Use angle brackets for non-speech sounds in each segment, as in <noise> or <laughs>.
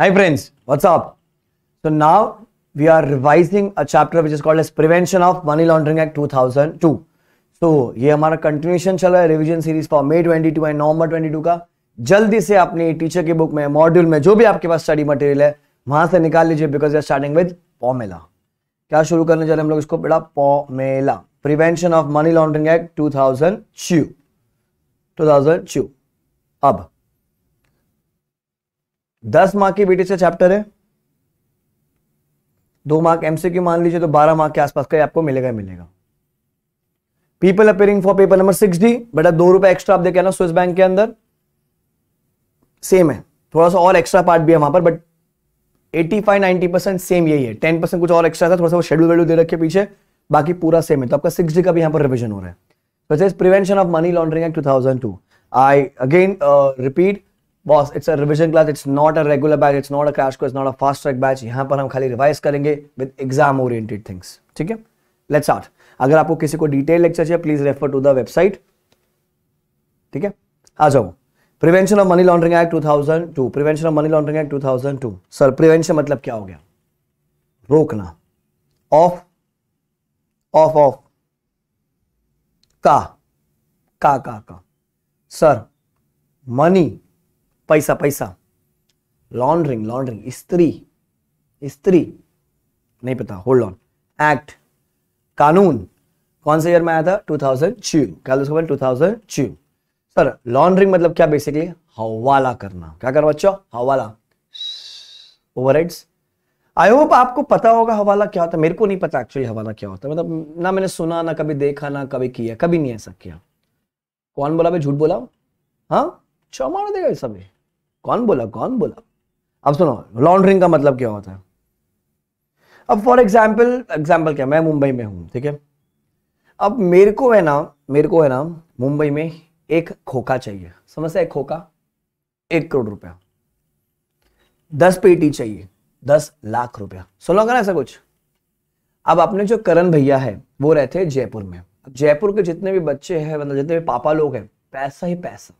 Hi friends, what's up? So now we are revising a chapter which is called as Prevention of Money Laundering Act 2002. So ये हमारा continuation चल रहा है revision series for May 22 and November 22 का जल्दी से अपने teacher के book में module में जो भी आपके पास study material है वहां से निकाल लीजिए because we are starting with formula. क्या शुरू करने जा रहे हैं हम लोग इसको बेटा formula. Prevention of Money Laundering Act 2002. 2002. अब दस मार्क की बेटी से चैप्टर है दो मार्क एमसीक्यू मान लीजिए तो बारह मार्क के आसपास का आपको मिलेगा मिलेगा people appearing for paper number six D बेटा दो रुपए एक्स्ट्रा आप देखे ना स्विस बैंक के अंदर सेम है थोड़ा सा और एक्स्ट्रा पार्ट भी है वहां पर बट 85 90 परसेंट सेम यही है 10 परसेंट कुछ और एक्स्ट्रा था थोड़ा सा वो शेड्यूल वेड्यूल दे रखे पीछे बाकी पूरा सेम है तो आपका सिक्स डी का भी यहाँ पर रिविजन हो रहा है prevention of money laundering act to I again repeat boss it's a revision class it's not a regular batch it's not a crash course not a fast track batch यहाँ पर हम खाली रिवाइज करेंगे with exam oriented things ठीक है let's start अगर आपको किसी को डिटेल लेक्चर चाहिए please refer to the website ठीक है आ जाओ prevention of money laundering act 2002 prevention of money laundering act 2002 sir prevention मतलब क्या हो गया रोकना ऑफ ऑफ ऑफ का का का का सर मनी पैसा पैसा लॉन्ड्रिंग लॉन्ड्रिंग स्त्री स्त्री नहीं पता होल्ड ऑन एक्ट कानून कौन से ईयर में आया था 2002 कल उसको 2002 सर लॉन्ड्रिंग मतलब क्या बेसिकली हवाला करना क्या करो बच्चों हवाला ओवरहेड्स आई होप आपको पता होगा हवाला क्या होता है मेरे को नहीं पता एक्चुअली हवाला क्या होता है मतलब ना मैंने सुना ना कभी देखा ना कभी किया कभी नहीं ऐसा किया कौन बोला भाई झूठ बोला हाँ चौमा देगा सभी कौन बोला कौन बोला अब सुनो लॉन्ड्रिंग का मतलब क्या होता है अब फॉर एग्जाम्पल एग्जाम्पल क्या मैं मुंबई में हूं ठीक है अब मेरे को है ना मेरे को है ना मुंबई में एक खोखा चाहिए समझते एक खोखा एक करोड़ रुपया दस पेटी चाहिए दस लाख रुपया सुनो का ना ऐसा कुछ अब अपने जो करण भैया है वो रहते हैं जयपुर में जयपुर के जितने भी बच्चे हैं मतलब जितने भी पापा लोग हैं पैसा ही पैसा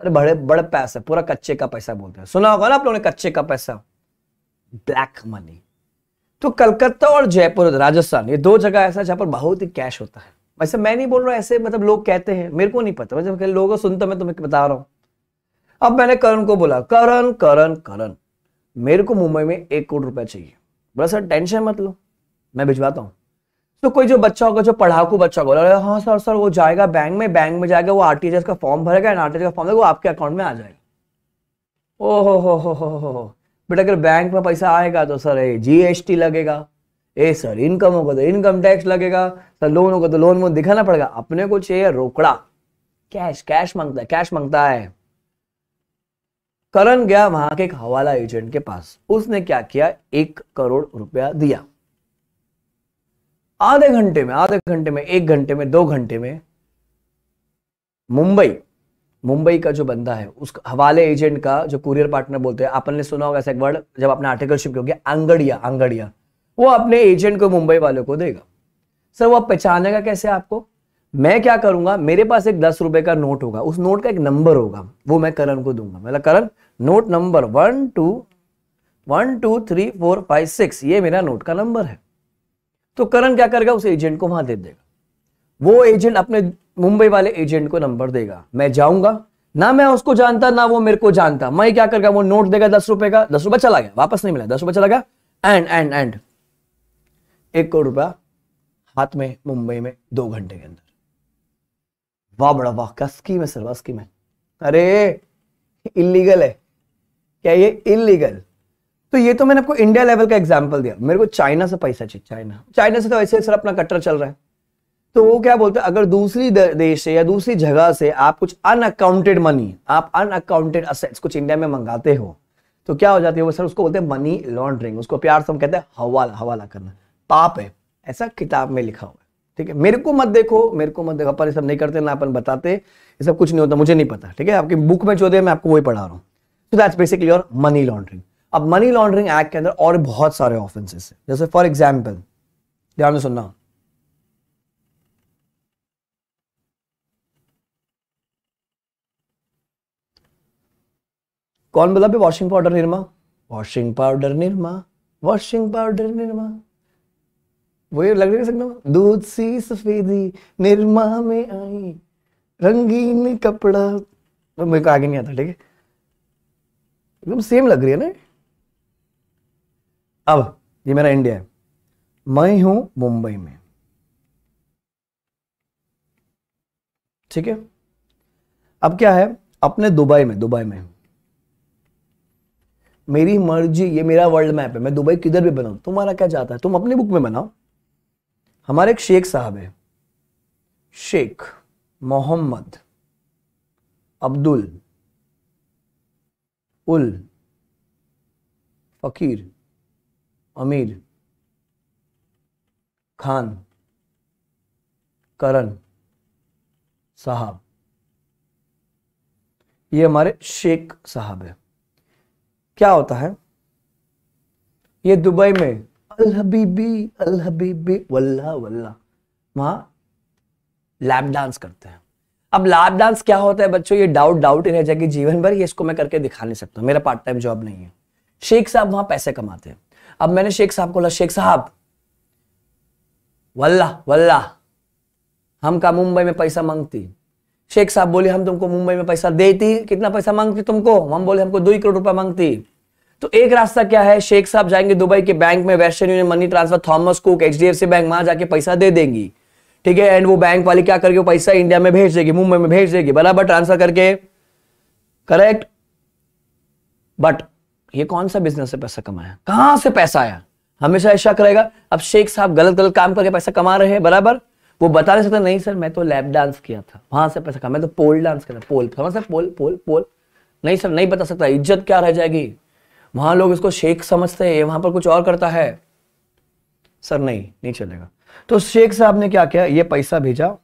अरे बड़े बड़े पैसे पूरा कच्चे का पैसा बोलते हैं सुना होगा ना आप लोगों ने कच्चे का पैसा ब्लैक मनी तो कलकत्ता और जयपुर राजस्थान ये दो जगह ऐसा जहाँ पर बहुत ही कैश होता है वैसे मैं नहीं बोल रहा ऐसे मतलब लोग कहते हैं मेरे को नहीं पता मतलब लोगों सुनते मैं तुम्हें बता रहा हूं अब मैंने करण को बोला करण करण करण मेरे को मुंबई में एक करोड़ रुपया चाहिए बोला सर टेंशन मत लो मैं भिजवाता हूँ तो कोई जो बच्चा होगा जो पढ़ाकू बच्चा होगा हाँ सर सर वो जाएगा बैंक में बैंक में जाएगा वो आरटीजीएस का फॉर्म भरेगा एंड आरटीजीएस का फॉर्म वो आपके अकाउंट में आ जाएगा ओ हो हो हो हो हो बट अगर बैंक में पैसा आएगा तो सर ये जीएसटी लगेगा ए सर इनकम होगा तो इनकम टैक्स लगेगा सर लोन होगा तो लोन वो दिखाना पड़ेगा अपने को चाहिए रोकड़ा कैश कैश मांगता है कैश मांगता है करण गया वहां के एक हवाला एजेंट के पास उसने क्या किया एक करोड़ रुपया दिया आधे घंटे में आधे घंटे में एक घंटे में दो घंटे में मुंबई मुंबई का जो बंदा है उस हवाले एजेंट का जो कुरियर पार्टनर बोलते हैं आपने सुना होगा ऐसा एक वर्ड जब आपने आर्टिकल शिप किया अंगड़िया अंगड़िया वो अपने एजेंट को मुंबई वालों को देगा सर वो आप पहचानेगा कैसे आपको मैं क्या करूंगा मेरे पास एक दस रुपए का नोट होगा उस नोट का एक नंबर होगा वो मैं करण को दूंगा मतलब Karan note number one two one two three four five six ये मेरा नोट का नंबर है तो करण क्या करेगा उस एजेंट को वहां दे देगा वो एजेंट अपने मुंबई वाले एजेंट को नंबर देगा मैं जाऊंगा ना मैं उसको जानता ना वो मेरे को जानता मैं क्या करेगा वो नोट देगा दस रुपए का दस रुपया चला गया वापस नहीं मिला दस रुपया चला गया एंड एंड एंड एक करोड़ रुपया हाथ में मुंबई में दो घंटे के अंदर वाह बड़ा वाह क्या स्कीम है सर वाह स्कीम है अरे इलीगल है क्या ये इलीगल तो ये तो मैंने आपको इंडिया लेवल का एग्जाम्पल दिया मेरे को चाइना से पैसा चाहिए चाइना चाइना से तो ऐसे सर अपना कट्टर चल रहा है तो वो क्या बोलते हैं अगर दूसरी देश से या दूसरी जगह से आप कुछ अनअकाउंटेड मनी आप अनअकाउंटेड असेट्स कुछ इंडिया में मंगाते हो तो क्या हो जाती है वो सर उसको बोलते हैं मनी लॉन्ड्रिंग उसको प्यार से हम कहते हैं हवाला हवाला करना पाप है ऐसा किताब में लिखा हुआ है ठीक है मेरे को मत देखो मेरे को मत देखो अपन ये सब नहीं करते ना अपन बताते ये सब कुछ नहीं होता मुझे नहीं पता ठीक है आपकी बुक में जो दे मैं आपको वही पढ़ा रहा हूँ तो दैट्स बेसिकली और मनी लॉन्ड्रिंग अब मनी लॉन्ड्रिंग एक्ट के अंदर और बहुत सारे ऑफेंसेस हैं जैसे फॉर एग्जाम्पल ध्यान से सुनना कौन बोला भी washing powder Nirma washing powder Nirma washing powder Nirma वो ये लग नहीं सकता दूध सी सफेदी निर्मा में आई रंगीन कपड़ा तो मेरे को आगे नहीं आता ठीक है एकदम सेम लग रही है ना अब ये मेरा इंडिया है मैं हूं मुंबई में ठीक है अब क्या है अपने दुबई में दुबई में मेरी मर्जी ये मेरा वर्ल्ड मैप है मैं दुबई किधर भी बनाऊ तुम्हारा क्या चाहता है तुम अपनी बुक में बनाओ हमारे एक शेख साहब है शेख मोहम्मद अब्दुल उल फकीर अमीर खान करण साहब ये हमारे शेख साहब है क्या होता है ये दुबई में अलहबीबी अलहबीबी वल्ला वल्ला वहां लैब डांस करते हैं अब लैब डांस क्या होता है बच्चों ये डाउट डाउट ही रह जाएगी जीवन भर ये इसको मैं करके दिखा नहीं सकता मेरा पार्ट टाइम जॉब नहीं है शेख साहब वहां पैसे कमाते हैं अब मैंने शेख साहब को बोला शेख साहब वल्ला वल्ला हम का मुंबई में पैसा मांगती शेख साहब बोले हम तुमको मुंबई में पैसा देती कितना पैसा मांगती तुमको हम बोले हमको दो करोड़ रुपया मांगती तो एक रास्ता क्या है शेख साहब जाएंगे दुबई के बैंक में Western Union money transfer Thomas Cook H bank वहां जाके पैसा दे देंगी ठीक है एंड वो बैंक वाले क्या करके पैसा इंडिया में भेज देगी मुंबई में भेज देगी बराबर ट्रांसफर करके करेक्ट बट ये कौन सा बिजनेस से पैसा कमाया कहां से पैसा आया हमेशा ऐसा करेगा अब शेख साहब गलत गलत काम करके पैसा कमा रहे हैं बराबर वो बता नहीं सकता नहीं सर मैं तो लैब डांस किया था वहां से पैसा कमा मैं तो पोल डांस किया था पोल समझ सर पोल पोल पोल नहीं सर नहीं बता सकता इज्जत क्या रह जाएगी वहां लोग इसको शेख समझते हैं वहां पर कुछ और करता है सर नहीं नहीं चलेगा तो शेख साहब ने क्या किया ये पैसा भेजा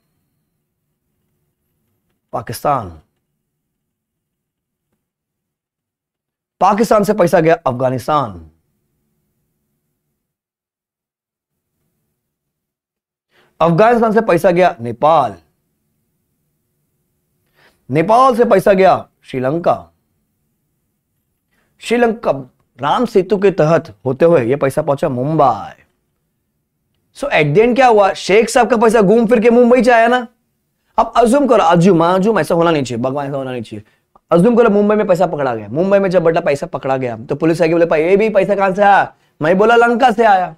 पाकिस्तान पाकिस्तान से पैसा गया अफगानिस्तान अफगानिस्तान से पैसा गया नेपाल नेपाल से पैसा गया श्रीलंका श्रीलंका राम सेतु के तहत होते हुए यह पैसा पहुंचा मुंबई सो एट दिन क्या हुआ शेख साहब का पैसा घूम फिर के मुंबई से आया ना अब अजूम करो अज्यूम अज्यूम ऐसा होना नहीं चाहिए भगवान ऐसा होना नहीं चाहिए अजुम करो मुंबई में पैसा पकड़ा गया मुंबई में जब बड़ा पैसा पकड़ा गया तो पुलिस आगे बोले ये भी पैसा कहां से आया मैं बोला लंका से आया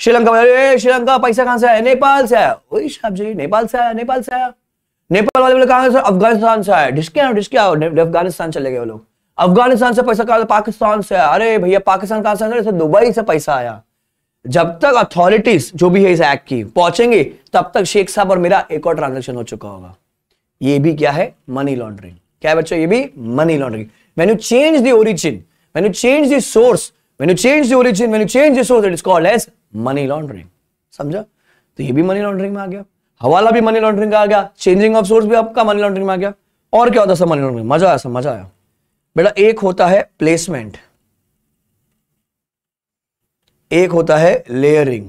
श्रीलंका बोले श्रीलंका पैसा कहां से आया नेपाल से आया वही साहब जी नेपाल से आया नेपाल से आया नेपाल वाले बोले कहां से अफगानिस्तान से आया डिस्के आओ डिस्के आओ अफगानिस्तान चले गए वो लोग अफगानिस्तान से पैसा कहा पाकिस्तान से आया अरे भैया पाकिस्तान कहां से आया दुबई से पैसा आया जब तक अथॉरिटीज जो भी है इस एक्ट की पहुंचेंगे तब तक शेख साहब और मेरा एक और ट्रांजेक्शन हो चुका होगा ये भी क्या है मनी लॉन्ड्रिंग क्या है बच्चों ये भी money laundering when you change the origin when you change the source when you change the origin when you change the source it is called as money laundering समझा तो ये भी मनी लॉन्ड्रिंग में आ गया हवाला भी मनी लॉन्ड्रिंग का आ गया चेंजिंग ऑफ सोर्स भी आपका मनी लॉन्ड्रिंग में आ गया और क्या होता है सब मनी लॉन्ड्रिंग मजा आया सब मजा आया बेटा एक होता है प्लेसमेंट एक होता है लेयरिंग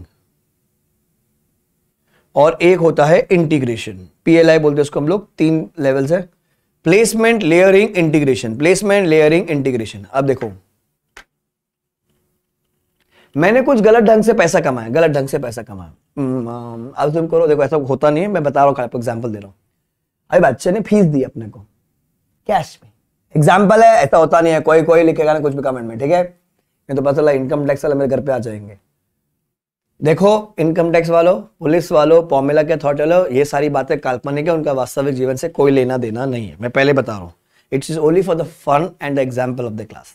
और एक होता है इंटीग्रेशन पीएलआई बोलते हैं उसको हम लोग तीन लेवल्स है placement layering integration placement layering integration अब देखो मैंने कुछ गलत ढंग से पैसा कमाया गलत ढंग से पैसा कमाया हम्म, हम्म, अब तुम करो देखो ऐसा होता नहीं है मैं बता रहा हूँ आपको एग्जाम्पल दे रहा हूँ अभी बच्चे ने फीस दी अपने को कैश में एग्जाम्पल है ऐसा होता नहीं है कोई कोई लिखेगा ना कुछ भी कमेंट में ठीक है नहीं तो पता चला इनकम टैक्स वाले मेरे घर पे आ जाएंगे देखो इनकम टैक्स वालों पुलिस वालों पॉमेला के अथॉरिटी वालों ये सारी बातें काल्पनिक है उनका वास्तविक जीवन से कोई लेना देना नहीं है मैं पहले बता रहा हूँ it's is only for the fun and the example of the class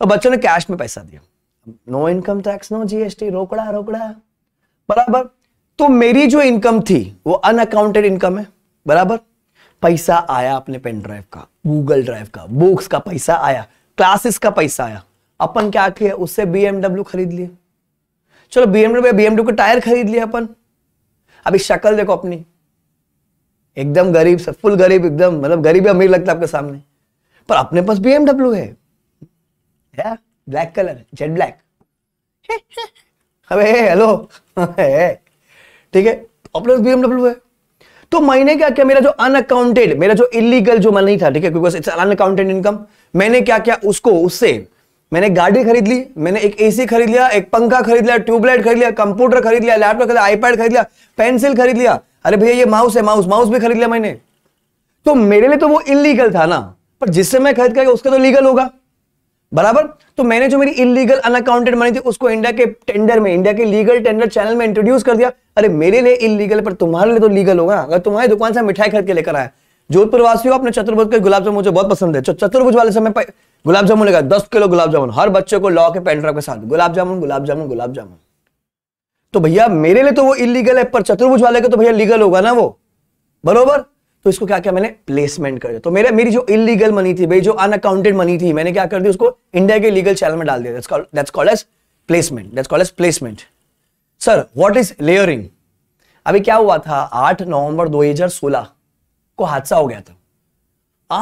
और बच्चों ने कैश में पैसा दिया no income tax no GST रोकड़ा रोकड़ा बराबर तो मेरी जो इनकम थी वो अनअकाउंटेड इनकम है बराबर पैसा आया अपने पेन ड्राइव का गूगल ड्राइव का बुक्स का पैसा आया क्लासेस का पैसा आया अपन क्या किया उससे बीएमडब्ल्यू खरीद लिया चलो बीएमडब्ल्यू बीएमडब्ल्यू का टायर खरीद लिया अपन अभी शक्ल देखो अपनी एकदम गरीब सब फुल गरीब एकदम मतलब गरीब अमीर लगता है आपके सामने पर अपने पास बीएमडब्ल्यू है यार ब्लैक कलर जेड ब्लैक अबे <laughs> हेलो ठीक है अपने पास बीएमडब्ल्यू है तो मैंने क्या किया मेरा जो अनअकाउंटेड मेरा जो इलीगल जो मैं नहीं था ठीक है बिकॉज इट्स अनअकाउंटेड इनकम मैंने क्या किया उसको उससे मैंने गाड़ी खरीद ली मैंने एक एसी खरीद लिया एक पंखा खरीद लिया ट्यूबलाइट खरीद लिया कंप्यूटर खरीद लिया लैपटॉप खरीद लिया आईपैड खरीद लिया पेंसिल खरीद लिया अरे भैया ये माउस है माउस माउस भी खरीद लिया मैंने तो मेरे लिए तो वो इलीगल था ना पर जिससे मैं खरीद कर उसका तो लीगल होगा बराबर तो मैंने जो मेरी इलीगल अनअकाउंटेड मनी थी उसको इंडिया के टेंडर में इंडिया के लीगल टेंडर चैनल में इंट्रोड्यूस कर दिया अरे मेरे लिए इलीगल पर तुम्हारे लिए तो लीगल होगा अगर तुम्हारी दुकान से मिठाई खरीद के लेकर आया जोधपुर वासियों अपने चतुर्भुज के गुलाब जामुन मुझे बहुत पसंद है चतुर्भुज वाले समय पर गुलाब जामुन लेगा दस किलो गुलाब जामुन हर बच्चे को लॉ के पेंड्राइव के साथ गुलाब जामुन गुलाब जामुन गुलाब जामुन तो भैया मेरे लिए तो वो इलीगल है पर चतुर्भुज वाले का तो भैया लीगल होगा ना वो बरोबर तो इसको क्या क्या मैंने प्लेसमेंट कर दिया तो मेरे मेरी जो इलीगल मनी थी भाई जो अनअकाउंटेड मनी थी मैंने क्या कर दी उसको इंडिया के लीगल चैनल में डाल दिया placement that's called as placement sir what is layering अभी क्या हुआ था आठ नवंबर 2016 को हादसा हो गया था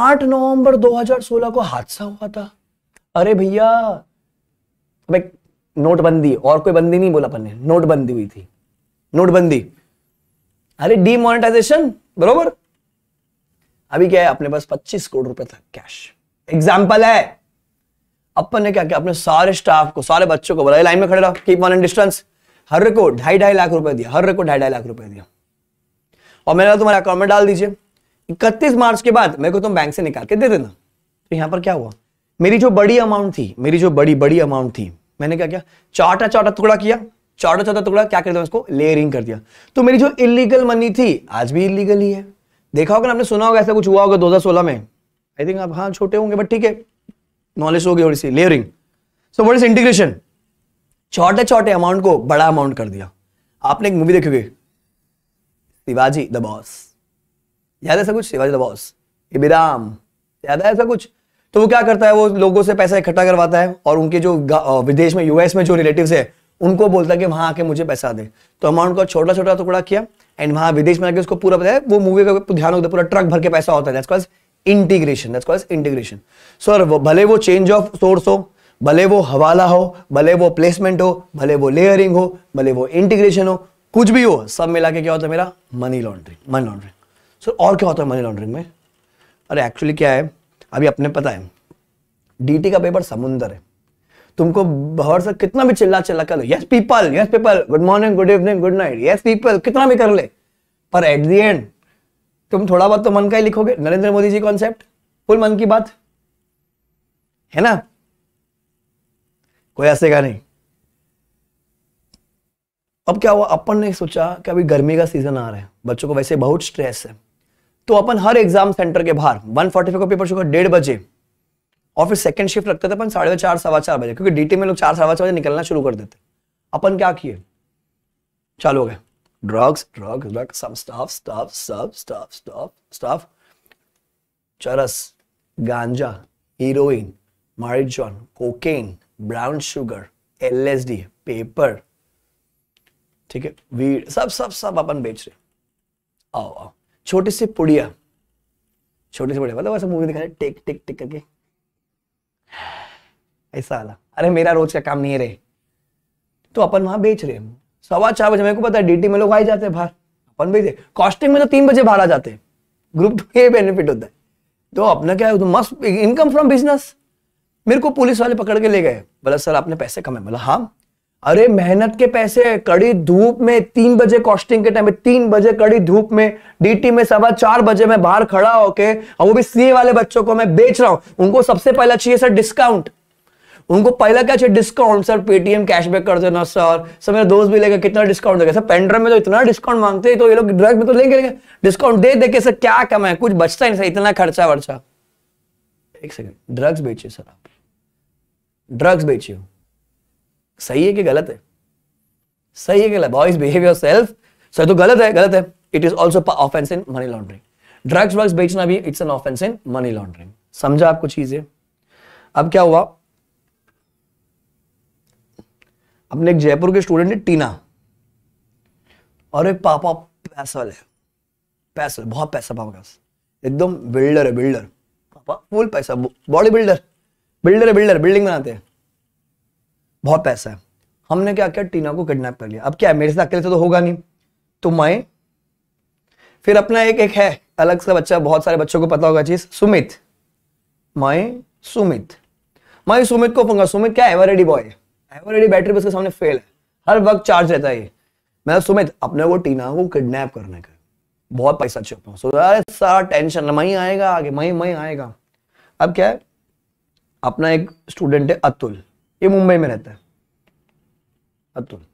आठ नवंबर 2016 को हादसा हुआ था अरे भैया नोटबंदी और कोई बंदी नहीं बोला पन्ने नोटबंदी हुई थी नोटबंदी अरे डीमोनेटाइजेशन बरोबर अभी क्या है अपने पास 25 करोड़ रुपए था कैश एग्जांपल है अपन ने क्या किया अपने सारे स्टाफ को सारे बच्चों को बोला लाइन में खड़े रहो कीप ऑन डिस्टेंस हर को ढाई ढाई लाख रुपए दिया हर को ढाई ढाई लाख रुपए दिया और मैंने तुम्हारे अकाउंट में डाल दीजिए इकतीस मार्च के बाद मेरे को तुम बैंक से निकाल के दे देना तो यहां पर क्या हुआ मेरी जो बड़ी अमाउंट थी मेरी जो बड़ी बड़ी अमाउंट थी मैंने क्या किया चौटा चौटा टुकड़ा किया चौटा चौटा टुकड़ा क्या कर दिया उसको लेयरिंग कर दिया तो मेरी जो इलीगल मनी थी आज भी इलीगल ही है देखा होगा आपने सुना होगा ऐसा कुछ हुआ होगा 2016 में आई थिंक आप हाँ छोटे होंगे बट ठीक है नॉलेज होगी थोड़ी सी layering so what is integration छोटे छोटे अमाउंट को बड़ा अमाउंट कर दिया आपने एक मूवी देखी होगी शिवाजी द बॉस याद है ऐसा कुछ शिवाजी बॉस इबिराम याद है ऐसा कुछ तो वो क्या करता है वो लोगों से पैसा इकट्ठा करवाता है और उनके जो विदेश में यूएस में जो रिलेटिव है उनको बोलता है कि वहां आके मुझे पैसा दे तो अमाउंट का छोटा छोटा टुकड़ा किया एंड वहां विदेश में आके उसको पूरा बताया वो मूवी का ध्यान होता है पूरा ट्रक भर के पैसा होता है that's integration that's integration sir भले वो चेंज ऑफ सोर्स हो भले वो हवाला हो भले वो प्लेसमेंट हो भले वो लेयरिंग हो भले वो इंटीग्रेशन हो कुछ भी हो सब मिला के क्या होता है मेरा money laundering money laundering sir तो और क्या होता है मनी लॉन्ड्रिंग में अरे एक्चुअली क्या है अभी अपने पता है डीटी का पेपर समुंदर है तुमको बहुत सर कितना भी चिल्ला चिल्ला कर लो yes people yes people good morning good evening good night yes people कितना भी कर ले पर एट दी एंड तुम थोड़ा बहुत तो मन का ही लिखोगे नरेंद्र मोदी जी कॉन्सेप्ट फुल मन की बात है ना कोई ऐसे का नहीं अब क्या हुआ अपन ने सोचा कि अभी गर्मी का सीजन आ रहा है बच्चों को वैसे बहुत स्ट्रेस है तो अपन हर एग्जाम सेंटर के बाहर वन फोर्टी फाइव का पेपर शुरू डेढ़ बजे और फिर सेकंड शिफ्ट रखते थे अपन साढ़े चार सवा चार बजे क्योंकि डीटी में लोग चार सवा चार बजे निकलना शुरू कर देते अपन क्या किए चालू हो गए ड्रग्स ड्रग्स ड्रग्स सब स्टाफ स्टाफ सब stuff stuff stuff charas ganja heroin marijuana cocaine brown sugar L paper ठीक है वीड सब सब सब अपन बेच रहे आओ आओ छोटी सी पुड़िया छोटी सी पुड़िया मतलब ऐसा मूवी दिखा रहे टिक टिक टिक करके ऐसा आला अरे मेरा रोज का काम नहीं है रे तो अपन वहां बेच रहे हैं सवा चार बजे मेरे को पता है डीटी में लोग आ जाते हैं बाहर अपन बेच रहे कॉस्टिंग में तो तीन बजे बाहर आ जाते हैं ग्रुप ये बेनिफिट होता है तो अपना क्या है तो मस्त इनकम फ्रॉम बिजनेस मेरे को पुलिस वाले पकड़ के ले गए बोला सर आपने पैसे कमाए बोला हाँ अरे मेहनत के पैसे कड़ी धूप में तीन बजे कॉस्टिंग के टाइम तीन बजे कड़ी धूप में डीटी में सवा चार बजे में बाहर खड़ा होके और वो भी सीए वाले बच्चों को मैं बेच रहा हूं उनको सबसे पहला चाहिए सर डिस्काउंट उनको पहला क्या चाहिए डिस्काउंट सर पेटीएम कैशबैक कर देना सर सर मेरा दोस्त भी लेगा कितना डिस्काउंट देगा सर पेंड्राइव में तो इतना डिस्काउंट मांगते हैं तो ये लोग ड्रग में तो लेंगे लेंगे डिस्काउंट दे दे सर क्या है कुछ बचता ही नहीं सर इतना खर्चा वर्चा एक सेकेंड ड्रग्स बेचिए सर आप ड्रग्स बेचिए सही है कि गलत है सही है कि गलत बॉयज बिहेव योर सेल्फ सही तो गलत है गलत है it is also offence in money laundering drugs drugs बेचना भी it's an offence in money laundering समझा आपको चीजें अब क्या हुआ अपने एक जयपुर के स्टूडेंट है टीना और एक पापा पैसा है पैसा बहुत पैसा पापा का एकदम बिल्डर है बिल्डर पापा फुल पैसा बॉडी बिल्डर बिल्डर है बिल्डर बिल्डिंग बनाते हैं बहुत पैसा है हमने क्या किया टीना को किडनैप कर लिया अब क्या है मेरे से अकेले से तो होगा नहीं तो मैं फिर अपना एक एक है अलग सा बच्चा बहुत सारे बच्चों को पता होगा चीज सुमित मैं सुमित मैं सुमित को पूंगा सुमित क्या रेडी बॉय रेडी बैटरी उसके सामने फेल है हर वक्त चार्ज रहता है मैं सुमित अपने वो टीना को किडनैप करने का बहुत पैसा छुपा सो अरे सारा टेंशन मई आएगा आगे मई मई आएगा अब क्या है अपना एक स्टूडेंट है अतुल ये मुंबई में रहता है अतुल तो।,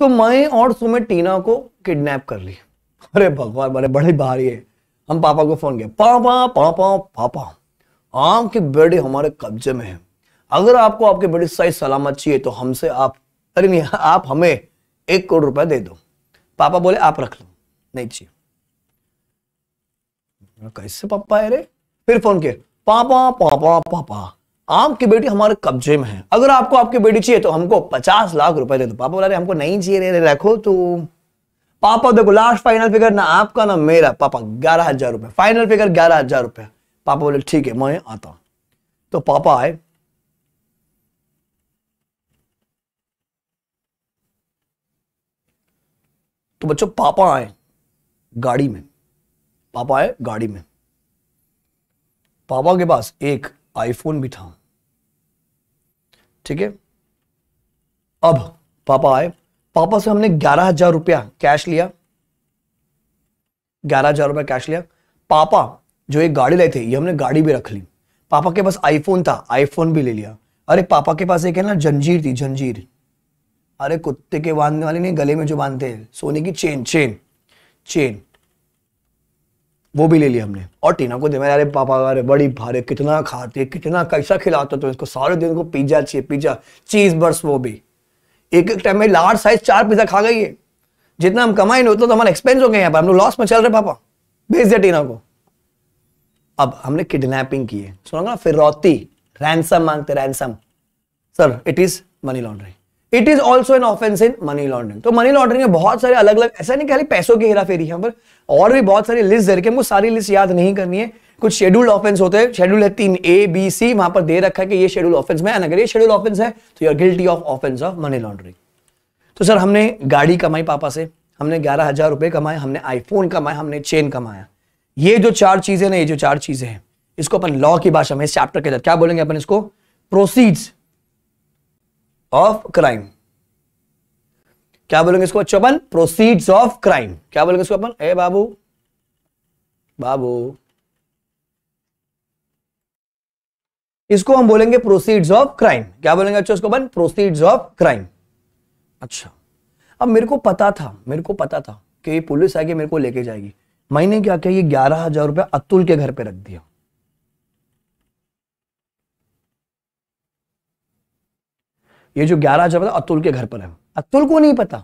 तो मैं और सुमित टीना को किडनैप कर ली अरे भगवान बड़े बड़े भारी है हम पापा को फोन किया पापा पापा पापा आपकी बेटे हमारे कब्जे में है अगर आपको आपके बेटे सही सलामत चाहिए तो हमसे आप अरे नहीं आप हमें एक करोड़ रुपए दे दो पापा बोले आप रख लो नहीं चाहिए कैसे पापा है रे फिर फोन किया पापा पापा पापा आपकी बेटी हमारे कब्जे में है अगर आपको आपकी बेटी चाहिए तो हमको पचास लाख रुपए दे दो पापा बोला रहे हमको नहीं चाहिए रखो तो पापा देखो लास्ट फाइनल फिगर ना आपका ना मेरा पापा ग्यारह हजार रुपए फाइनल फिगर ग्यारह हजार रुपए पापा बोले ठीक है मैं आता हूं तो पापा आए तो बच्चों पापा आए गाड़ी में पापा आए गाड़ी में पापा के पास एक आईफोन भी था ठीक है अब पापा आए पापा से हमने ग्यारह हजार रुपया कैश लिया ग्यारह हजार रुपया कैश लिया पापा जो एक गाड़ी लाए थे ये हमने गाड़ी भी रख ली पापा के पास आईफोन था आईफोन भी ले लिया अरे पापा के पास एक है ना जंजीर थी जंजीर अरे कुत्ते के बांधने वाले नहीं गले में जो बांधते हैं सोने की चेन चेन चेन वो भी ले लिया हमने और टीना को दे मैं अरे पापा अरे बड़ी भारे कितना खाते कितना कैसा खिलाते तो इसको सारे दिन को पिज्जा चाहिए पिज्जा चीज बर्स वो भी एक एक टाइम में लार्ज साइज चार पिज्जा खा गई है जितना हम कमाए नहीं उतना तो हमारे एक्सपेंस हो गए यहाँ पर हम लोग लॉस में चल रहे पापा भेज दिया टीना को अब हमने किडनैपिंग की है फिर रोती रैंसम मांगते ransom sir it is money laundering it is also an offence in money laundering तो मनी लॉन्ड्रिंग में बहुत सारे अलग अलग ऐसा नहीं खाली पैसों की हेरा फेरी है पर और भी बहुत सारी लिस्ट दे रखी हमको सारी लिस्ट याद नहीं करनी है कुछ शेड्यूल्ड ऑफेंस होते हैं शेड्यूल है तीन ए बी सी वहां पर दे रखा है कि ये शेड्यूल ऑफेंस में अगर ये शेड्यूल ऑफेंस है तो you are guilty of offence of money laundering तो सर हमने गाड़ी कमाई पापा से हमने ग्यारह हजार रुपए कमाए हमने आईफोन कमाया हमने चेन कमाया ये जो चार चीजें ना ये जो चार चीजें हैं इसको अपन लॉ की भाषा में इस चैप्टर के अंदर क्या बोलेंगे अपन इसको प्रोसीड्स ऑफ क्राइम क्या बोलेंगे इसको बच्चों अपन प्रोसीड्स ऑफ क्राइम क्या बोलेंगे इसको अपन ए बाबू बाबू इसको हम बोलेंगे प्रोसीड्स ऑफ क्राइम क्या बोलेंगे अच्छा इसको अपन प्रोसीड्स ऑफ क्राइम अच्छा अब मेरे को पता था मेरे को पता था कि ये पुलिस आके मेरे को लेके जाएगी मैंने क्या किया ये ग्यारह हजार रुपया अतुल के घर पे रख दिया ये जो ग्यारह हजार अतुल के घर पर है अतुल तो को नहीं पता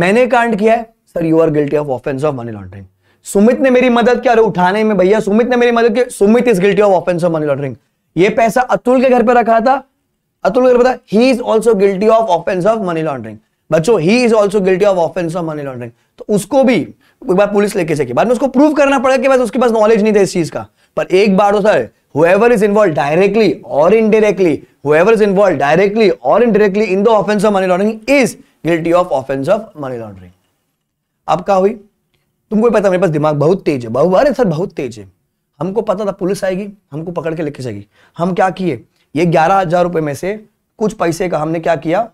मैंने कांड किया है sir you are guilty of offence of money laundering Sumit ने मेरी मदद किया अरे उठाने में भैया सुमित ने मेरी मदद की Sumit is guilty of offence of money laundering ये पैसा अतुल के घर पर रखा था अतुल के घर पर था he is also guilty of offence of money laundering बच्चों he is also guilty of offence of money laundering तो उसको भी एक बार पुलिस लेके चेक बाद में उसको प्रूव करना पड़ेगा कि बस उसके पास नॉलेज नहीं था इस चीज का पर एक बार हो sir whoever is involve directly or indirectly whoever is involve directly or indirectly in the offence of money laundering is guilty of offence of money laundering अब क्या हुई तुमको पता मेरे पास दिमाग बहुत तेज है बहुत अरे सर बहुत तेज है हमको पता था पुलिस आएगी हमको पकड़ के लेके जाएगी हम क्या किए ये ग्यारह हजार रुपए में से कुछ पैसे का हमने क्या किया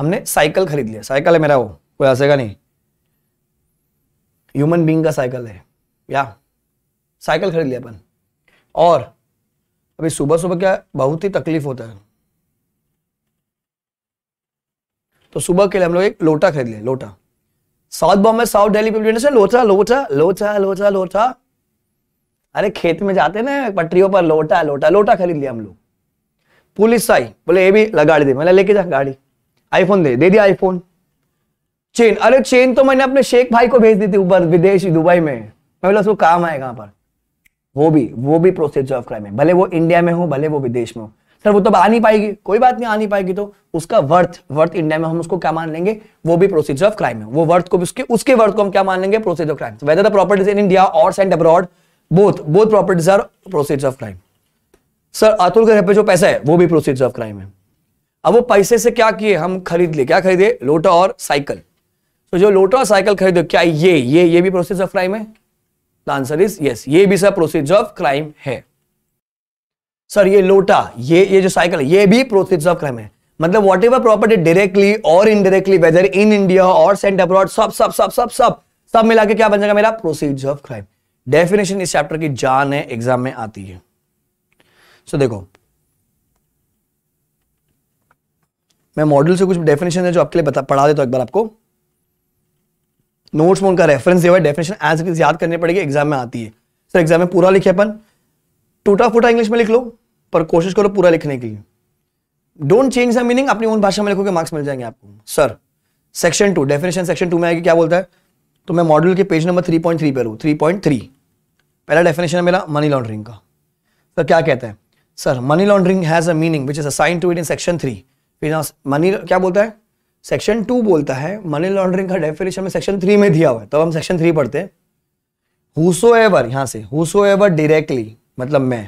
हमने साइकिल खरीद लिया साइकिल है मेरा वो कोई हंसेगा नहीं ह्यूमन बींग का साइकिल है या साइकिल खरीद लिया अपन और अभी सुबह सुबह क्या बहुत ही तकलीफ होता है तो सुबह के लिए हम लोग एक लोटा खरीद लिया लोटा south Bombay south Delhi public से लोटा लोटा लोटा लोटा लोटा अरे खेत में जाते ना पटरियों पर लोटा लोटा लोटा खरीद लिया हम लोग पुलिस आई बोले ये भी लगा दे मैंने लेके जा गाड़ी आईफोन दे दे दिया आईफोन चेन अरे चेन तो मैंने अपने शेख भाई को भेज दी थी ऊपर विदेश दुबई में मैं बोला उसको काम आएगा वहां पर वो भी वो भी प्रोसेस ऑफ क्राइम है भले वो इंडिया में हो भले वो विदेश में हो सर वो तो आ नहीं पाएगी कोई बात नहीं आ नहीं पाएगी तो उसका वर्थ वर्थ इंडिया में हम उसको क्या मान लेंगे वो भी प्रोसीजर ऑफ क्राइम है वो वर्थ को उसके उसके वर्थ को हम क्या मान लेंगे procedure of crime whether the properties in India or send abroad both both properties are procedure of crime sir Atul के घर पे जो पैसा है वो भी प्रोसीजर ऑफ क्राइम है अब वो पैसे से क्या किए हम खरीद लिए क्या खरीदे लोटा और साइकिल तो जो लोटा और साइकिल खरीदे क्या ये ये ये भी प्रोसेस ऑफ क्राइम है द आंसर इज यस ये भी सर प्रोसेस ऑफ क्राइम है सर ये लोटा ये ये जो साइकिल ये भी प्रोसेस ऑफ क्राइम है मतलब whatever property directly or indirectly whether in India or sent abroad सब सब सब सब सब सब मिला के क्या बन जाएगा मेरा प्रोसीज ऑफ क्राइम डेफिनेशन इस चैप्टर की जान है एग्जाम में आती है सो so, देखो मैं मॉडल से कुछ डेफिनेशन है जो आपके लिए बता पढ़ा देता तो एक बार आपको नोट्स में उनका रेफरेंस दिया हुआ डेफिनेशन एज इट याद करनी पड़ेगी एग्जाम में आती है सर एग्जाम में पूरा लिखे अपन टूटा फूटा इंग्लिश में लिख लो पर कोशिश करो पूरा लिखने के लिए डोंट चेंज द मीनिंग अपनी ओन भाषा में लिखोगे मार्क्स मिल जाएंगे आपको sir section two definition section two में आएगी क्या बोलता है तो मैं मॉडल के page number three point three पर हूँ थ्री पॉइंट थ्री पहला डेफिनेशन है मेरा मनी लॉन्ड्रिंग का सर क्या कहते हैं sir money laundering has a meaning which is assign to it in section three finance money क्या बोलता है सेक्शन टू बोलता है मनी लॉन्ड्रिंग का डेफिनेशन में सेक्शन थ्री में दिया हुआ है तब तो हम सेक्शन थ्री पढ़ते हैं हुसो से हुसो एवर मतलब मैं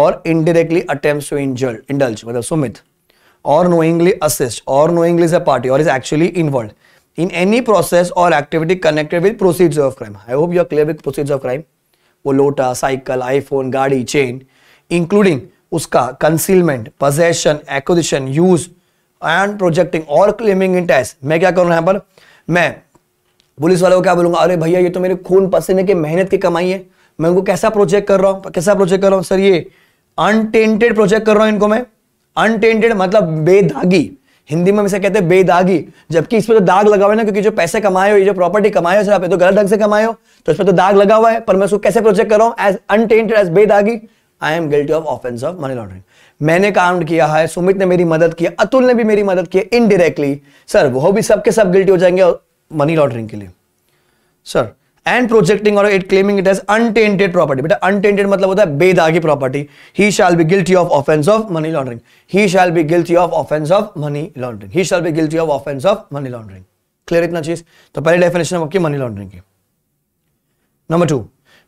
और इनडिरेक्टली अटेम्प्ट टू इंजल इंडल्ज मतलब Sumit or knowingly assist or knowingly is a party or is actually involve in any process or activity connected with proceeds of crime I hope you are clear with procedure of crime वो लोटा cycle iPhone गाड़ी chain including उसका concealment possession acquisition use and projecting or claiming in tax मैं क्या करूँ यहाँ पर मैं पुलिस वालों को क्या बोलूंगा अरे भैया ये तो मेरे खून पसीने की मेहनत की कमाई है मैं उनको कैसा प्रोजेक्ट कर रहा हूँ कैसा प्रोजेक्ट कर रहा हूँ सर ये अनटेंटेड प्रोजेक्ट कर रहा हूँ इनको मैं अनटेंटेड मतलब बेदागी हिंदी में इसे कहते हैं बेदागी जबकि इस पर तो दाग लगा हुआ है ना क्योंकि जो पैसे कमाए हो ये जो प्रॉपर्टी कमाए हो सर आप तो गलत ढंग से कमाए हो तो इस पर तो दाग लगा हुआ है पर मैं उसको कैसे प्रोजेक्ट कर रहा हूँ एज अनटेंटेड एज बेदागी I am guilty of offence of money laundering मैंने काम किया है सुमित ने मेरी मदद की अतुल ने भी मेरी मदद की इनडायरेक्टली सर वो भी सबके सब गिल्टी हो जाएंगे मनी लॉन्ड्रिंग के लिए sir and projecting or it claiming it as untainted property बेटा अनटेंटेड मतलब होता है बेदागी property he shall be guilty of offence of money laundering he shall be guilty of offence of money laundering he shall be guilty of offence of money laundering clear इतना चीज तो पहले definition आपकी money laundering की number two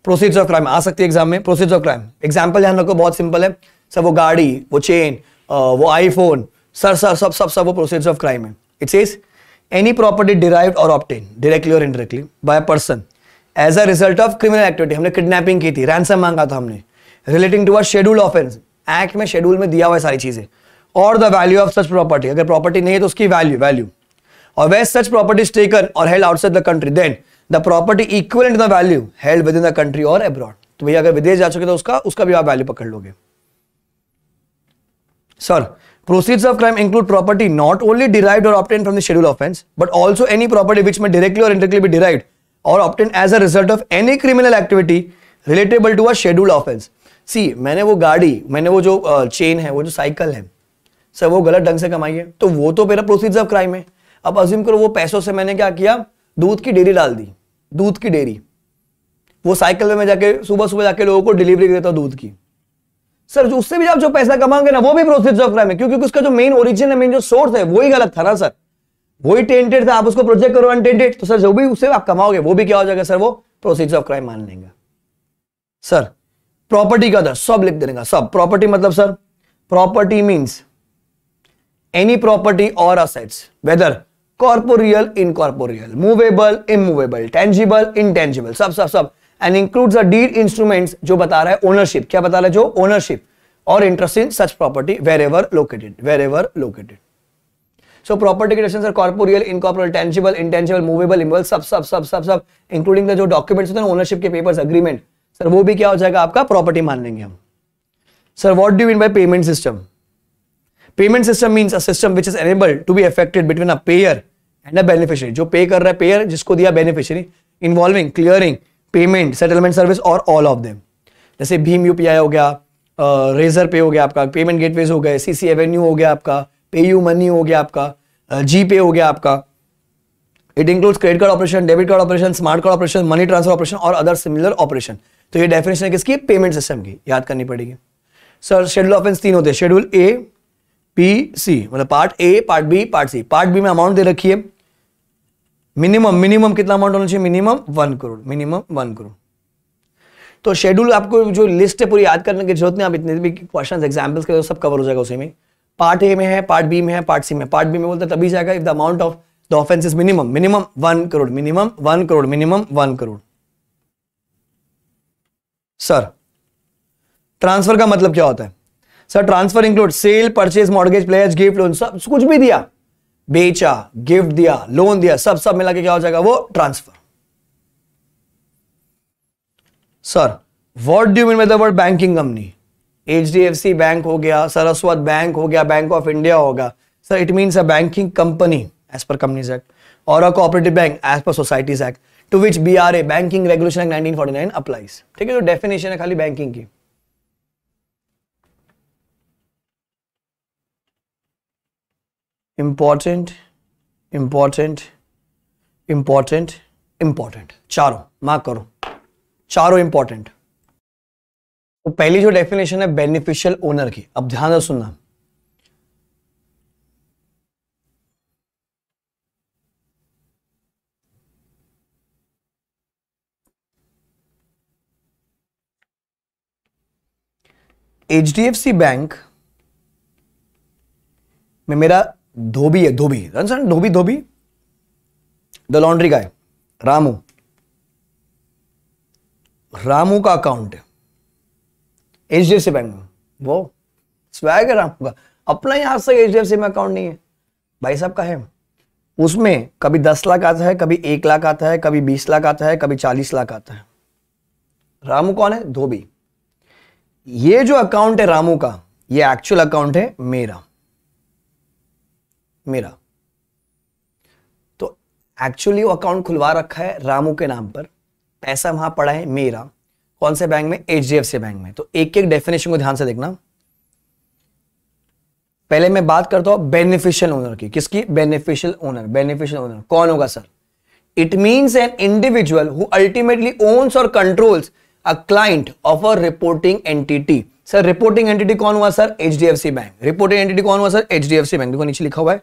proceeds of crime आ सकती है exam में प्रोसीड्स ऑफ क्राइम एग्जाम्पल ध्यान रखो बहुत सिंपल है सर वो गाड़ी वो चेन वो आईफोन सर सर सब सब सब वो प्रोसीड्स ऑफ क्राइम है it's is any property derive or obtain directly or indirectly by person as a result of criminal activity हमने किडनैपिंग की थी रैनसम मांगा था हमने relating to a schedule offence act में शेड्यूल में दिया हुआ है सारी चीजें or the value of such property अगर प्रॉपर्टी नहीं है तो उसकी value value or where such property taken or held outside the country then the property equal in the value held within the country or abroad तो भैया अगर विदेश जा चुके तो उसका उसका भी आप वैल्यू पकड़ लोगे sir proceeds of crime include property not only derive or obtain from the schedule offence but also any property which may directly or indirectly be derive or obtain as a result of any criminal activity relatable to a schedule offence see मैंने वो गाड़ी मैंने वो जो chain है वो जो cycle है सर वो गलत ढंग से कमाई है तो वो तो मेरा प्रोसीड्स ऑफ क्राइम है अब अजीम करो वो पैसों से मैंने क्या किया दूध की डेयरी डाल दी दूध की डेयरी वो साइकिल में जाके सुबह सुबह जाके लोगों को डिलीवरी देता दूध की सर जो उससे भी आप जो पैसा कमाओगे ना वो भी प्रोसेस ऑफ क्राइम है क्योंकि उसका जो मेन ओरिजिन है मेन जो सोर्स है वही गलत था ना सर वही टेंटेड था आप उसको प्रोजेक्ट करो अनटेंटेड तो सर जो भी उससे आप कमाओगे वो भी क्या हो जाएगा सर वो प्रोसेस ऑफ क्राइम मान लेंगे सर प्रॉपर्टी का दर सब लिख देगा सब प्रॉपर्टी मतलब sir property means any property or assets whether corporeal, incorporeal, movable immovable, tangible, intangible, सब सब सब and include the deed instruments जो बता रहा है ओनरशिप क्या बता रहा है जो ownership or interest in such property wherever located wherever located so property के are corporeal incorporeal tangible intangible movable immovable सब सब सब सब सब इंक्लूडिंग द जो डॉक्यूमेंट्स होते हैं ओनरशिप के पेपर अग्रीमेंट सर वो भी क्या हो जाएगा आपका प्रॉपर्टी मान लेंगे हम sir what do mean by payment system payment system mean system which is enable to be effected between a payer and a beneficiary जो पे कर रहा है पेयर जिसको दिया beneficiary involving clearing payment settlement service or all of them जैसे भीम UPI हो गया रेजर पे हो गया आपका पेमेंट गेटवेज हो गए सीसी एवेन्यू हो गया आपका पे यू मनी हो गया आपका जी पे हो गया आपका it includes credit card operation debit card operation smart card operation money transfer operation or other similar operation तो ये डेफिनेशन है किसकी पेमेंट सिस्टम की याद करनी पड़ेगी सर शेड्यूल ऑफेंस तीन होते हैं शेड्यूल ए पी सी मतलब part A part B part C part B में अमाउंट दे रखी है मिनिमम मिनिमम कितना अमाउंट होना चाहिए minimum one crore minimum one crore तो शेड्यूल आपको जो लिस्ट है पूरी याद करने की जरूरत नहीं आप इतने भी क्वेश्चन एग्जाम्पल्स के सब कवर हो जाएगा उसी में पार्ट ए में है पार्ट बी में है पार्ट सी में पार्ट बी में बोलते तभी जाएगा if the amount of the offence is minimum minimum one crore minimum one crore minimum one crore sir transfer का मतलब क्या होता है sir transfer include sale purchase mortgage pledge gift loan सब कुछ भी दिया बेचा गिफ्ट दिया लोन दिया सब सब मिला के क्या हो जाएगा वो transfer sir what do mean word banking company H D F C bank हो गया सरस्वत बैंक हो गया बैंक ऑफ इंडिया होगा sir it means a banking company as per companies act or a cooperative bank as per societies act to which B R A banking regulation act nineteen forty nine applies ठीक है जो तो definition है खाली banking की important important important important चारों mark करो चारों इंपॉर्टेंट तो पहली जो डेफिनेशन है बेनिफिशियल ओनर की अब ध्यान से सुनना H D F C bank में मेरा धोबी है धोबी धोबी धोबी the laundry guy Ramu Ramu का अकाउंट है H D F C bank में वो स्वैग है रामू का अपना ही आज तक एच डी एफ सी में अकाउंट नहीं है भाई साहब का है उसमें कभी दस लाख आता है कभी एक लाख आता है कभी बीस लाख आता है कभी चालीस लाख आता है रामू कौन है धोबी ये जो अकाउंट है रामू का ये एक्चुअल अकाउंट है मेरा मेरा तो एक्चुअली वो अकाउंट खुलवा रखा है रामू के नाम पर पैसा वहां पड़ा है मेरा कौन से बैंक में H D F C bank में तो एक एक डेफिनेशन को ध्यान से देखना पहले मैं बात करता हूं बेनिफिशियल ओनर की किसकी बेनिफिशियल ओनर बेनिफिशियल ओनर कौन होगा sir it means an individual who ultimately owns or controls a client of a reporting entity sir reporting entity कौन हुआ sir H D F C bank reporting entity कौन हुआ sir H D F bank देखो नीचे लिखा हुआ है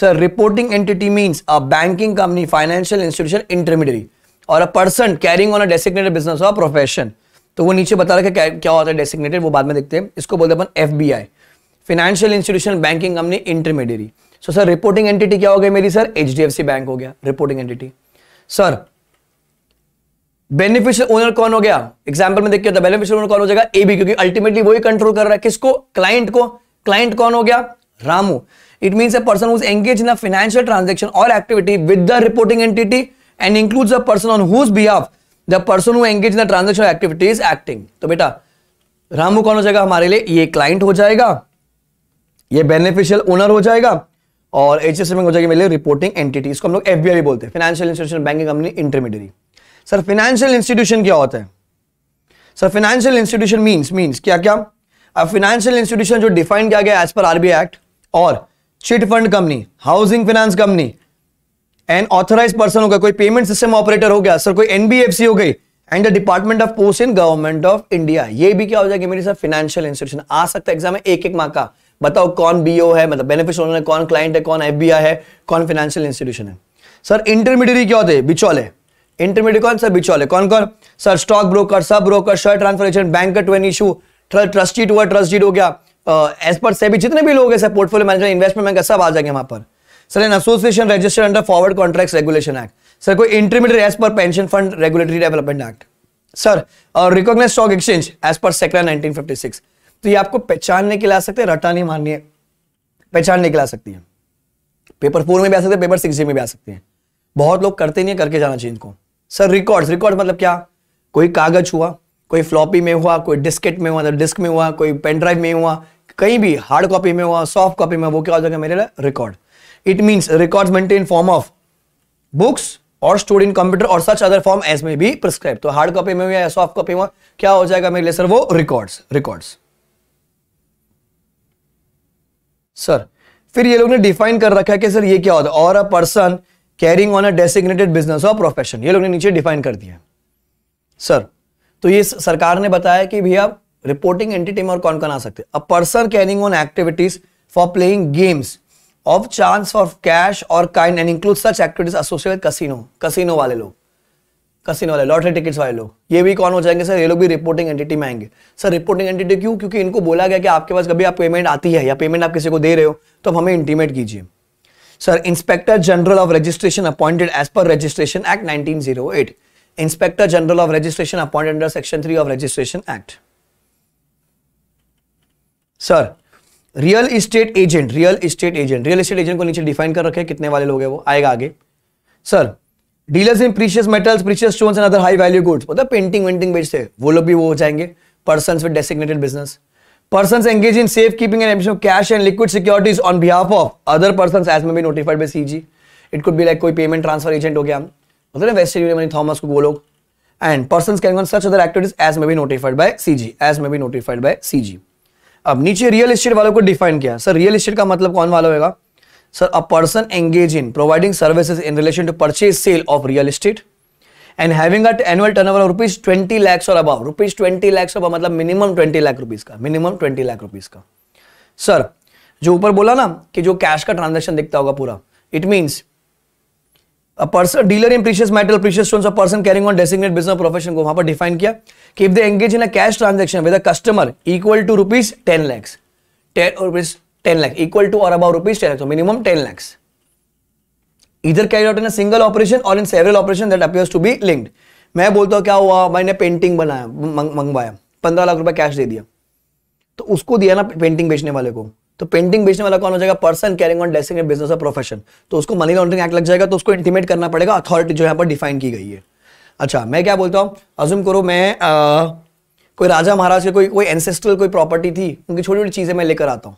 sir reporting entity means a banking company financial institution intermediary or a person carrying on a designated business or profession तो वो नीचे बता रहे है क्या होता है डेसिग्नेटेड वो बाद में देखते हैं इसको बोलते हैं अपन F B I financial institution banking company intermediary so sir reporting entity क्या हो गई मेरी sir H D F C bank हो गया reporting entity sir beneficial owner कौन हो गया एग्जाम्पल में देखिए होता बेनिफिशियल ओनर कौन हो जाएगा ए बी क्योंकि अल्टीमेटली वही कंट्रोल कर रहा है किसको क्लाइंट को क्लाइंट कौन हो गया Ramu It means a person who is engaged in a financial transaction or activity with the reporting entity and includes a person on whose behalf the person who engaged in the transaction activity is acting. तो बेटा रामू कौन हो जाएगा हमारे लिए ये client हो जाएगा ये बेनिफिशियल ओनर हो जाएगा और एच एस हो जाएगी मेरे रिपोर्टिंग एंटिटी इसको हम लोग एफ बी बोलते हैं financial institution banking company intermediary sir financial institution क्या होता है sir financial institution means means क्या क्या अब फाइनेंशियल इंस्टीट्यूशन जो डिफाइन किया गया as per RBI act or chit fund company housing finance company and authorise person हो गया कोई पेमेंट सिस्टम ऑपरेटर हो गया सर कोई एनबीएफसी हो गई and the department of post in government of India ये भी क्या हो जाएगी मेरी सर फाइनेंशियल इंस्टीट्यूशन आ सकता है एग्जाम में एक एक मार्क का बताओ कौन बीओ है मतलब बेनिफिट ओनर है कौन क्लाइंट है कौन एफबीआई है कौन फाइनेंशियल इंस्टीट्यूशन है सर इंटरमीडियरी क्या होते हैं बिचौले इंटरमीडिएट कौन सर बिचौले कौन कौन sir stock broker sub broker share transfer agent bank to an issue trustee to trust deed हो गया एज पर सेबी जितने भी लोग पोर्टफोलियो मैनेजमेंट इन्वेस्टमेंट बैंक सब आ जाएंगे वहां पर sir an association registered under forward contract regulation act sir कोई intermediate as per pension fund regulatory development act sir recognise stock exchange as per sector 1956 तो ये आपको पहचानने के लिए आ सकते हैं रटा नहीं मारनी है पहचानने के लिए आ सकती है पेपर फोर में भी आ सकते हैं पेपर सिक्स में भी आ सकते हैं बहुत लोग करते नहीं है करके जाना चाहिए इनको सर रिकॉर्ड्स रिकॉर्ड मतलब क्या कोई कागज हुआ कोई फ्लॉपी में हुआ कोई डिस्केट में हुआ डिस्क मतलब में हुआ कोई पेन ड्राइव में हुआ कहीं भी हार्ड कॉपी में हुआ सॉफ्ट कॉपी में वो क्या हो जाएगा मेरे लिए record it means record maintain form of books or store in computer or such other form as में भी प्रिस्क्राइब तो हार्ड कॉपी में हुआ या सॉफ्ट कॉपी में क्या हो जाएगा मेरे लिए सर वो रिकॉर्ड्स रिकॉर्ड्स सर फिर ये लोग ने डिफाइन कर रखा है कि सर ये क्या होता है और a person carrying on a designated business or profession ये लोग ने नीचे डिफाइन कर दिया सर तो ये सरकार ने बताया कि भैया रिपोर्टिंग एंटिटी में और कौन कौन आ सकते a person carrying on activities for playing games of chance for cash or kind and include such activities associate casino casino वाले लोग कसिनो वाले लॉटरी टिकट्स वाले लोग ये भी कौन हो जाएंगे सर ये लोग भी रिपोर्टिंग एंटिटी में आएंगे सर रिपोर्टिंग एंटिटी क्यों क्योंकि इनको बोला गया कि आपके पास कभी आप पेमेंट आती है या पेमेंट आप किसी को दे रहे हो तो अब हमें इंटीमेट कीजिए sir inspector general of registration appointed as per registration act at Inspector General of Registration appointed under Section 3 of Registration Act. Sir real estate agent real estate agent real estate agent को नीचे define कर रखे हैं कितने वाले लोग हैं वो आएगा आगे sir dealers in precious metals precious stones and other high value goods मतलब पेंटिंग वेंटिंग बेचते हैं वो लोग भी वो हो जाएंगे person with designated business persons engaged in safe keeping and emission of cash and liquid securities on behalf of other persons as may be notified by CG. It could be like कोई payment transfer agent हो गया हम मतलब waste wasted money Thomas को बोलो and person can on such other activities as may be notified by CG as may be notified by CG अब नीचे real estate वालों को डिफाइन किया सर रियल इस्टेट का मतलब कौन वाला होगा sir a person engage in providing services in relation to purchase sale of real estate and having at annual turnover rupees twenty lakhs or above rupees twenty lakhs or मतलब minimum twenty lakh rupees का minimum twenty lakh rupees का sir जो ऊपर बोला ना कि जो cash का ट्रांजेक्शन दिखता होगा पूरा it means person dealer in precious metal precious stone person carrying on designate business profession को वहां पर डिफाइन किया कि if they engage in a cash transaction with a customer equal to rupees ten lakhs ten rupees ten lakhs equal to or about rupees ten lakhs minimum ten lakhs इधर carry out in single operation or in several operation that appears to be linked मैं बोलता हूँ क्या हुआ मैंने painting बनाया मंगवाया पंद्रह लाख रुपए कैश दे दिया तो उसको दिया ना पेंटिंग बेचने वाले को तो पेंटिंग बेचने वाला कौन हो जाएगा person carrying on designated business or profession तो उसको मनी लॉन्ड्रिंग एक्ट लग जाएगा तो उसको इंटीमेट करना पड़ेगा अथॉरिटी जो यहाँ पर डिफाइन की गई है अच्छा मैं क्या बोलता हूँ अजूम करो मैं आ, कोई राजा महाराज की कोई कोई एनसेस्ट्रल कोई प्रॉपर्टी थी उनकी छोटी छोटी चीज़ें मैं लेकर आता हूँ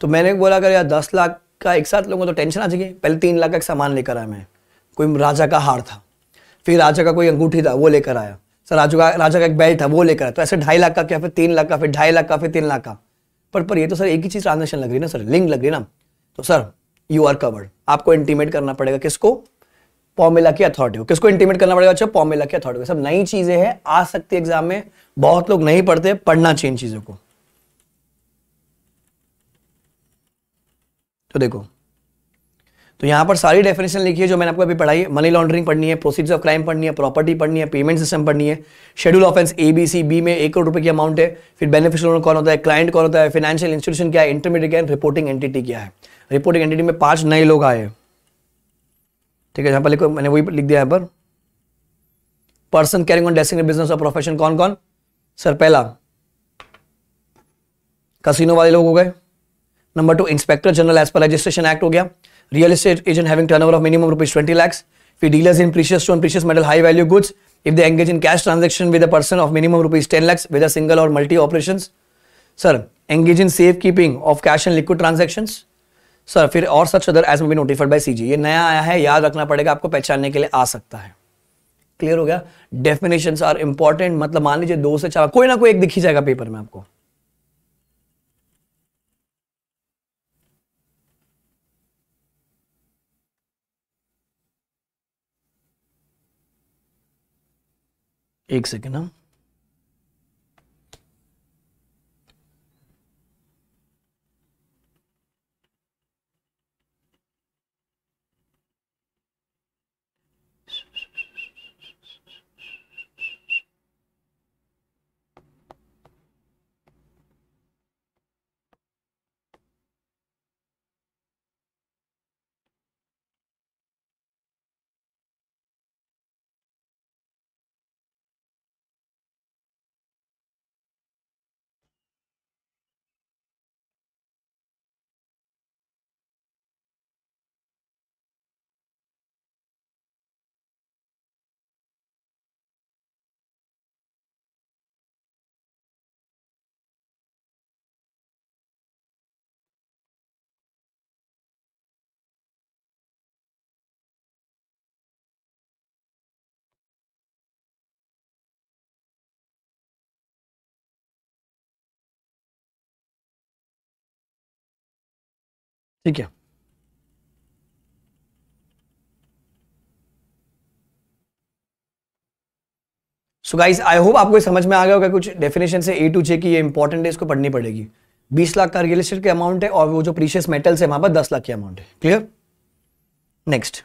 तो मैंने बोला अगर यार दस लाख का एक साथ लोगों को तो टेंशन आ जाएगी पहले तीन लाख का सामान लेकर आया मैं कोई राजा का हार था फिर राजा का कोई अंगूठी था वो लेकर आया सर राजू का राजा का एक बेल्ट था वो लेकर आया तो ऐसे ढाई लाख का क्या फिर तीन लाख का फिर ढाई लाख का फिर तीन लाख का पर पर ये तो सर एक ही चीज़ ट्रांजेक्शन लग रही है ना सर लिंक लग रही है ना तो सर यू आर कवर्ड आपको इंटीमेट करना पड़ेगा किसको पॉमेला की अथॉरिटी को किसको इंटीमेट करना पड़ेगा अच्छा पॉमेला की अथॉरिटी को सब नई चीज़ें हैं आ सकती है एग्जाम में बहुत लोग नहीं पढ़ते पढ़ना चाहिए इन चीज़ों को तो देखो तो यहाँ पर सारी डेफिनेशन लिखी है जो मैंने आपको अभी पढ़ाई है मनी लॉन्ड्रिंग पढ़नी है प्रोसीड्स ऑफ क्राइम पढ़नी है प्रॉपर्टी पढ़नी है पेमेंट सिस्टम पढ़नी है schedule offence A B C B में एक करोड़ रुपए की अमाउंट है फिर बेनिफिशियल ओनर कौन होता है क्लाइंट कौन होता है फाइनेंशियल इंस्टीट्यूशन क्या है इंटरमीडिएट क्या है रिपोर्टिंग एंटिटी क्या है रिपोर्टिंग एंटिटी में पांच नए लोग आए ठीक है यहाँ पर लिखो मैंने वही लिख दिया यहाँ पर person carrying on designated business or profession कौन कौन सर पहला कसिनो वाले लोग हो गए number two inspector general as per registration act हो गया real estate agent having turnover of minimum rupees 20 lakhs. If dealers in precious stone, precious metal, high value goods, if they engage in cash transaction with a person of minimum rupees 10 lakhs, whether single or multi operations. Sir, engage in safekeeping of cash and liquid transactions. Sir फिर और such other as may be notified by CG ये नया आया है याद रखना पड़ेगा आपको पहचानने के लिए आ सकता है क्लियर हो गया डेफिनेशन आर इंपॉर्टेंट मतलब मान लीजिए दो से चार कोई ना कोई एक दिखी जाएगा पेपर में आपको एक सेकेंड हम हाँ। ठीक है सो गाइस आई होप आपको समझ में आ गया होगा कुछ डेफिनेशन से ए टू जे की ये इंपॉर्टेंट है इसको पढ़नी पड़ेगी बीस लाख का रियल स्टेट के अमाउंट है और वो जो प्रीशियस मेटल्स है वहां पर दस लाख की अमाउंट है क्लियर नेक्स्ट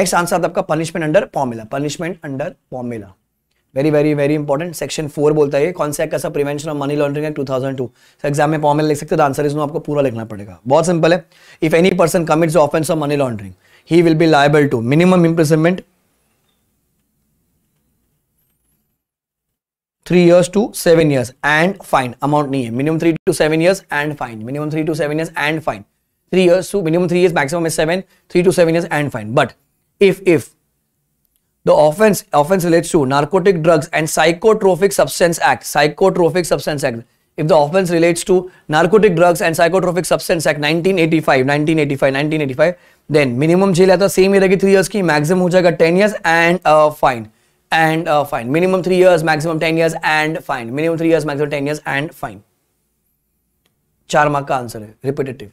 नेक्स्ट आंसर आपका punishment under formula punishment under formula very very very important section four बोलता है कौन सा कैसा prevention of money laundering act two thousand two exam में फॉर्मल लिख सकते हो आंसर इसमें आपको पूरा लिखना पड़ेगा बहुत सिंपल है if any person commits offence of money laundering he will be liable to minimum imprisonment three years to seven years and fine amount नहीं है minimum three to seven years and fine minimum three to seven years and fine three years to minimum three years maximum is seven three to seven years and fine but if if The offense offense relates to Narcotic Drugs and Psychotropic Substance Act. Psychotropic Substance Act. If the offense relates to Narcotic Drugs and Psychotropic Substance Act 1985, 1985, 1985, then minimum jail आता same ही रहेगी three years ki maximum ho jayega 10 years and uh, fine and uh, fine minimum three years maximum 10 years and fine minimum three years maximum 10 years and fine चार mark का answer है repetitive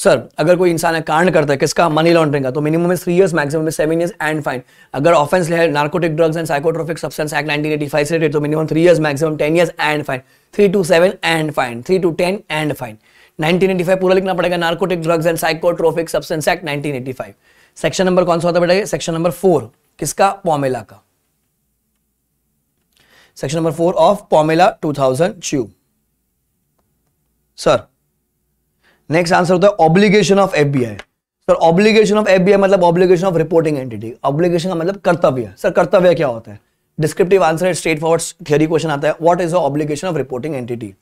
sir अगर कोई इंसान है कांड करता है किसका मनी लॉन्ड्रिंग का तो minimum is three years maximum is seven years and fine अगर ऑफेंस है narcotic drugs and psychotropic substance act nineteen eighty five से रिलेटेड तो minimum three years maximum ten years and fine three to seven and fine three to ten and fine nineteen eighty five पूरा लिखना पड़ेगा narcotic drugs and psychotropic substance act nineteen eighty five section number कौन सा होता बेटा section number four किसका PMLA का section number four of PMLA two 2002 sir next answer होता है obligation of FBI sir obligation of FBI मतलब obligation of reporting entity obligation का मतलब कर्तव्य सर कर्तव्य क्या होता है डिस्क्रिप्टिव आंसर है स्ट्रेट फॉरवर्ड थियरी क्वेश्चन आता है what is the obligation of reporting entity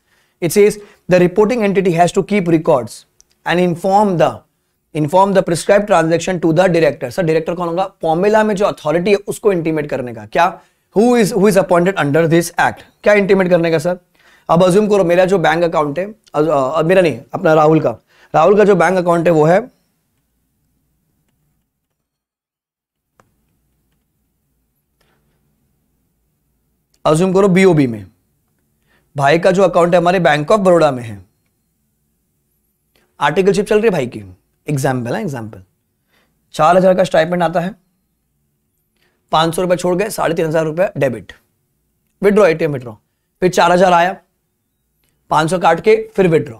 it's is the reporting entity has to keep records and inform the inform the prescribe transaction to the director sir director कौन होगा formula में जो authority है उसको intimate करने का क्या who is who is appointed under this act क्या इंटीमेट करने का सर अब अज्यूम करो मेरा जो बैंक अकाउंट है अज, अ, मेरा नहीं अपना राहुल का राहुल का जो बैंक अकाउंट है वो है अज्यूम करो बीओबी में भाई का जो अकाउंट है हमारे बैंक ऑफ बड़ोड़ा में है आर्टिकलशिप चल रही है भाई की एग्जाम्पल है एग्जाम्पल चार हजार का स्टाइपमेंट आता है पांच सौ रुपया छोड़ गए साढ़े तीन हजार रुपया डेबिट विड्रॉ एटीएम विड्रॉ फिर चार हजार आया पांच सौ काट के फिर विड्रॉ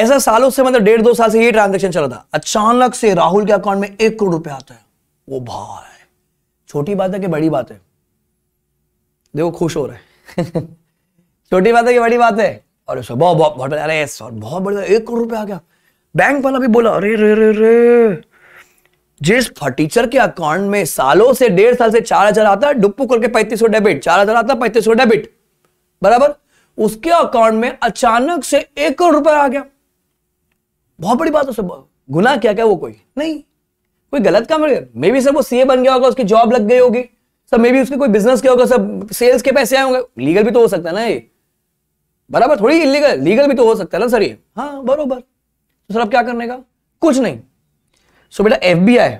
ऐसा सालों से मतलब डेढ़ दो साल से ये ट्रांजेक्शन चला था अचानक से राहुल के अकाउंट में एक करोड़ रुपया आता है वो भाई छोटी बात है कि बड़ी बात है देखो खुश हो रहे हैं <laughs> छोटी बात है कि बड़ी बात है और बहुत बहुत बहुत अरे बहुत बड़ी एक करोड़ रुपया आ गया बैंक वाला भी बोला अरे रे रे रे जिस फर्टीचर के अकाउंट में सालों से डेढ़ साल से चार हजार आता है डुप्पू करके पैंतीस डेबिट चार हजार आता है पैंतीस डेबिट बराबर उसके अकाउंट में अचानक से एक करोड़ रुपया आ गया बहुत बड़ी बात है गुना क्या क्या वो कोई नहीं कोई गलत काम नहीं मे भी सर वो सीए बन गया होगा उसकी जॉब लग गई होगी सर मे भी उसके कोई बिजनेस क्या होगा सर सेल्स के पैसे आए होंगे लीगल भी तो हो सकता है ना ये बराबर थोड़ी इलीगल लीगल भी तो हो सकता है ना सर ये हाँ बरोबर तो सर अब क्या करने का कुछ नहीं सो बेटा F B I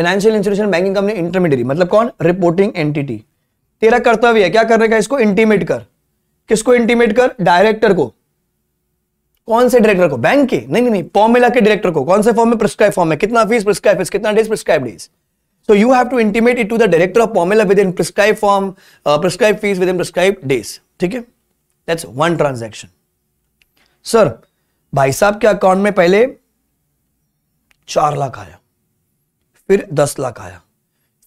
financial institution banking company intermediate मतलब कौन रिपोर्टिंग एंटिटी तेरा कर्तव्य है क्या करने का इसको इंटीमेट कर किसको इंटीमेट कर डायरेक्टर को कौन से डायरेक्टर को बैंक के नहीं नहीं नहीं फॉर्म मिला के डायरेक्टर को कौन से फॉर्म में प्रिस्क्राइब फॉर्म है कितना फीस प्रिस्क्राइब फीस कितना days prescribe days so you have to intimate it to the director of formula within prescribe form prescribe fees within prescribe days ठीक है that's one transaction sir भाई साहब के account में पहले चार लाख आया फिर दस लाख आया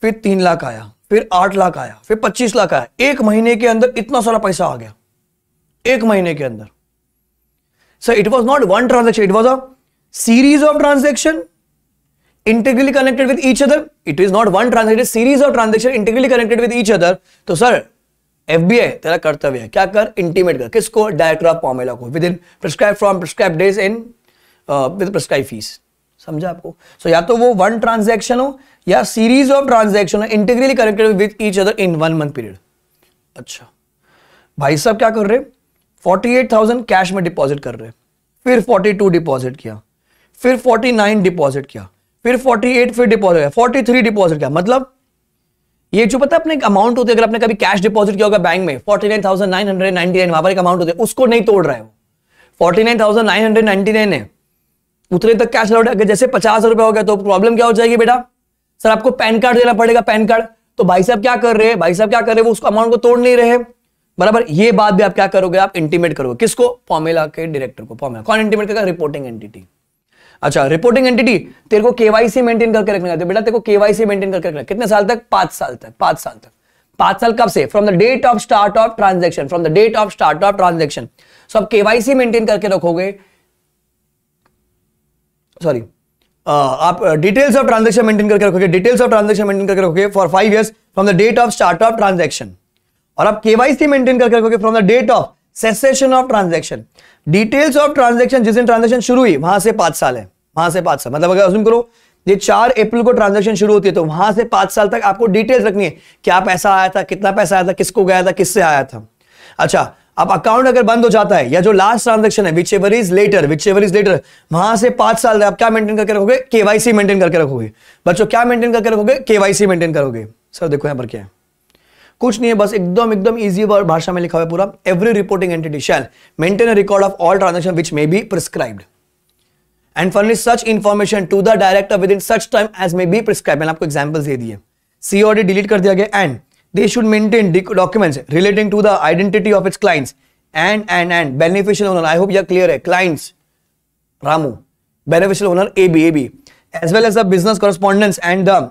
फिर तीन लाख आया फिर आठ लाख आया फिर पच्चीस लाख आया एक महीने के अंदर इतना सारा पैसा आ गया एक महीने के अंदर sir it was not one transaction it was a series of transaction integrally connected with each other it is not one transaction series of transaction integrally connected with each other तो सर एफबीआई तेरा कर्तव्य है क्या कर intimate कर किसको director of PMLA को within prescribe from prescribe days in with prescribe fees समझा आपको सो so, या तो वो वन ट्रांजेक्शन हो या सीरीज ऑफ ट्रांजेक्शन हो integrally connected with each other in one month period अच्छा भाई साहब क्या कर रहे हैं 48,000 कैश में डिपॉजिट कर रहे फिर 42 डिपॉजिट किया फिर 49 डिपॉजिट किया फिर 48 फिर डिपॉजिट किया 43 डिपॉजिट किया मतलब ये जो पता है अपने अमाउंट होते अगर आपने कभी कैश डिपॉजिट किया होगा बैंक में 49,999 वहां पर एक अमाउंट होते उसको नहीं तोड़ रहा है वो 49,999 है उतने तक कैश लौट अगर जैसे पचास रुपया हो गया तो प्रॉब्लम क्या हो जाएगी बेटा सर आपको पैन कार्ड देना पड़ेगा पैन कार्ड तो भाई साहब क्या कर रहे हैं भाई साहब क्या कर रहे हैं वो उसको अमाउंट को तोड़ नहीं रहे बराबर ये बात भी आप क्या करोगे आप इंटीमेट करोगे किसको फॉर्मेला के डायरेक्टर को फॉर्मेला कौन इंटीमेट करेगा रिपोर्टिंग एंटिटी अच्छा रिपोर्टिंग एंटिटी तेरे को केवाईसी मेंटेन करके रखना है बेटा तेरे को केवाईसी मेंटेन करके रखना कितने साल तक पांच साल तक पांच साल तक पांच साल कब से from the date of start of transaction from the date of start of transaction so आप केवाईसी मेंटेन करके रखोगे सॉरी आप डिटेल्स ऑफ ट्रांजेक्शन मेंटेन करके रखोगे डिटेल्स ऑफ ट्रांजेक्शन मेंटेन करके रखोगे for five years from the date of start of transaction और आप केवाईसी मेंटेन करके रखोगे from the date of cessation of transaction details of transaction जिस दिन ट्रांजेक्शन शुरू हुई वहां से पांच साल है वहां से पांच साल मतलब अगर करो ये चार अप्रैल को ट्रांजेक्शन शुरू होती है तो वहां से पांच साल तक आपको डिटेल्स रखनी है क्या पैसा आया था कितना पैसा आया था किसको गया था किससे आया था अच्छा अब अकाउंट अगर बंद हो जाता है या जो लास्ट ट्रांजेक्शन है whichever is later whichever is later वहां से पांच साल तक आप क्या मेंटेन करके रखोगे केवाईसी मेंटेन करके रखोगे बच्चों क्या मेंटेन करके रखोगे केवाईसी मेंटेन करोगे सर देखो यहां पर क्या है कुछ नहीं है बस एकदम एकदम इजी भाषा में लिखा हुआ पूरा every reporting entity shall maintain a record of all transaction which may be prescribed and furnish such information to the director within such time as may be prescribe मैंने आपको एग्जाम्पल दे दिए COD delete कर दिया गया and they should maintain documents relating to the identity of its clients and and and beneficial owner I hope यह clear है clients Ramu beneficial owner A B A B as well as the business correspondence and the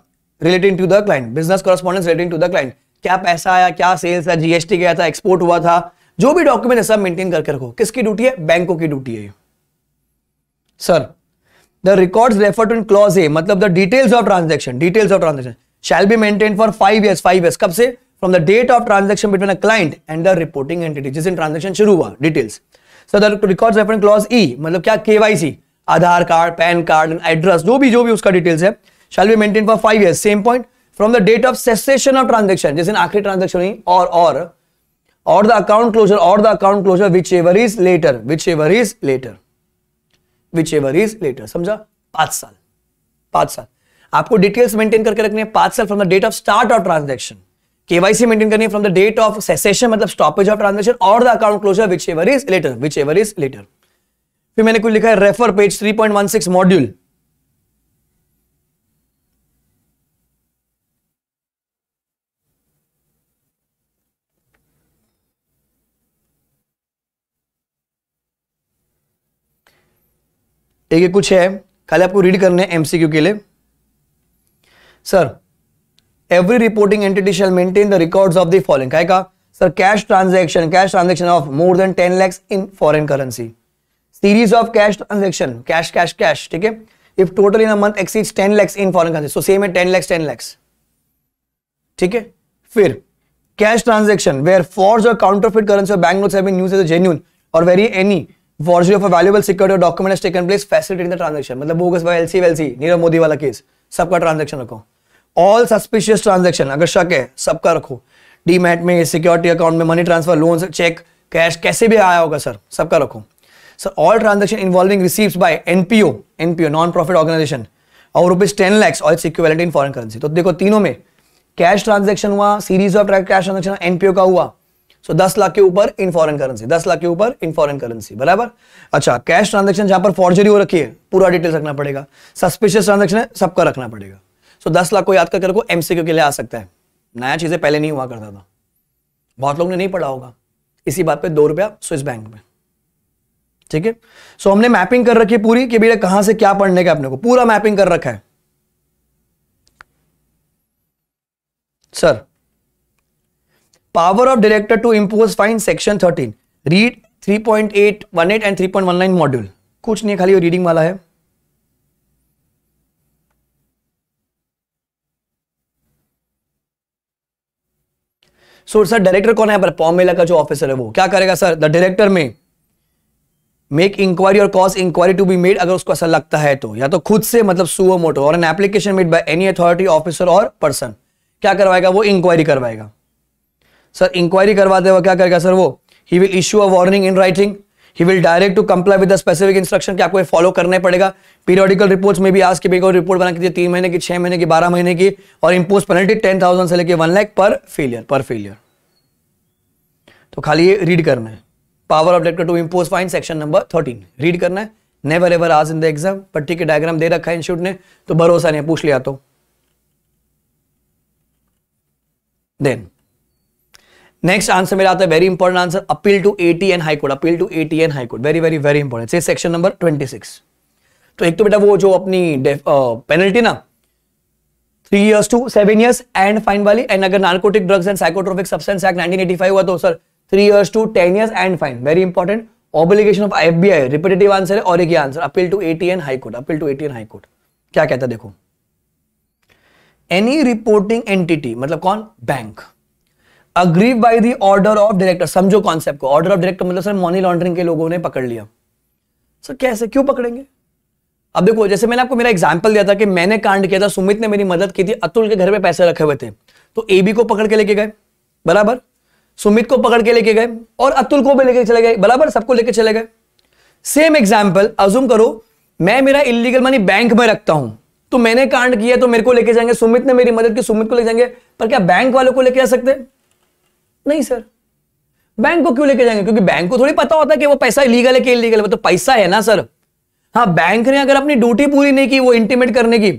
relating to the client business correspondence relating to the client क्या पैसा आया क्या sales है GST गया था export हुआ था जो भी डॉक्यूमेंट है सब मेंटेन करके रखो किसकी ड्यूटी है बैंकों की ड्यूटी है sir the records refer to in clause A मतलब the details of transaction details of transaction shall be maintain for five year five year कब से from the date of transaction between a client and the reporting entity जिस दिन transaction शुरू हुआ details sir refer in clause E मतलब क्या KYC Aadhaar card PAN card address जो भी जो भी उसका डिटेल्स है shall be maintain for five year same point from the date of cessation of transaction जैसे आखिरी ट्रांजेक्शन हुई or or or the account closure or the account closure whichever is later whichever is later whichever is later समझा पांच साल पांच साल आपको details maintain करके रखने है पांच साल from the date of start of transaction KYC maintain करनी है from the date of cessation मतलब stoppage of transaction or the account closure whichever is later whichever is later फिर मैंने कुछ लिखा है रेफर पेज 3.16 मॉड्यूल एक एक कुछ है खाली आपको रीड करने हैं एमसीक्यू के लिए sir every reporting entity shall maintain the records of the following क्या कहा sir cash transaction cash transaction of more than ten lakhs in foreign currency series of cash transaction cash cash cash ठीक है if total in a month exceeds ten lakhs in foreign currency so same है ten lakhs ten lakhs ठीक है फिर cash transaction where forge or counterfeit currency or bank notes have been used as genuine or very any forgery of a valuable security document has taken place facilitating the मतलब bogus भाई LC वेलसी नीरव मोदी वाला case सबका transaction रखो all suspicious transaction अगर शक है सबका रखो डी मैट में सिक्योरिटी अकाउंट में money transfer loan check cash कैसे भी आया होगा सर सबका रखो sir all transaction involving receives by NPO NPO non profit organisation और rupees ten lakhs all security in foreign currency तो देखो तीनों में कैश ट्रांजेक्शन हुआ series of cash transaction NPO का हुआ सो दस लाख के ऊपर इन फॉरन करेंसी दस लाख के ऊपर इन फॉरन करेंसी बराबर अच्छा कैश ट्रांजेक्शन जहां पर फॉर्जरी हो रखी है पूरा डिटेल रखना पड़ेगा सस्पिशियस ट्रांजेक्शन है सबका रखना पड़ेगा सो दस लाख को याद करके रखो एमसीक्यू के लिए आ सकता है नया चीजें पहले नहीं हुआ करता था बहुत लोग ने नहीं पढ़ा होगा इसी बात पे दो रुपया स्विस बैंक में ठीक है सो हमने मैपिंग कर रखी है पूरी कि भैया कहां से क्या पढ़ने का अपने को पूरा मैपिंग कर रखा है sir power of director to impose fine section 13 read 3.818 and 3.19 module कुछ नहीं खाली रीडिंग वाला है सो so, सर डायरेक्टर कौन है पर पॉमेला का जो ऑफिसर है वो क्या करेगा sir the director may make inquiry or cause inquiry to be made अगर उसको ऐसा लगता है तो या तो खुद से मतलब suo motu or an application made by any authority officer or person क्या करवाएगा वो इंक्वायरी करवाएगा सर इंक्वायरी करवाते हुए क्या करेगा सर वो he will issue a warning in writing he will direct to comply with specific instruction कि आपको ये फॉलो करने पड़ेगा पीरियोडिकल रिपोर्ट्स में भी आज की बेगो रिपोर्ट बना दिए तीन महीने की छह महीने की बारह महीने की और इम्पोज पेनल्टी टेन थाउजेंड से लेकर वन लैक पर फेलियर पर फेलियर तो खाली ये रीड करना है power of director to impose fine section number thirteen read करना है नेवर एवर आज इन द एग्जाम पट्टी के डायग्राम दे रखा है इंस्टीट्यूट ने तो भरोसा नहीं पूछ लिया तो देन नेक्स्ट आंसर मेरा आता है very important answer appeal to AT and high court appeal to AT and high court very very very important से सेक्शन नंबर ट्वेंटी सिक्स तो एक तो बेटा वो जो अपनी पेनल्टी ना three years to seven years and fine वाली एंड अगर narcotic drugs and psychotropic substance act nineteen eighty five हुआ तो sir three years to ten years and fine very important obligation of B I repetitive answer है और एक answer appeal to AT and high court appeal to AT and high court क्या कहता है देखो any reporting entity मतलब कौन bank aggrieve by the order of director समझो कॉन्सेप्ट को ऑर्डर ऑफ डायरेक्टर मतलब सर मनी लॉन्ड्रिंग के लोगों ने पकड़ लिया सर कैसे क्यों पकड़ेंगे अब देखो जैसे मैंने आपको मेरा एग्जाम्पल दिया था कि मैंने कांड किया था सुमित ने मेरी मदद की थी अतुल के घर पे पैसे रखे हुए थे तो ए बी को पकड़ के लेके गए बराबर सुमित को पकड़ के लेके गए और अतुल को भी लेके चले गए बराबर सबको लेके चले गए सेम एग्जाम्पल अजूम करो मैं मेरा इलीगल मनी बैंक में रखता हूं तो मैंने कांड किया तो मेरे को लेके जाएंगे सुमित ने मेरी मदद की सुमित को लेके जाएंगे पर क्या बैंक वालों को लेके जा सकते नहीं सर बैंक को क्यों लेके जाएंगे क्योंकि बैंक को थोड़ी पता होता है कि वो पैसा इलीगल है कि इलीगल है तो पैसा है ना सर हाँ बैंक ने अगर अपनी ड्यूटी पूरी नहीं की वो इंटीमेट करने की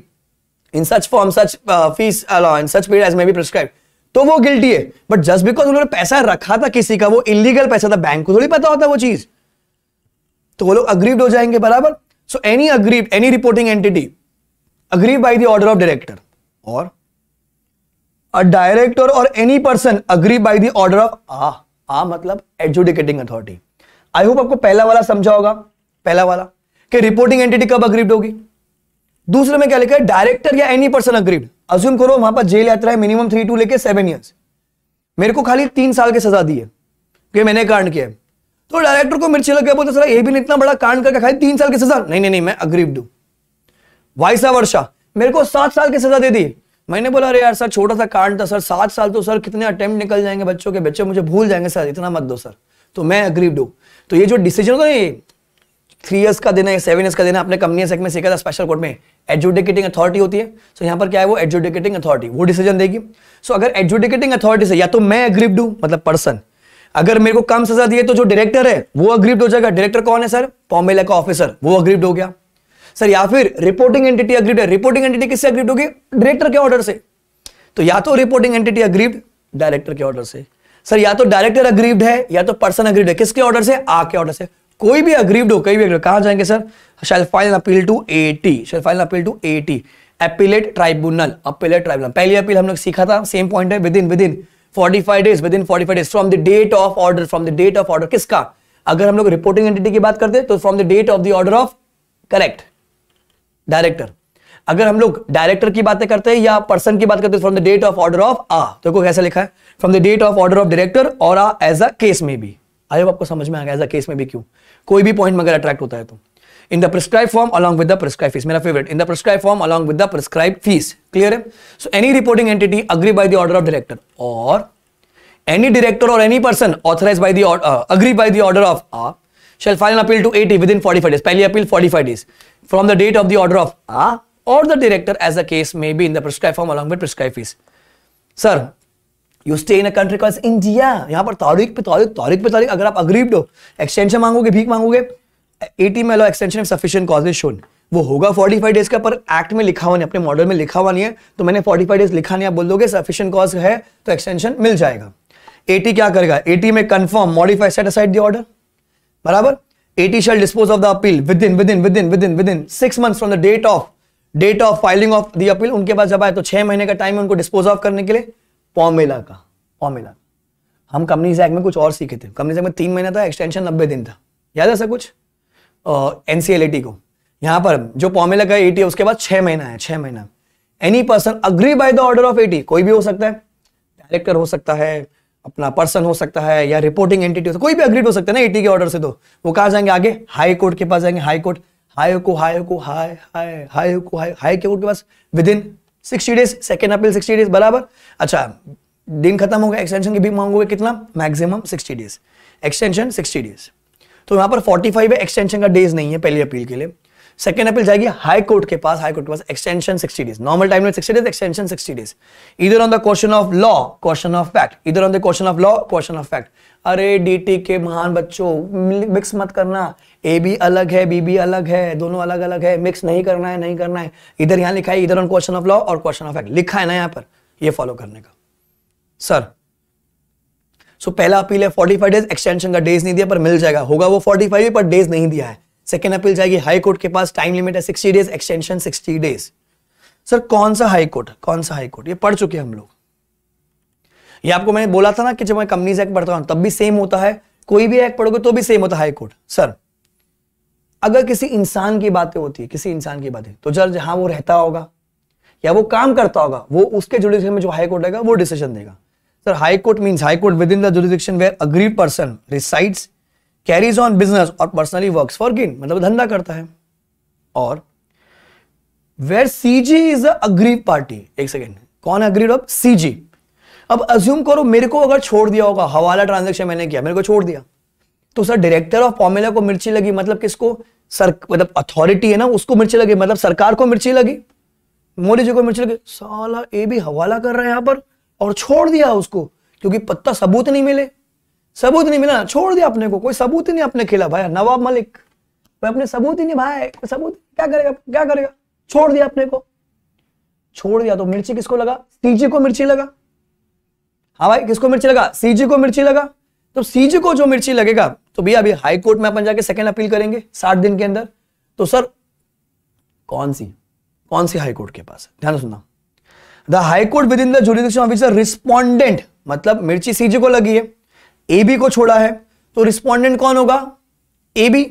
in such form such fees in such period as may be prescribe तो वो गिल्टी है बट जस्ट बिकॉज उन्होंने पैसा रखा था किसी का वो इलीगल पैसा था बैंक को थोड़ी पता होता वो चीज तो वो लोग अग्रीव्ड हो जाएंगे बराबर so any aggrieve any reporting entity aggrieve by the order of director or a director or any person aggrieve by the order of ah ah मतलब एडजुडिकेटिंग अथॉरिटी आई होप आपको पहला वाला समझा होगा पहला वाला कि रिपोर्टिंग एंटिटी कब अग्रीड होगी दूसरे में क्या लिखा है डायरेक्टर या एनी पर्सन अग्रीड अज्यूम करो वहां पर जेल यात्रा है मिनिमम थ्री टू लेके सेवन ईयर्स मेरे को खाली तीन साल की सजा दी है कि मैंने कांड किया है तो डायरेक्टर को मिर्ची लग गया बोलते सर ये भी इतना बड़ा कांड करके खाली तीन साल की सजा नहीं नहीं नहीं मैं अग्रीव डू वाइसा वर्षा मेरे को सात साल की सजा दे दी मैंने बोला अरे यार सर छोटा सा कांड था सर सात साल तो सर कितने अटेम्प्ट निकल जाएंगे बच्चों के बच्चे मुझे भूल जाएंगे सर इतना मत दो सर तो मैं अग्रीव डू तो ये जो डिसीजन होता है ये थ्री ईयर्स का देना है सेवन ईयर्स का देना अपने कंपनी सेक्ट में सीखा था स्पेशल कोर्ट में एजुडिकेटिंग अथॉरिटी होती है सो so, यहाँ पर क्या है वो एजुडिकेटिंग अथॉरिटी वो डिसीजन देगी सो so, अगर एजुडिकेटिंग अथॉरिटी से या तो मैं अग्रीव डू मतलब पर्सन अगर मेरे को कम सजा दी है तो जो डायरेक्टर है वो अग्रीव हो जाएगा डायरेक्टर कौन है सर पॉमेला का ऑफिसर वो अग्रीव हो गया सर या फिर रिपोर्टिंग एंटिटी अग्रीड है रिपोर्टिंग एंटिटी किससे अग्रीड होगी डायरेक्टर के ऑर्डर से तो या तो रिपोर्टिंग एंटिटी अग्रीड डायरेक्टर के ऑर्डर से सर या तो डायरेक्टर अग्रीव्ड है या तो पर्सन अग्रीड है किसके ऑर्डर से आ के ऑर्डर से कोई भी अग्रीव्ड हो कई भी कहां जाएंगे sir shall file appeal to A T shall file appeal to A T appellate tribunal appellate tribunal पहली अपील हम लोग सीखा था सेम पॉइंट है within within 45 days within 45 days from the date of order from the date of order किसका अगर हम लोग रिपोर्टिंग एंटिटी की बात करते हैं तो from the date of the order of correct director अगर हम लोग डायरेक्टर की बातें करते हैं या पर्सन की बात करते हैं from the date of order of ah तो देखो कैसा लिखा है from the date of order of director or ah as a case में भी आयो आपको समझ में आ गया एज अ केस में भी क्यों कोई भी पॉइंट मगर अट्रैक्ट होता है तो in the prescribe form along with the prescribe fees मेरा favourite in the prescribe form along with the prescribe fees clear है so any reporting entity aggrieve by the order of director or any director or any person authorise by the aggrieve by the order of ah shall file an appeal to AT within 45 days. Pehli appeal 45 days from the date of the order of A or the director as the case may be in the prescribed form along with prescribed fees. Sir, you stay in a country called India. यहाँ पर तारीख पे तारीख तारीख पे तारीख अगर आप अग्रीव्ड हो extension मांगोगे भीख मांगोगे AT may allow extension of sufficient cause is shown वो होगा 45 डेज का पर एक्ट में लिखा हुआ नहीं अपने मॉडल में लिखा हुआ नहीं है तो मैंने 45 डेज लिखा नहीं आप बोल दोगे सफिशियंट कॉज है तो एक्सटेंशन मिल जाएगा एटी क्या करेगा AT may confirm modify set aside the order बराबर AT shall dispose of the appeal within within within within within six month from the date of date of filing of the appeal उनके पास जब आए तो छह महीने का time है उनको डिस्पोज ऑफ करने के लिए फॉर्मेला का फॉर्मेला हम कंपनीज एक्ट में कुछ और सीखे थे कंपनी एक्ट में तीन महीना था एक्सटेंशन नब्बे दिन था याद है सर कुछ एनसीएलटी uh, को यहां पर जो फॉर्मेला का एटी है उसके बाद छह महीना है छह महीना any person aggrieve by the order of AT कोई भी हो सकता है डायरेक्टर हो सकता है अपना पर्सन हो सकता है या रिपोर्टिंग एंटिटी कोई भी अग्रीड हो सकता है ना एटी के ऑर्डर से तो वो कहा जाएंगे आगे हाई कोर्ट के पास जाएंगे हाई कोर्ट हाई को हाई को हाई हाई हाई को हाई हाई कोर्ट के पास within sixty days second April sixty days बराबर अच्छा दिन खत्म होगा एक्सटेंशन की भी मांगोगे कितना maximum sixty days extension sixty days तो यहाँ पर फोर्टी फाइव है एक्सटेंशन का डेज नहीं है पहली अपील के लिए सेकेंड अपील जाएगी हाई कोर्ट के पास हाई कोर्ट के पास extension 60 days normal time limit 60 days extension 60 days इधर on the question of law question of fact इधर on the question of law question of fact अरे डीटी के महान बच्चों मिक्स मत करना ए बी अलग है बी बी अलग है दोनों अलग अलग है मिक्स नहीं करना है नहीं करना है इधर यहाँ लिखा है इधर ऑन क्वेश्चन ऑफ लॉ और क्वेश्चन ऑफ फैक्ट लिखा है ना यहाँ पर ये फॉलो करने का सर सो so, पहला अपील है 45 डेज एक्सटेंशन का डेज नहीं दिया पर मिल जाएगा होगा वो 45 पर डेज नहीं दिया है सेकेंड अपील जाएगी हाई कोर्ट के पास टाइम लिमिट है sixty days extension sixty days sir कौन सा हाई कोर्ट कौन सा हाई कोर्ट ये पढ़ चुके हम लोग ये आपको मैंने बोला था ना कि जब मैं कंपनीज एक्ट पढ़ता हूं तब भी सेम होता है कोई भी एक्ट पढ़ोगे तो भी सेम होता है हाई कोर्ट सर अगर किसी इंसान की बातें होती है किसी इंसान की बातें तो जब जहां वो रहता होगा या वो काम करता होगा वो उसके जुडिशन में जो हाई कोर्ट रहेगा वो डिसीजन देगा sir high court means high court within the jurisdiction where aggrieved person resides carries on business or personally work for gain मतलब धंधा करता है और where C G is aggrieve party एक second कौन अग्रीड अब C जी अब assume करो मेरे को अगर छोड़ दिया होगा हवाला ट्रांजेक्शन मैंने किया मेरे को छोड़ दिया तो सर डायरेक्टर ऑफ फॉर्मूला को मिर्ची लगी मतलब किसको सर मतलब अथॉरिटी है ना उसको मिर्ची लगी मतलब सरकार को मिर्ची लगी मोदी जी को मिर्ची लगी साला ए भी हवाला कर रहे हैं यहां पर और छोड़ दिया उसको क्योंकि पत्ता सबूत नहीं मिले सबूत नहीं मिला छोड़ दिया अपने को कोई सबूत ही नहीं अपने खिलाफ भाई नवाब मलिक कोई अपने सबूत ही नहीं भाई कोई सबूत क्या करेगा क्या करेगा छोड़ दिया अपने को छोड़ दिया तो मिर्ची किसको लगा सीजी को मिर्ची लगा हाँ भाई किसको मिर्ची लगा सीजी को मिर्ची लगा तो सीजी को जो मिर्ची लगेगा तो भैया अभी हाई कोर्ट में अपन जाके सेकंड अपील करेंगे साठ दिन के अंदर तो सर कौन सी कौन सी हाई कोर्ट के पास ध्यान सुनना the high court within the jurisdiction officer respondent मतलब मिर्ची सीजी को लगी है ए बी को छोड़ा है तो रिस्पॉन्डेंट कौन होगा A B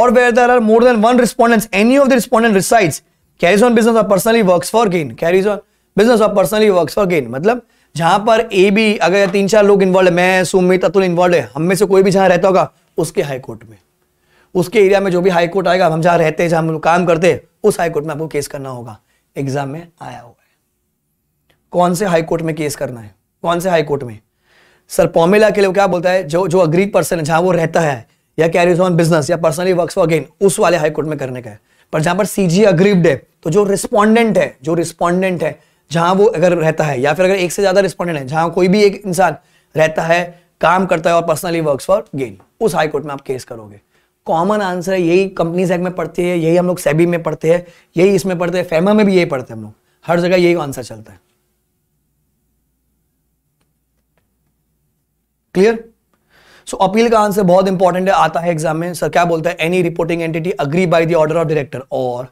or where there are more than one respondent any of the respondent reside carries on business of personally work for gain carries on business of personally work for gain मतलब जहां पर A B अगर तीन चार लोग involve है मैं Sumit Atul involve है हम में से कोई भी जहां रहता होगा उसके हाईकोर्ट में उसके एरिया में जो भी हाई कोर्ट आएगा हम जहां रहते हैं जहां हम लोग काम करते हैं उस हाई कोर्ट में आपको केस करना होगा एग्जाम में आया हुआ है कौन से हाई कोर्ट में केस करना है कौन से हाई कोर्ट में सर पॉमिला के लिए क्या बोलता है जो जो अग्रीड पर्सन है जहां वो रहता है या कैरीज ऑन बिजनेस या पर्सनली वर्क फॉर अगेन उस वाले हाईकोर्ट में करने का है पर जहां पर सीजी अग्रीव्ड है तो जो रिस्पॉन्डेंट है जो रिस्पॉन्डेंट है जहां वो अगर रहता है या फिर अगर एक से ज़्यादा रिस्पॉन्डेंट है जहां कोई भी एक इंसान रहता है काम करता है और पर्सनली वर्क फॉर गेन उस हाईकोर्ट में आप केस करोगे कॉमन आंसर है यही कंपनीज एक्ट में पढ़ते हैं यही हम लोग सेबी में पढ़ते हैं यही इसमें पढ़ते हैं फेमा में भी यही पढ़ते हैं हम लोग हर जगह यही आंसर चलता है क्लियर सो अपील का आंसर बहुत इंपॉर्टेंट है आता है एग्जाम में सर क्या बोलता है any reporting entity aggrieve by the order of director or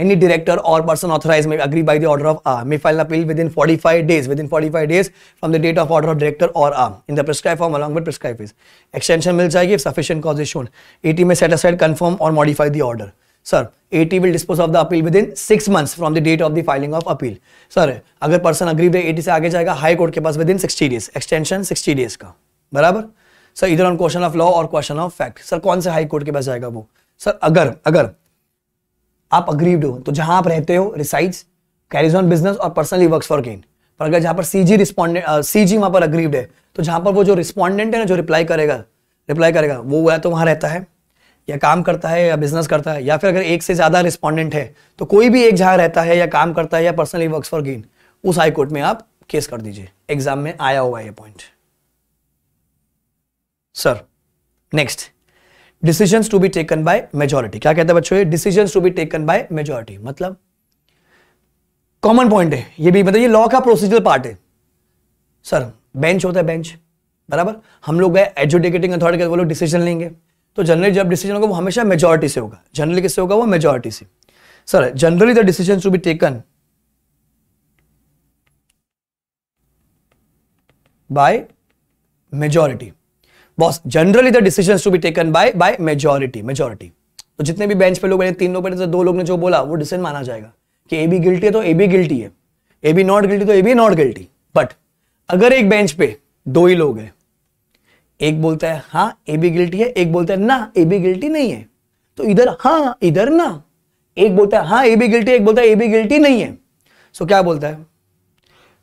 any director or person authorise में aggrieve by the order of ah may file appeal within forty five days within forty five days from the date of order of director or ah in the prescribe form along with prescribe fees extension मिल जाएगी sufficient cause is shown AT may satisfied confirm or modify the order sir AT will dispose of the appeal within six months from the date of the filing of appeal sir अगर person aggrieve AT से आगे जाएगा high court के पास within sixty days extension sixty days का बराबर sir इधर on question of law और क्वेश्चन ऑफ फैक्ट सर कौन से हाई कोर्ट के पास जाएगा वो सर अगर अगर आप अग्रीव्ड हो तो जहां आप रहते हो resides carries on business or personally work for gain पर अगर जहां पर सीजी रिस्पॉन्डेंट सीजी वहां पर अग्रीव्ड है तो जहां पर वो जो रिस्पॉन्डेंट है ना जो रिप्लाई करेगा रिप्लाई करेगा वो या तो वहां रहता है या काम करता है या बिजनेस करता है या फिर अगर एक से ज्यादा रिस्पॉन्डेंट है तो कोई भी एक जहां रहता है या काम करता है या पर्सनली वर्क फॉर गेन उस हाईकोर्ट में आप केस कर दीजिए एग्जाम में आया हुआ है ये point sir next decision to be taken by majority क्या कहता है बच्चों decision to be taken by majority मतलब कॉमन पॉइंट है ये भी मतलब ये लॉ का प्रोसीजर पार्ट है सर बेंच होता है बेंच बराबर हम लोग गए एजुडिकेटिंग अथॉरिटी के वो लोग डिसीजन लेंगे तो जनरली जब डिसीजन होगा वो हमेशा मेजोरिटी से होगा जनरली किससे होगा वो मेजोरिटी से sir generally the decision to be taken by majority boss generally the decision to be taken by by majority majority तो जितने भी बेंच पे लोग बैठे तीन लोग बैठे दो लोग ने जो बोला वो डिसीजन माना जाएगा कि ए बी गिल्टी है तो ए बी गिल्टी है ए बी नॉट गिल्टी तो A B not guilty but अगर एक बेंच पे दो ही लोग हैं एक बोलता है हाँ ए बी गिल्टी है एक बोलता है ना ए बी गिल्टी नहीं है तो इधर हाँ इधर ना एक बोलता है हाँ ए बी गिल्टी एक बोलता है ए बी गिल्टी नहीं है सो क्या बोलता है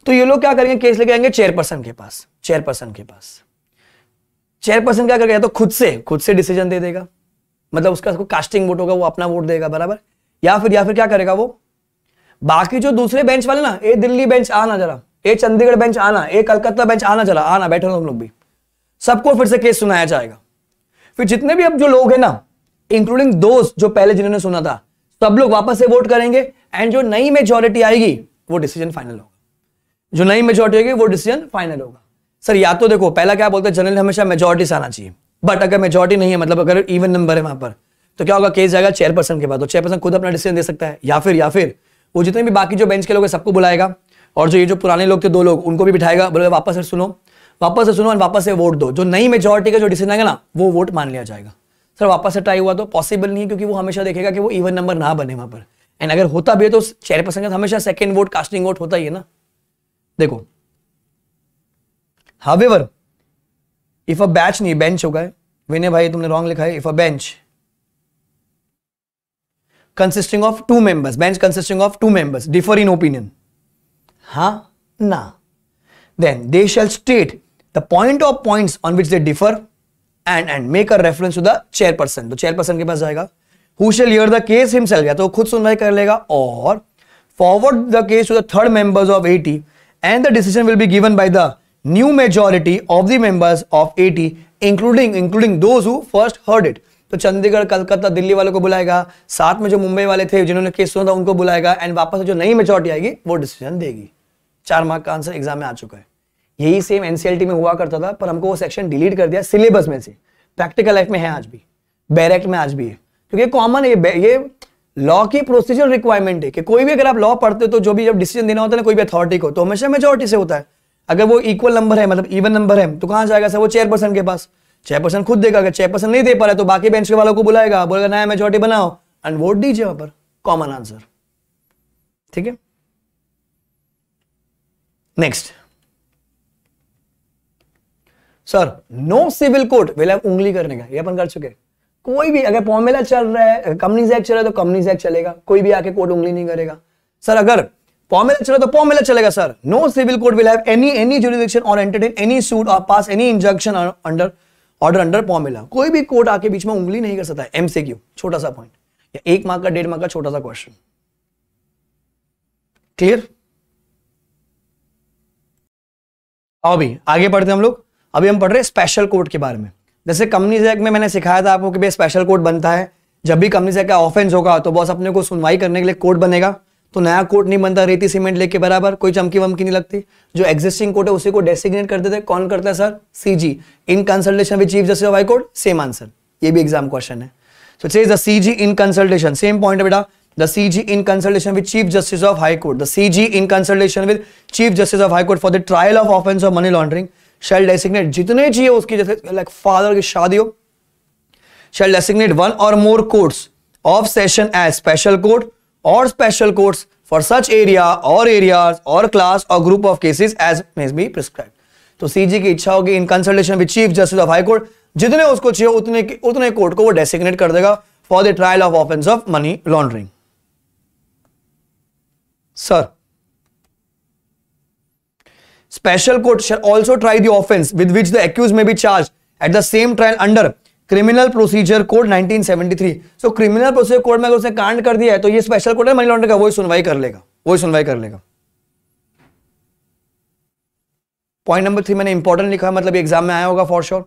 तो ये लोग क्या करेंगे केस लेके आएंगे चेयरपर्सन के पास चेयरपर्सन के पास चेयरपर्सन क्या करेगा तो खुद से खुद से डिसीजन दे देगा मतलब उसका उसको कास्टिंग वोट होगा वो अपना वोट देगा बराबर या फिर या फिर क्या करेगा वो बाकी जो दूसरे बेंच वाले ना ए दिल्ली बेंच आना जरा ए चंडीगढ़ बेंच आना ए कलकत्ता बेंच आना जरा आना बैठे हम लोग भी सबको फिर से केस सुनाया जाएगा फिर जितने भी अब जो लोग हैं ना इंक्लूडिंग दोस्त जो पहले जिन्होंने सुना था सब लोग वापस से वोट करेंगे एंड जो नई मेजोरिटी आएगी वो डिसीजन फाइनल होगा जो नई मेजोरिटी आएगी वो डिसीजन फाइनल होगा सर या तो देखो पहला क्या बोलते हैं जनरल हमेशा मेजोरिटी से आना चाहिए बट अगर मेजोरिटी नहीं है मतलब अगर इवन नंबर है वहां पर तो क्या होगा केस जाएगा चेयरपर्सन के बाद चेयरपर्सन तो खुद अपना डिसीजन दे सकता है या फिर या फिर वो जितने भी बाकी जो बेंच के लोग हैं सबको बुलाएगा और जो ये जो पुराने लोग थे दो लोग उनको भी बिठाएगा बोले वापस से सुनो वापस से सुनो और वापस से वोट दो जो नई मेजोरिटी का जो डिसीजन आएगा ना वो वोट मान लिया जाएगा सर वापस से ट्राई हुआ तो पॉसिबल नहीं है क्योंकि वो हमेशा देखेगा कि वो इवन नंबर ना बने वहां पर एंड अगर होता भी है तो चेयरपर्सन का हमेशा सेकेंड वोट कास्टिंग वोट होता ही है ना देखो हावेवर इफ अ बैच नहीं बेंच होगा विनय भाई तुमने रॉन्ग लिखा है if a bench consisting of two members bench consisting of two members differ in opinion हा ना then they shall state the point of point on which they differ and and make a reference to the chairperson तो chairperson के पास जाएगा who shall hear the case himself या तो खुद सुनवाई कर लेगा और forward the case to the third members of AT and the decision will be given by the new majority of the members of AT including including those who first heard it तो चंडीगढ़ कलकत्ता दिल्ली वालों को बुलाएगा साथ में जो मुंबई वाले थे जिन्होंने case सुना था उनको बुलाएगा एंड वापस जो नई मेजोरिटी आएगी वो डिसीजन देगी चार मार्क का आंसर एग्जाम में आ चुका है यही सेम एनसीएलटी में हुआ करता था पर हमको वो सेक्शन डिलीट कर दिया सिलेबस में से प्रैक्टिकल लाइफ में है आज भी बैरेक्ट में आज भी है क्योंकि कॉमन है ये लॉ की प्रोसीजर रिक्वायरमेंट है कि कोई भी अगर आप लॉ पढ़ते हो तो जो भी जब डिसीजन देना होता है ना कोई भी अथॉरिटी को तो हमेशा मेजोरिटी से होता है अगर वो इक्वल नंबर है मतलब इवन नंबर है तो कहां जाएगा सर वो चेयरपर्सन के पास चेयरपर्सन खुद देगा अगर चेयरपर्सन नहीं दे पा रहा तो बाकी बेंच के वालों को बुलाएगा बोलेगा नया मेजोरिटी बनाओ एंड वोट दीजिए वहां पर कॉमन आंसर ठीक है next sir no civil code well उंगली करने का ये अपन कर चुके कोई भी अगर फॉर्मूला चल रहा है कंपनीज एक्ट चल रहा है तो कंपनीज एक्ट चलेगा कोई भी आके कोर्ट उंगली नहीं करेगा सर अगर फॉर्मेला चला तो फॉर्मेला चलेगा sir no civil code will have any any entertain any suit or pass any under order under फॉर्मेला कोई भी कोर्ट आके बीच में उंगली नहीं कर सकता है एमसीक्यू छोटा सा पॉइंट या एक मार्क का डेढ़ मार्क का छोटा सा क्वेश्चन क्लियर अभी आगे पढ़ते हैं हम लोग अभी हम पढ़ रहे हैं स्पेशल कोर्ट के बारे में जैसे कंपनी एक्ट में मैंने सिखाया था आपको कि भाई स्पेशल कोर्ट बनता है जब भी कंपनी एक्ट का ऑफेंस होगा तो बॉस अपने को सुनवाई करने के लिए कोर्ट बनेगा तो नया कोट नहीं बनता रेती सीमेंट लेके बराबर कोई चमकी वमकी नहीं लगती जो एग्जिस्टिंग कोट है उसी को डेसिग्नेट करते देते कौन करता है sir C G in consultation with chief justice of high court same answer ये भी एग्जाम क्वेश्चन है so says the C G in consultation same point बेटा the C G in consultation with chief justice of high court the C G in consultation with chief justice of high court for the trial of offence of money laundering shall designate जितने चाहिए उसकी जैसे like father की शादी हो shell designate one or more courts of session as special court or special courts for such area or area or class or group of cases as may be prescribe तो CG की इच्छा होगी in consultation with chief justice of high court जितने उसको चाहिए उतने उतने court को वो डेसिग्नेट कर देगा for the trial of offence of money laundering sir special court shall also try the offence with which the accuse may be charge at the same trial under criminal procedure code 1973 so criminal procedure code में अगर उसने कांड कर दिया है तो ये special code है मनी लॉन्ड्रिंग का वही सुनवाई कर लेगा वही सुनवाई कर लेगा पॉइंट नंबर थ्री मैंने इंपॉर्टेंट लिखा है मतलब एग्जाम में आया होगा फॉर श्योर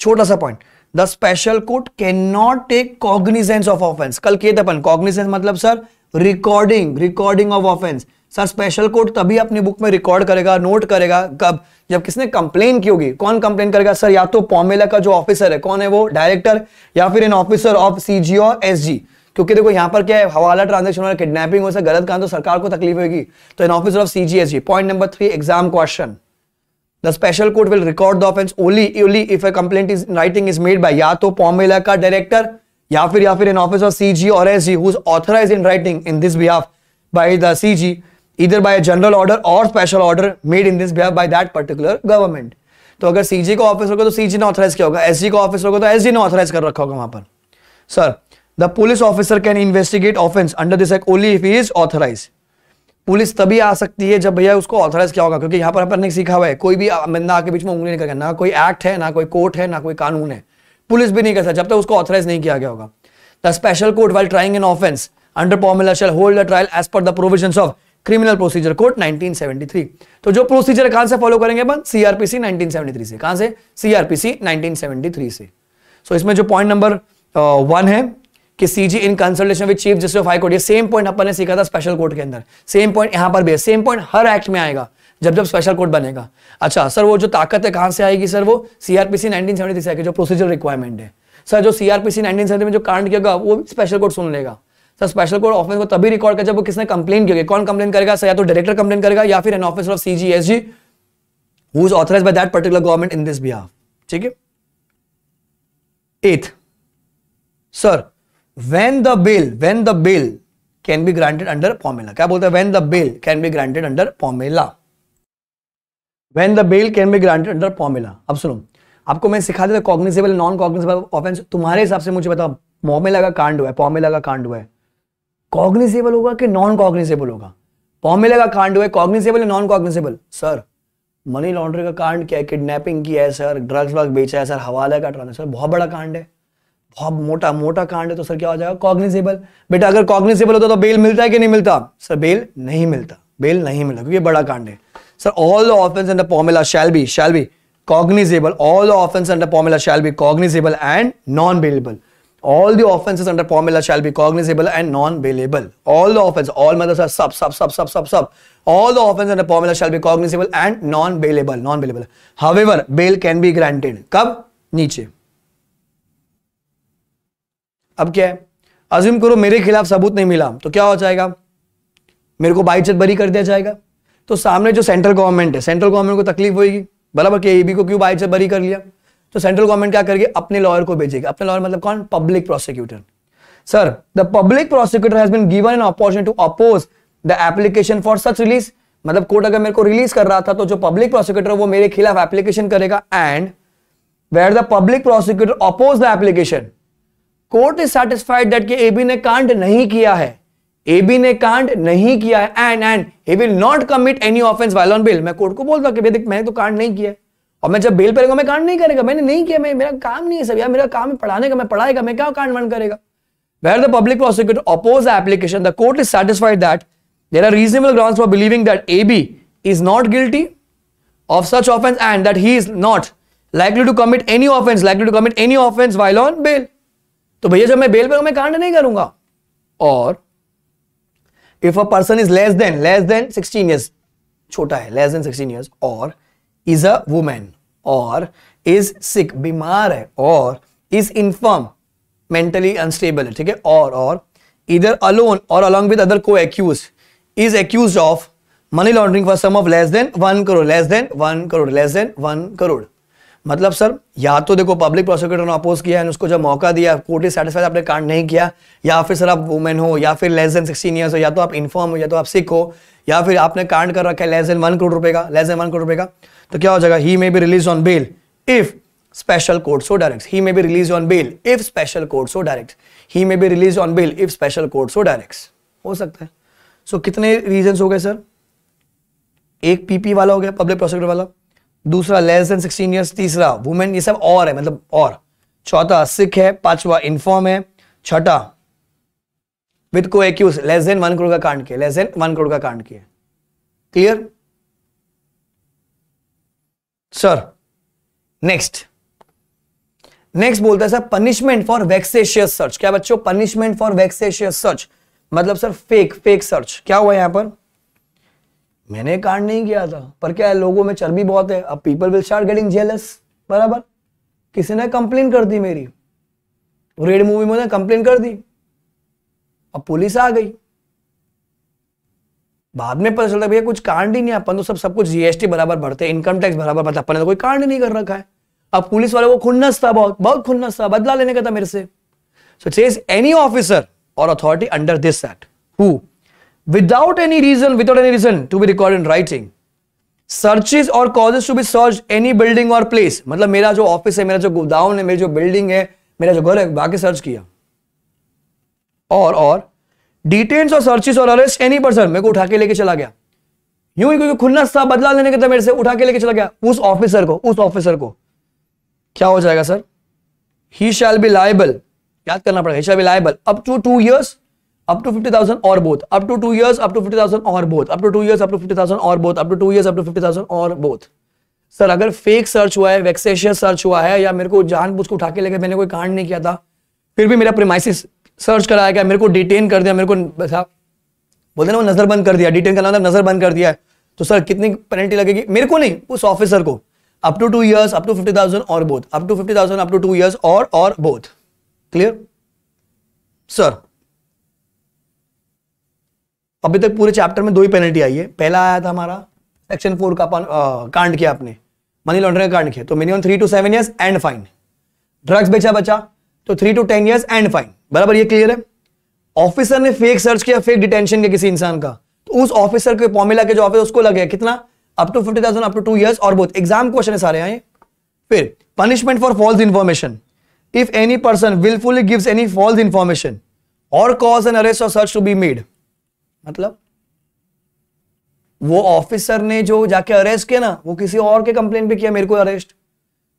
छोटा सा point the special court can not take cognizance of offence कल किए थे अपन कॉग्निजेंस मतलब sir recording recording of offence sir special court तभी अपनी बुक में रिकॉर्ड करेगा नोट करेगा कब जब किसने कंप्लेन की होगी कौन कंप्लेन करेगा सर या तो पॉमेला का जो ऑफिसर है कौन है वो डायरेक्टर या फिर an officer of C G or S जी क्योंकि देखो यहां पर क्या है हवाला ट्रांजेक्शन और किडनैपिंग हो गलत काम तो सरकार को तकलीफ होगी तो in officer of C G G S point number three exam question the special court will record the offence only only if a complaint is writing is made by या तो पॉमेला का डायरेक्टर या फिर या फिर an officer of CG or SG who is in writing in this behalf by the C G इधर by general order or special order made in this behalf by that particular government तो अगर CG का office होगा तो CG ने authorise किया होगा SG का ऑफिस होगा तो एसजी ने ऑथराइज कर रखा होगा वहां पर sir the police officer can investigate offence under this act only if he is authorise police तभी आ सकती है जब भैया उसको ऑथराइज किया होगा क्योंकि यहां पर अपन ने सीखा हुआ है कोई भी बंदा आके बीच में उंगली नहीं करेगा ना कोई एक्ट है ना कोई कोर्ट है ना कोई कानून है पुलिस भी नहीं कर सकता जब तक उसको ऑथराइज नहीं किया गया होगा the special court while trying an offence under formula shall hold the trial as per the provision of criminal procedure code 1973 तो जो प्रोसीजर कहां से फॉलो करेंगे अपन सीआरपीसी 1973 से कहां से सीआरपीसी 1973 से सो so, इसमें जो पॉइंट नंबर वन है कि CG in consultation with chief justice of high court ये सेम पॉइंट अपन ने सीखा था स्पेशल कोर्ट के अंदर सेम पॉइंट यहां पर भी है सेम पॉइंट हर एक्ट में आएगा जब जब स्पेशल कोर्ट बनेगा अच्छा सर वो जो ताकत है कहां से आएगी सर वो सीआरपीसी नाइनटीन से आएगी जो प्रोसीजर रिक्वायरमेंट है सर जो सीआरपीसी नाइनटीन में जो कांड किया वो स्पेशल कोर्ट सुन लेगा सर स्पेशल कोर्ट ऑफिस को तभी रिकॉर्ड कर जब वो किसने कंप्लेन किया कौन कंप्लेन करेगा या तो डायरेक्टर कंप्लेन करेगा या फिर an officer of CG SG who is authorise by that particular government in this behalf ठीक है eighth sir when the bill when the bill can be granted under फॉर्मेला क्या बोलते हैं when the bill can be granted under फॉर्मेला when the bill can be granted under फॉर्मेला अब सुनो आपको मैं सिखा देता कॉग्निजेबल नॉन कॉग्निजेबल ऑफेंस तुम्हारे हिसाब से मुझे बताओ फॉर्मेला का कांड हुआ है फॉर्मेला का कांड हुआ है कॉग्निसेबल होगा कि नॉन कॉग्निसेबल होगा फॉर्मूले का कांड हुआ कॉग्निसेबल या non cognizable sir money laundering का कांड क्या है किडनैपिंग किया है सर ड्रग्स व्रग्स बेचा है सर हवाले का ट्रांजेक्शन बहुत बड़ा कांड है बहुत मोटा मोटा कांड है तो सर क्या हो जाएगा कॉग्निसेबल बेटा अगर कॉग्निसेबल होता तो बेल मिलता है कि नहीं मिलता सर बेल नहीं मिलता बेल नहीं मिलता क्योंकि बड़ा कांड है sir all the offence and the formula shall be shall be cognizable all the offence and the formula shall be cognizable and non bailable all the offenses under formula shall be cognizable and non-bailable. All the offenses, all matters are sub, sub, sub, sub, sub, sub. All the offenses under formula shall be cognizable and non-bailable, non-bailable. However, bail can be granted. कब? नीचे. अब क्या है? Assume करो मेरे खिलाफ सबूत नहीं मिला तो क्या हो जाएगा मेरे को बाईचत बरी कर दिया जाएगा तो सामने जो सेंट्रल गवर्नमेंट है सेंट्रल गवर्नमेंट को तकलीफ होगी बराबर के ईबी को क्यों बाईचत बरी कर लिया तो सेंट्रल गवर्नमेंट क्या करेगी अपने लॉयर को भेजेगी अपने लॉयर मतलब कौन public prosecutor sir the public prosecutor has been given an opportunity to oppose the application for such release मतलब कोर्ट अगर मेरे को रिलीज कर रहा था तो जो पब्लिक प्रोसिक्यूटर वो मेरे खिलाफ एप्लीकेशन करेगा and where the public prosecutor oppose the application court is satisfied that कि एबी ने कांड नहीं किया है एबी ने कांड नहीं किया है and and he will not commit any offence while on bill मैं कोर्ट को बोलता कि भाई देख मैंने तो कांड नहीं किया है और मैं जब बेल पर मैं कांड नहीं करेगा मैंने नहीं किया मैं मेरा काम नहीं है सब यार मेरा काम पढ़ाने का मैं पढ़ाएगा मैं क्या कांड वन करेगा where the public prosecutor oppose the application the court is satisfied that there are reasonable ground for believing that A B is not guilty of such offence and that he is not likely to commit any offence likely to commit any offence while on bail तो भैया जब मैं bell पर मैं कांड नहीं करूंगा और if a person is less than less than sixteen years छोटा है less than sixteen years or is a women or is sick बीमार है और इज इनफर्म मेंटली अनस्टेबल है ठीक है और और इधर alone or along with other co accuse is accuse of money laundering for sum of less than one crore less than one crore less than one crore मतलब सर या तो देखो पब्लिक प्रोसिक्यूटर ने अपोज किया है उसको जब मौका दिया कोर्ट इज सेटिस्फाइड आपने कांड नहीं किया या फिर सर आप वुमेन हो या फिर लेस देन सिक्सटीन ईयर्स हो या तो आप इन्फॉर्म हो या तो आप सिख हो या फिर आपने कांड कर रखा है लेस देन वन करोड़ रुपए का लेस देन वन करोड़ रुपए का तो क्या हो जाएगा he may be release on bail if special court so direct he may be release on bail if special court so direct he may be release on bail if special court so direct हो सकता है सो so, कितने reason हो गए sir एक PP वाला हो गया पब्लिक प्रोसिक्यूटर वाला दूसरा लेस देन सिक्सटीन ईयर्स तीसरा वुमेन ये सब और है मतलब और चौथा सिख है पांचवा इन्फॉर्म है छठा with co accuse less than one crore का कांड किया लेस देन वन करोड़ का कांड किया क्लियर सर नेक्स्ट नेक्स्ट बोलता है sir punishment for vexatious search क्या बच्चों पनिशमेंट फॉर वैक्सेशियस सर्च मतलब सर फेक फेक सर्च क्या हुआ यहां पर मैंने कांड नहीं किया था पर क्या है लोगों में चर्बी बहुत है अब people will start getting jealous बराबर किसी ने कंप्लेन कर दी मेरी रेड मूवी में कंप्लेन कर दी अब पुलिस आ गई बाद में पता चलता भैया कुछ कांड ही नहीं अपन तो सब सब कुछ जीएसटी बराबर भरते इनकम टैक्स बराबर भरते अपन ने तो कोई कांड नहीं कर रखा है अब पुलिस वाले को खुन्नस था बहुत बहुत खुन्नस था बदला लेने का था मेरे से so says any officer or authority under this act who without any reason without any reason to be record in writing searches or causes to be search any building or place मतलब मेरा जो office है मेरा जो godown है मेरी जो building है मेरा जो घर है बाकी सर्च किया और और डिटेन्स और सर्चिस और अरेस्ट एनी पर्सन मेरे को उठा के लेके चला गया यूं ही क्योंकि खुलना सा बदला लेने के था तो मेरे से उठा के लेके चला गया उस ऑफिसर को उस ऑफिसर को क्या हो जाएगा sir he shall be liable याद करना पड़ेगा he shall be liable up to two years up to fifty thousand or both up to two years up to fifty thousand or both up to two years up to fifty thousand or both up to two years up to fifty thousand or both sir अगर fake search हुआ है vexation search हुआ है या मेरे को जानबूझ के उठा के लेके मैंने कोई कांड नहीं किया था फिर भी मेरा प्रेमाइसिस सर्च कराया गया मेरे को डिटेन कर दिया मेरे को बोलते ना वो नज़र बंद कर दिया डिटेन करना था मतलब नज़र बंद कर दिया तो सर कितनी पेनल्टी लगेगी मेरे को नहीं उस ऑफिसर को up to two years up to fifty thousand or both up to fifty thousand up to two years और और बोथ क्लियर सर अभी तक पूरे चैप्टर में दो ही पेनल्टी आई है पहला आया था हमारा सेक्शन फोर का आ, कांड किया आपने मनी लॉन्ड्रिंग कांड किया तो minimum three to seven years and fine drugs बेचा बचा तो three to ten years and fine बराबर ये क्लियर है ऑफिसर ने फेक सर्च किया फेक डिटेंशन किया किसी इंसान का तो उस ऑफिसर के फॉर्मूला के जो ऑफिस उसको लगे कितना up to fifty thousand up to two years और बोथ एग्जाम क्वेश्चन है सारे आए हाँ फिर punishment for false information if any person wilfully gives any false information or cause an arrest or search to be made मतलब वो officer ने जो जाके अरेस्ट किया ना वो किसी और के कंप्लेन भी किया मेरे को अरेस्ट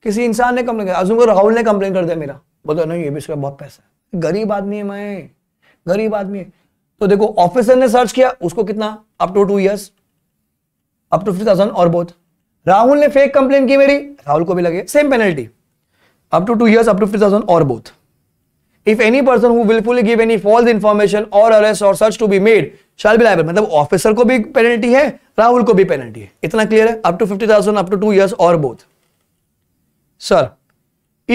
किसी इंसान ने कंप्लेन किया अजूम राहुल ने कंप्लेन कर दिया मेरा बोलो नहीं ये भी इसका बहुत पैसा है गरीब आदमी है मैं गरीब आदमी है तो देखो ऑफिसर ने सर्च किया उसको कितना up to two years up to fifty thousand or both Rahul ने फेक कंप्लेन की मेरी राहुल को भी लगे same penalty up to two years up to fifty thousand or both if any person who willfully give any false information or arrest or search to be made shall be liable मतलब officer को भी penalty है राहुल को भी penalty है इतना clear है up to fifty thousand up to two years और both sir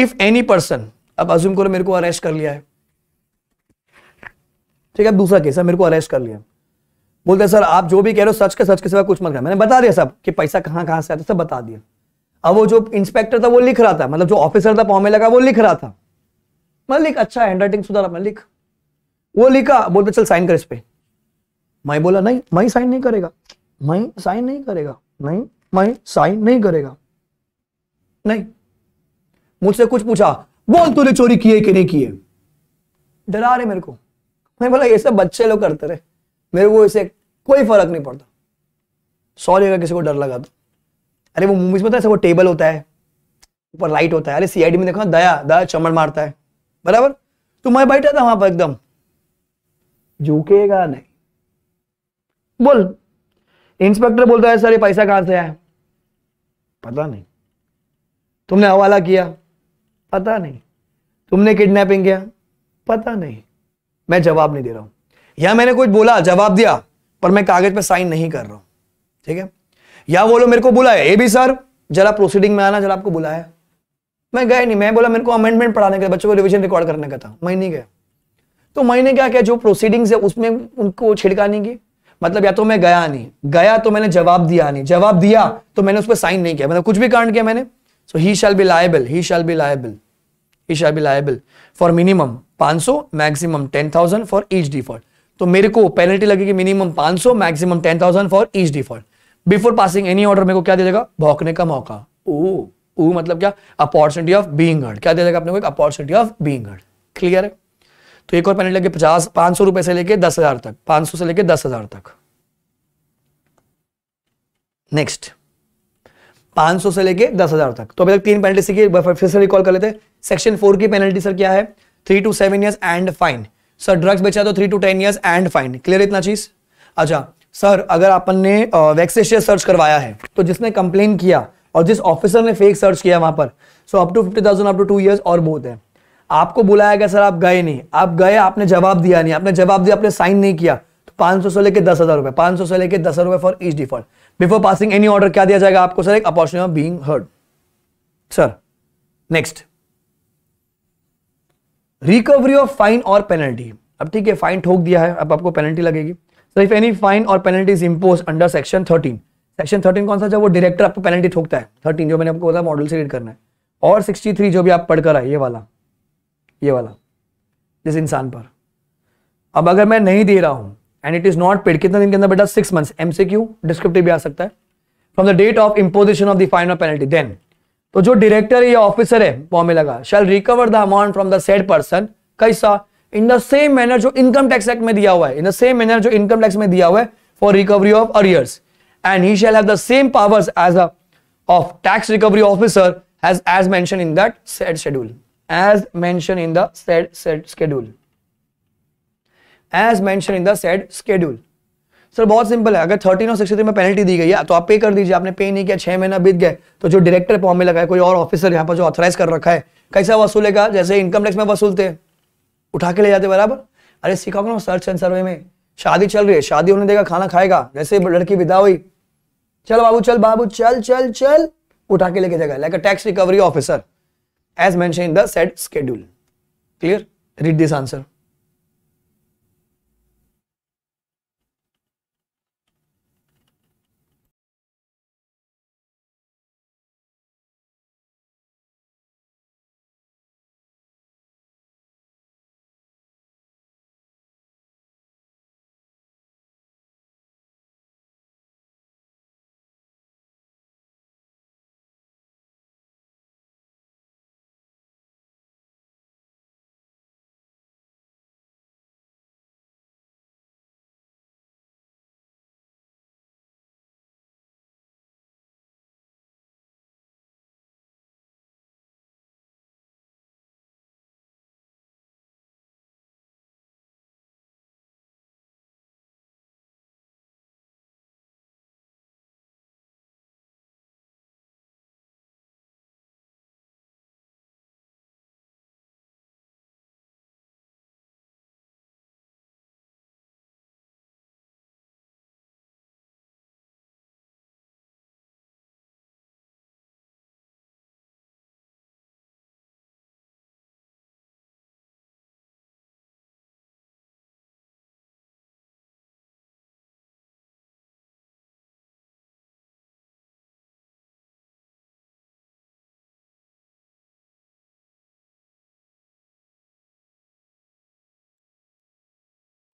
if any person अब अज्यूम करो मेरे को अरेस्ट कर लिया है ठीक है दूसरा केस है मेरे को अरेस्ट कर लिया बोलते सर आप जो भी कह रहे हो सच के सच के सिवा कुछ मत कर मैंने बता दिया सब कि पैसा कहाँ कहाँ से आता सब बता दिया अब वो जो इंस्पेक्टर था वो लिख रहा था मतलब जो ऑफिसर था पॉमे लगा वो लिख रहा था मैं लिख अच्छा हैंड राइटिंग सुधार मैं लिख वो लिखा बोलते चल साइन कर इस पे मैं बोला नहीं मैं साइन नहीं करेगा मैं साइन नहीं करेगा नहीं मैं साइन नहीं करेगा नहीं मुझसे कुछ पूछा बोल तूने चोरी किए कि नहीं किए डरा रहे मेरे को मैं बोला ये सब बच्चे लोग करते रहे मेरे को इसे कोई फर्क नहीं पड़ता सॉरी अगर किसी को डर लगा तो अरे वो मूवीज में तो ऐसे वो टेबल होता है ऊपर लाइट होता है अरे सीआईडी में देखो दया दया चमड़ मारता है बराबर तो मैं बैठा था वहां पर एकदम झुकेगा नहीं बोल इंस्पेक्टर बोलता है सर ये पैसा कहां से आया पता नहीं तुमने हवाला किया पता नहीं तुमने किडनैपिंग किया पता नहीं मैं जवाब नहीं दे रहा हूं या मैंने कुछ बोला जवाब दिया पर मैं कागज पे साइन नहीं कर रहा हूं ठीक है या बोलो मेरे को बुलाया ए भी सर जरा प्रोसीडिंग में आना जरा आपको बुलाया मैं गया नहीं मैं बोला मेरे को अमेंडमेंट पढ़ाने का बच्चों को रिविजन रिकॉर्ड करने का था मैं नहीं गया तो मैंने क्या किया जो प्रोसीडिंग्स है उसमें उनको छिड़कानी की मतलब या तो मैं गया नहीं गया तो मैंने जवाब दिया नहीं जवाब दिया तो मैंने उस पर साइन नहीं किया मतलब कुछ भी कांड किया मैंने so he shall be liable he shall be liable he shall be liable for minimum 500 maximum 10000 for each default तो मेरे को पेनल्टी लगेगी minimum 500 maximum 10000 for each default before passing any order मेरे को क्या देगा भौकने का मौका ओ ओ मतलब क्या अपॉर्चुनिटी ऑफ बीइंग हर्ड क्या देगा अपने को एक opportunity of being heard clear है तो एक और पेनल्टी लगे पचास पांच सौ रुपए से लेके दस हजार तक पांच सौ से लेके दस हजार तक नेक्स्ट 500 से लेके 10,000 तक तो अभी तक तीन पेनल्टी सीखी फिर से रिकॉल कर लेते हैं सेक्शन फोर की पेनल्टी सर क्या है three to seven years and fine sir drugs बेचा तो three to ten years and fine clear इतना चीज अच्छा सर अगर अपन ने वैक्सेशियर सर्च करवाया है तो जिसने कंप्लेन किया और जिस ऑफिसर ने फेक सर्च किया वहां पर so up to fifty thousand up to two years और बहुत है आपको बुलाया गया सर आप गए नहीं आप गए आपने जवाब दिया नहीं आपने जवाब दिया आपने साइन नहीं किया तो पांच सौ से लेकर दस हजार रुपए पांच सौ से लेकर दस हजार रुपए for each default before passing any order क्या दिया जाएगा आपको सर एक opportunity of being heard sir next recovery of fine or penalty अब ठीक है फाइन ठोक दिया है अब आपको पेनल्टी लगेगी so if any fine or penalty is impose under section thirteen section thirteen कौन सा जो वो डायरेक्टर आपको पेनल्टी ठोकता है थर्टीन जो मैंने आपको बोला मॉडल से रीड करना है और सिक्सटी थ्री जो भी आप पढ़कर आए ये वाला ये वाला जिस इंसान पर अब अगर मैं नहीं दे रहा हूं and it is not paid कितने दिन के अंदर बेटा सिक्स मंथ्स एमसीक्यू डिस्क्रिप्टिव भी आ सकता है from the date of imposition of the fine or penalty then तो जो डायरेक्टर या ऑफिसर है वो हमें लगा shall recover the amount from the said person कैसा इन द सेम मैनर जो इनकम टैक्स एक्ट में दिया हुआ है इन द सेम मैनर जो इनकम टैक्स में दिया हुआ है for recovery of arrears and he shall have the same powers as a of tax recovery officer as as mention in that said schedule as mention in the said said schedule as mention in the said schedule sir बहुत simple है अगर thirteen और sixty में penalty दी गई है तो आप पे कर दीजिए आपने पे नहीं किया छह महीना बीत गए तो जो डायरेक्टर फॉर्म में लगा है कोई और ऑफिसर यहाँ पर जो ऑथराइज कर रखा है कैसा वसूलेगा जैसे इनकम टैक्स में वसूलते हैं उठा के ले जाते बराबर अरे सीखोगे ना सर्च एंड सर्वे में शादी चल रही है शादी होने देगा खाना खाएगा जैसे लड़की विदा हुई चल बाबू चल बाबू चल चल चल उठा के लेके जाएगा like a tax recovery officer as मैं said schedule clear read this answer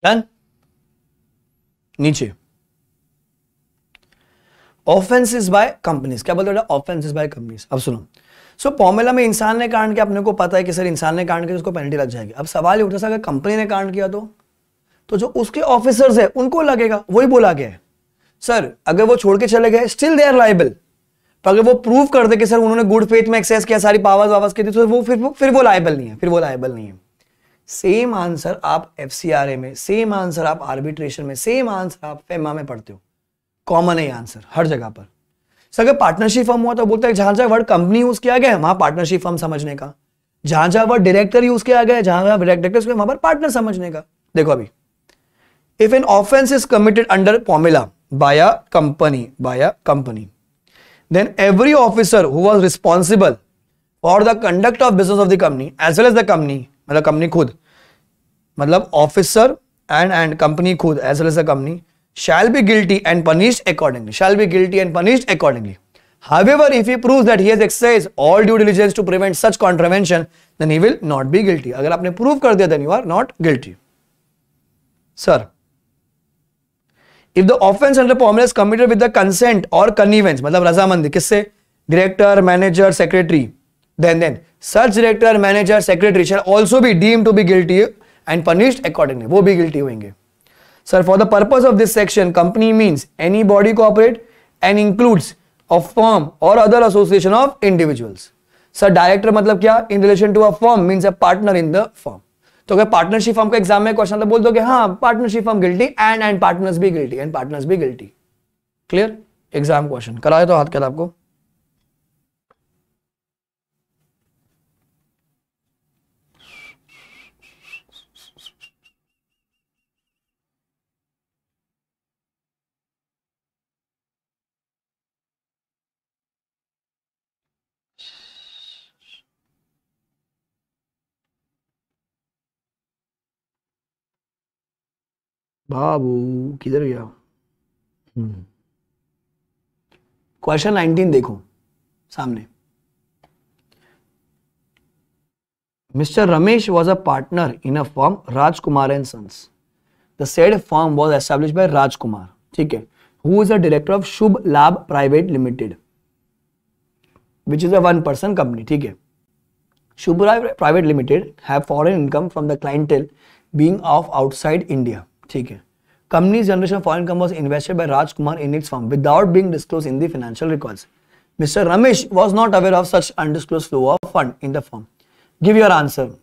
done नीचे ऑफेंसिस बाय कंपनीज क्या बोलते ऑफेंसिस बाय कंपनीज अब सुनो सो so, पॉमेला में इंसान ने कांड किया अपने को पता है कि सर इंसान ने कांड किया उसको पेनल्टी लग जाएगी अब सवाल उठा अगर कंपनी ने कांड किया तो तो जो उसके ऑफिसर्स है उनको लगेगा वही बोला गया है सर अगर वो छोड़ के चले गए स्टिल दे आर लाइबल तो अगर वो प्रूव कर दे कि सर उन्होंने गुड फेथ में एक्सेस किया सारी पावर्स वावर्स की थी तो वो फिर वो फिर वो लाइबल नहीं है फिर वो लाइबल नहीं है सेम आंसर आप एफ में सेम आंसर आप आर्बिट्रेशन में सेम आंसर आप फेमा e में पढ़ते हो कॉमन है आंसर हर जगह पर सर अगर पार्टनरशिप फर्म हुआ तो बोलते हैं जहां जहां वर्ड कंपनी यूज किया गया है वहां पार्टनरशिप फर्म समझने का जहां जहां वर्ड डायरेक्टर यूज किया गया है जहां जहां डायरेक्टर वहां पर पार्टनर समझने का देखो अभी if an offence is committed under formula by company by company then every officer who was responsible for the conduct of business of the company as well as the company मतलब company खुद मतलब officer and and company खुद as well as a company shall be guilty and punished accordingly shall be guilty and punished accordingly however if he proves that he has exercised all due diligence to prevent such contravention then he will not be guilty अगर आपने prove कर दिया, then you are not guilty sir if the offence under formula is committed with the consent or connivance मतलब रजामंदी किससे? director manager secretary then then such director manager secretary shall also be deemed to be guilty and punished accordingly wo bhi guilty होंगे sir for the purpose of this section company means any body corporate and includes a firm or other association of individuals sir director matlab kya in relation to a firm means a partner in the firm तो अगर partnership firm का exam में question तो बोल दोगे हाँ partnership firm guilty and and partners भी guilty and partners भी गिल्टी क्लियर एग्जाम क्वेश्चन कराए तो हाथ कहला आपको बाबू किधर गया क्वेश्चन हम्म। नाइनटीन देखो सामने mister Ramesh was a partner in a firm Rajkumar and sons the said firm was establish by Rajkumar ठीक है who is a director of Shubh Labh private limited which is a one person company ठीक है Shubh Labh private limited have foreign income from the clientele being of outside India ठीक है company generation foreign come was invested by Rajkumar in its firm without firm disclose in the financial record mister Ramesh was not aware of such undisclose flow of fund in the firm give your answer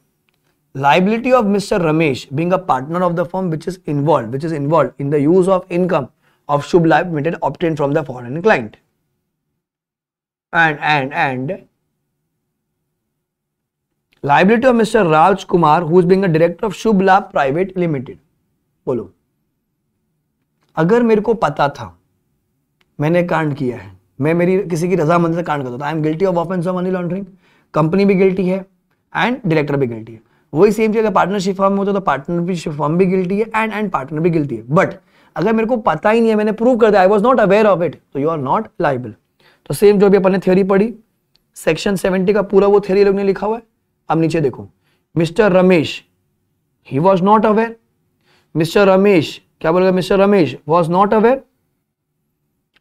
Liability of Mr. Ramesh being a partner of the firm which is involved, which is involved in the use of income of Shubh Life Limited obtained from the foreign client. And and and liability of Mr. Raj Kumar, who is being a director of Shubh life Private Limited बोलो अगर मेरे को पता था मैंने कांड किया है मैं मेरी किसी की रजामंद से कांड करता था I am guilty of offence of money laundering company भी गिल्टी है एंड डायरेक्टर भी गिल्टी है वही सेम चीज अगर पार्टनरशिप फॉर्म में होता तो पार्टनरशिप फॉर्म भी गिल्टी है एंड एंड पार्टनर भी गिल्टी है बट अगर मेरे को पता ही नहीं है मैंने प्रूव कर दिया I was not aware of it तो यू आर नॉट लाइबल तो सेम जो भी अपन ने थ्योरी पढ़ी सेक्शन सेवेंटी का पूरा वो थ्योरी लोग ने लिखा हुआ है अब नीचे देखो mister Ramesh he was not aware mister Ramesh क्या बोलेगा mister Ramesh was not aware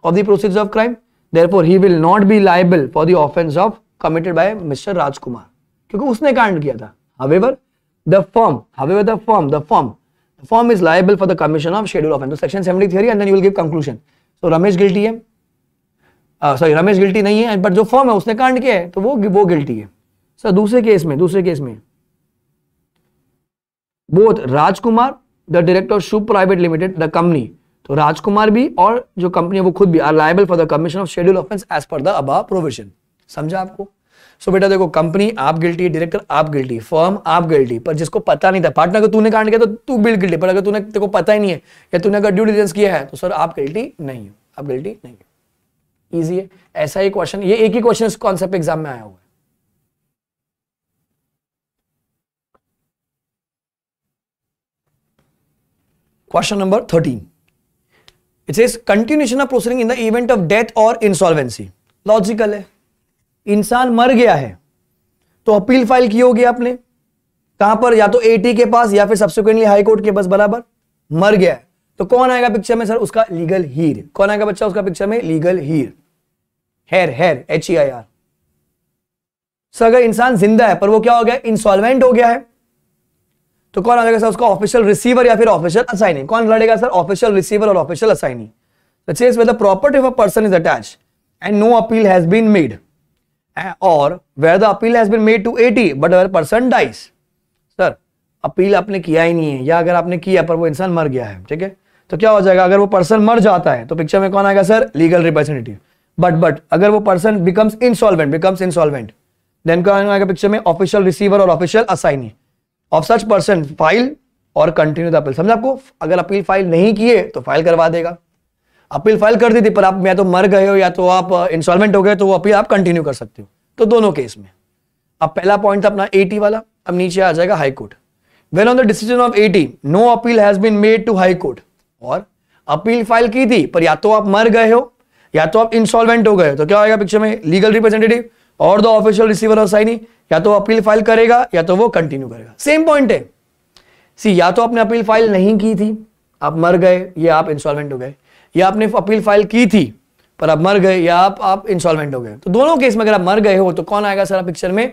of the proceeds of crime therefore he will not be liable for the offence of committed by mister Rajkumar क्योंकि उसने कांड किया था however the firm however the firm the firm firm is liable for the commission of schedule offence section seventy three and then you will give conclusion so Ramesh guilty है sorry uh, Ramesh guilty नहीं है but जो form है उसने कांड किया है तो वो वो गिल्टी है सर दूसरे केस में दूसरे केस में both Rajkumar the director Shubh private limited the company तो राजकुमार भी और जो कंपनी है वो खुद भी are liable for the commission of schedule offence as per the provision समझा आपको सो so, बेटा देखो कंपनी आप गिल्टी डायरेक्टर आप गिल्टी फर्म आप गिल्टी पर जिसको पता नहीं था पार्टनर अगर तूने कांड किया तो तू बिल गिल्टी पर अगर तूने तेको पता ही नहीं है या तूने अगर ड्यू डिलिजेंस किया है तो सर आप गिल्टी नहीं हो आप गिल्टी नहीं हो ईजी है ऐसा ही क्वेश्चन ये एक ही क्वेश्चन इस कॉन्सेप्ट एग्जाम में आया हुआ है Question number 13. It says continuation of proceeding in the event of death or insolvency. Logical है इंसान मर गया है तो अपील फाइल की होगी आपने कहां पर या तो एटी के पास या फिर सब्सिक्वेंटली हाई कोर्ट के पास बराबर मर गया है तो कौन आएगा पिक्चर में सर उसका लीगल हीर कौन आएगा बच्चा उसका पिक्चर में legal heir heir heir H E e I R sir अगर इंसान जिंदा है पर वो क्या हो गया इंसॉल्वेंट हो गया है तो कौन आ जाएगा सर उसका ऑफिशियल रिसीवर या फिर ऑफिशियल असाइनी कौन लड़ेगा sir official receiver or official assignee the case where the property of a person is attached and no appeal has been made eh, or where the appeal has been made to 80 but where sir appeal आपने किया ही नहीं है या अगर आपने किया पर वो इंसान मर गया है ठीक है तो क्या हो जाएगा अगर वो पर्सन मर जाता है तो पिक्चर में कौन आएगा sir legal representative but but अगर वो person becomes insolvent becomes insolvent then कौन आएगा पिक्चर में official receiver or official assignee of such person file or continue the appeal समझा आपको अगर अपील फाइल नहीं किए तो फाइल करवा देगा अपील फाइल कर दी थी पर आप या तो मर गए हो या तो आप इंस्टॉलमेंट uh, हो गए तो वो अपील आप कंटिन्यू कर सकते हो तो दोनों केस में अब पहला पॉइंट था अपना एटी वाला अब नीचे आ जाएगा high court when on the decision of AT no appeal has been made to high court और अपील फाइल की थी पर या तो आप मर गए हो या तो आप इंस्टॉलमेंट हो गए तो क्या होगा पिक्चर में legal representative or the official receiver of assignee या तो अपील फाइल करेगा या तो वो कंटिन्यू करेगा सेम पॉइंट है सी या तो आपने अपील फाइल नहीं की थी आप मर गए या आप इंस्टॉलमेंट हो गए या आपने अपील फाइल की थी पर आप मर गए या आप आप इंस्टॉलमेंट हो गए तो दोनों केस में अगर आप मर गए हो तो कौन आएगा सारा पिक्चर में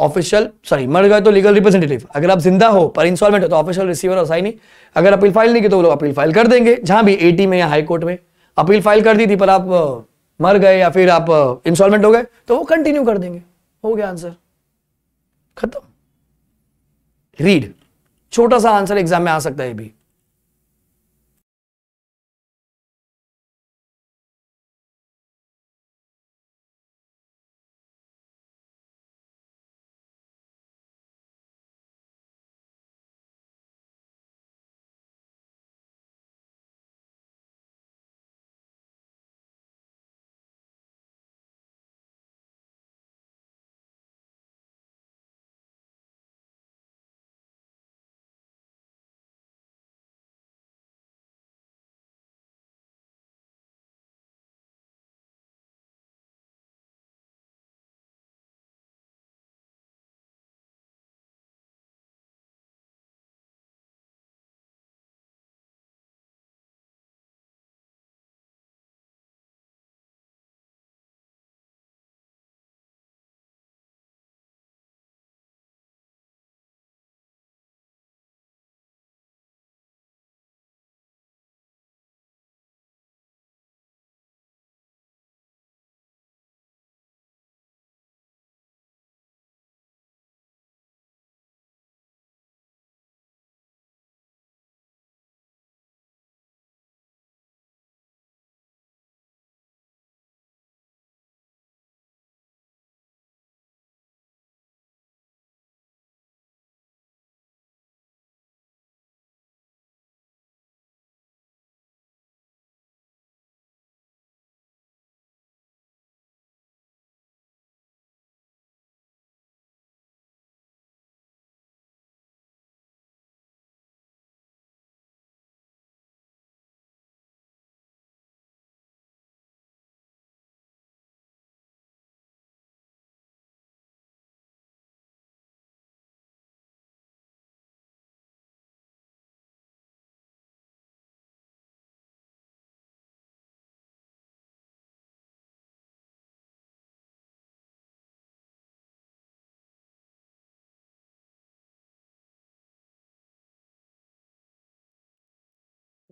ऑफिशियल सॉरी मर गए तो लीगल रिप्रेजेंटेटिव अगर आप जिंदा हो पर इंस्टॉलमेंट हो तो ऑफिशियल रिसीवर और साइनी अगर अपील फाइल नहीं की तो वो लोग अपील फाइल कर देंगे जहां भी एटी में या हाई कोर्ट में अपील फाइल कर दी थी पर आप मर गए या फिर आप इंस्टॉलमेंट हो गए तो वो कंटिन्यू कर देंगे हो गया आंसर खत्म रीड छोटा सा आंसर एग्जाम में आ सकता है भी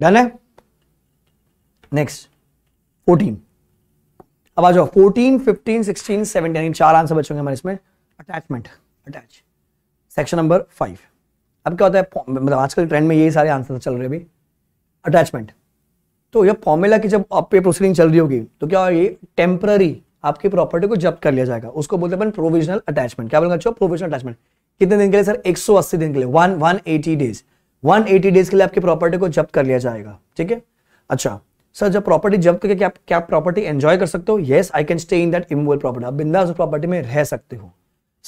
डन है नेक्स्ट फोर्टीन अब आ जाओ फोर्टीन फिफ्टीन सिक्सटीन सेवनटीन चार आंसर के हमारे इसमें attachment attach section number five अब क्या होता है मतलब आजकल ट्रेंड में यही सारे आंसर चल रहे अभी अटैचमेंट तो यह फॉर्मूला की जब आप पे प्रोसीडिंग चल रही होगी तो क्या ये टेम्पररी आपकी प्रॉपर्टी को जब्त कर लिया जाएगा उसको बोलते हैं प्रोविजनल अटैचमेंट क्या बोलूंगा प्रोविजनल अटैचमेंट कितने दिन के लिए सर 180 दिन के लिए one one eighty days 180 days के लिए आपकी प्रॉपर्टी को जब्त कर लिया जाएगा ठीक है अच्छा सर जब प्रॉपर्टी जब्त करके क्या क्या प्रॉपर्टी एंजॉय कर सकते हो yes I can stay in that immovable property आप बिंदास प्रॉपर्टी में रह सकते हो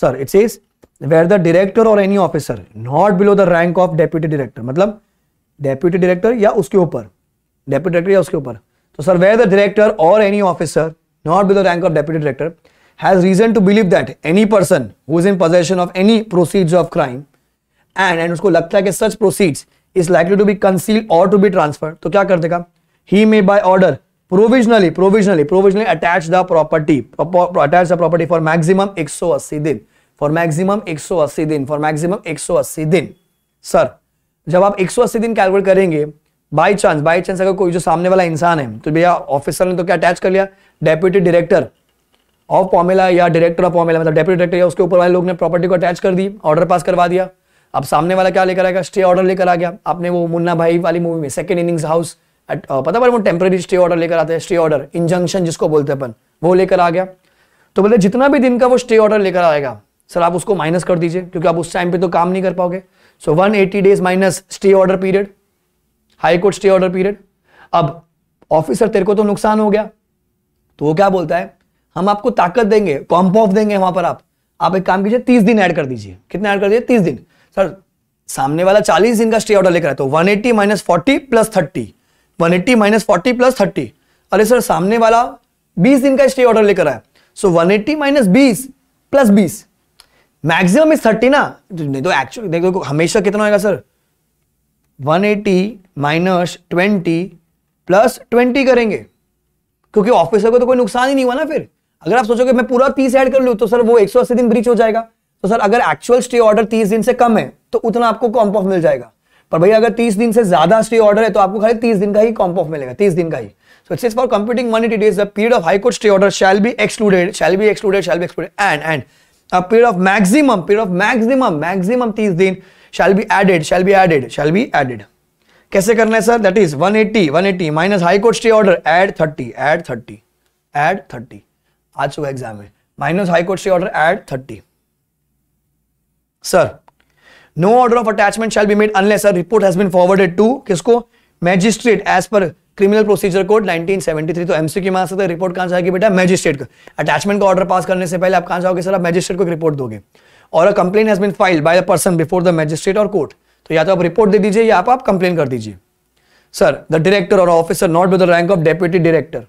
sir it's is where the director or any officer not below the rank of deputy director मतलब डेप्यूटी डायरेक्टर या उसके ऊपर डेप्यूटी डायरेक्टर या उसके ऊपर तो sir where the director or any officer not below the rank of deputy director has reason to believe that any person who is in possession of any proceeds of crime and and उसको लगता है कि such proceed is likely to be conceal or to be transfer तो क्या कर देगा he may by order provisionally provisionally provisionally attach the property attach the property for maximum 180 दिन for maximum 180 दिन फॉर मैक्सिमम 180 दिन सर जब आप 180 दिन कैलकुलेट करेंगे बाई चांस बाई चांस अगर कोई जो सामने वाला इंसान है तो भैया ऑफिसर ने तो क्या अटैच कर लिया डेप्यूटी डायरेक्टर ऑफ पॉमेला या डायरेक्टर ऑफ पॉमेला मतलब डेप्यूटी डायरेक्टर या उसके ऊपर वाले लोग ने प्रॉपर्टी को अटैच कर दी ऑर्डर पास करवा दिया अब सामने वाला क्या लेकर आएगा स्टे ऑर्डर लेकर आ गया आपने वो मुन्ना भाई वाली मूवी में सेकंड इनिंग्स हाउस पता पर वो टेम्प्रेरी स्टे ऑर्डर लेकर आते हैं स्टे ऑर्डर इंजंक्शन जिसको बोलते हैं अपन वो लेकर आ गया तो बोले जितना भी दिन का वो स्टे ऑर्डर लेकर आएगा सर आप उसको माइनस कर दीजिए क्योंकि आप उस टाइम पे तो काम नहीं कर पाओगे so one eighty days minus stay order period high court stay order period अब ऑफिसर तेरे को तो नुकसान हो गया तो वो क्या बोलता है हम आपको ताकत देंगे कॉम्प ऑफ देंगे वहां पर आप आप एक काम कीजिए तीस दिन ऐड कर दीजिए कितना ऐड कर दीजिए तीस दिन सर सामने वाला चालीस दिन का स्टे ऑर्डर लेकर आया तो one eighty minus forty plus thirty one eighty minus forty plus thirty अरे सर सामने वाला बीस दिन का स्टे ऑर्डर लेकर आया सो वन एट्टी माइनस बीस प्लस बीस मैक्सिमम इज थर्टी ना नहीं तो एक्चुअली देखो हमेशा कितना होगा sir one eighty minus twenty plus twenty करेंगे क्योंकि ऑफिसर को तो कोई नुकसान ही नहीं हुआ ना फिर अगर आप सोचोगे मैं पूरा तीस ऐड कर लूँ तो सर वो एक सौ अस्सी दिन ब्रीच हो जाएगा तो सर अगर एक्चुअल स्टे ऑर्डर तीस दिन से कम है तो उतना आपको कॉम्प ऑफ मिल जाएगा पर भाई अगर तीस दिन से ज्यादा स्टे ऑर्डर है तो आपको खाली तीस दिन का ही कॉम्प ऑफ मिलेगा तीस दिन का ही so it's for computing many days the period of high court stay order shall be excluded shall be excluded shall be excluded and and a period of maximum period of maximum maximum 30 दिन shall be added shall be added shall be added कैसे करना है sir that is 180 180 minus high court stay order add 30 add 30 add 30 आज सुबह एग्जाम है minus high court stay order add 30 sir no order of attachment shall be made unless sir report has been forwarded to किसको magistrate as per criminal procedure code 1973 तो MCQ में आ सकता है रिपोर्ट कहां जाएगी बेटा मैजिस्ट्रेट का अटैचमेंट का ऑर्डर पास करने से पहले आप कहां जाओगे सर आप मैजिस्ट्रेट को रिपोर्ट दोगे और a complaint has been filed by the person before the magistrate or court तो या तो आप रिपोर्ट दे दीजिए या आप, आप कंप्लेन कर दीजिए sir the director or officer not with the rank of deputy director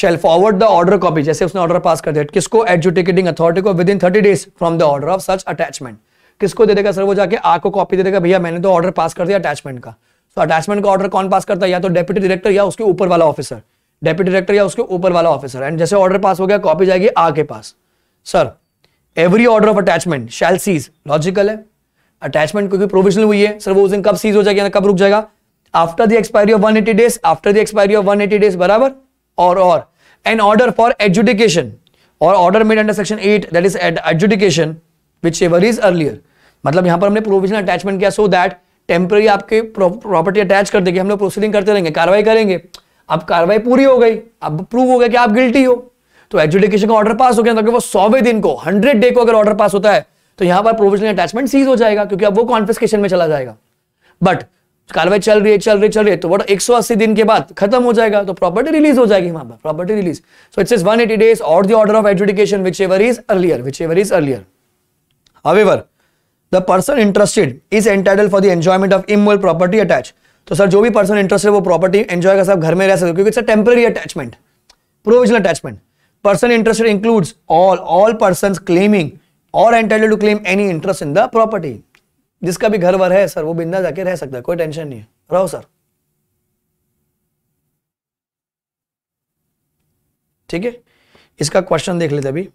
shall forward the order copy जैसे उसने ऑर्डर पास कर दिया किसको एडजुटिकेटिंग अथॉरिटी को within thirty days from the order of such attachment किसको दे देगा sir वो जाके आ को कॉपी दे देगा भैया मैंने तो ऑर्डर पास कर दिया अटैचमेंट का तो अटैचमेंट का ऑर्डर कौन पास करता है या तो डेप्यूटी डायरेक्टर या उसके ऊपर वाला ऑफिसर डेप्यूटी डायरेक्टर या उसके ऊपर वाला ऑफिसर एंड जैसे ऑर्डर पास हो गया कॉपी जाएगी आ के पास sir every order of attachment shall cease logical है अटैचमेंट क्योंकि प्रोविजनल हुई है सर वो उस दिन कब सीज हो जाएगी कब रुक जाएगा after the expiry of 180 days after the expiry of 180 days बराबर और or or an order for adjudication or order made under section 8 that adjudication whichever is earlier मतलब यहां पर हमने प्रोविजन अटैचमेंट किया सो दैट टेम्पररी आपके property attach कर देगी हम लोग प्रोसीडिंग करते रहेंगे कार्रवाई करेंगे अब कार्रवाई पूरी हो गई अब प्रूव हो गया कि आप गिल्टी हो तो एजुडिकेशन का ऑर्डर पास हो गया ताकि वो सौवे दिन को हंड्रेड डे को अगर ऑर्डर पास होता है तो यहां पर प्रोविजनल अटैचमेंट सीज हो जाएगा क्योंकि अब वो कॉन्फिस्केशन में चला जाएगा बट कार्रवाई चल रही है चल रही चल रही है तो वट 180 दिन के बाद खत्म हो जाएगा तो प्रॉपर्टी रिलीज हो जाएगी वहां पर property release so it's is eighty days और the order of adjudication whichever is earlier whichever is earlier however the person interested is entitle for the enjoyment of immovable property attach तो sir जो भी person interested वो property enjoy कर सब घर में रह सकते क्योंकि it's a temporary attachment provisional attachment person interested includes all all person claiming और entitle to claim any interest in the property जिसका भी घर वर है सर वो बिंदा जाके रह सकता है कोई टेंशन नहीं है रहो सर ठीक है इसका क्वेश्चन देख लेते अभी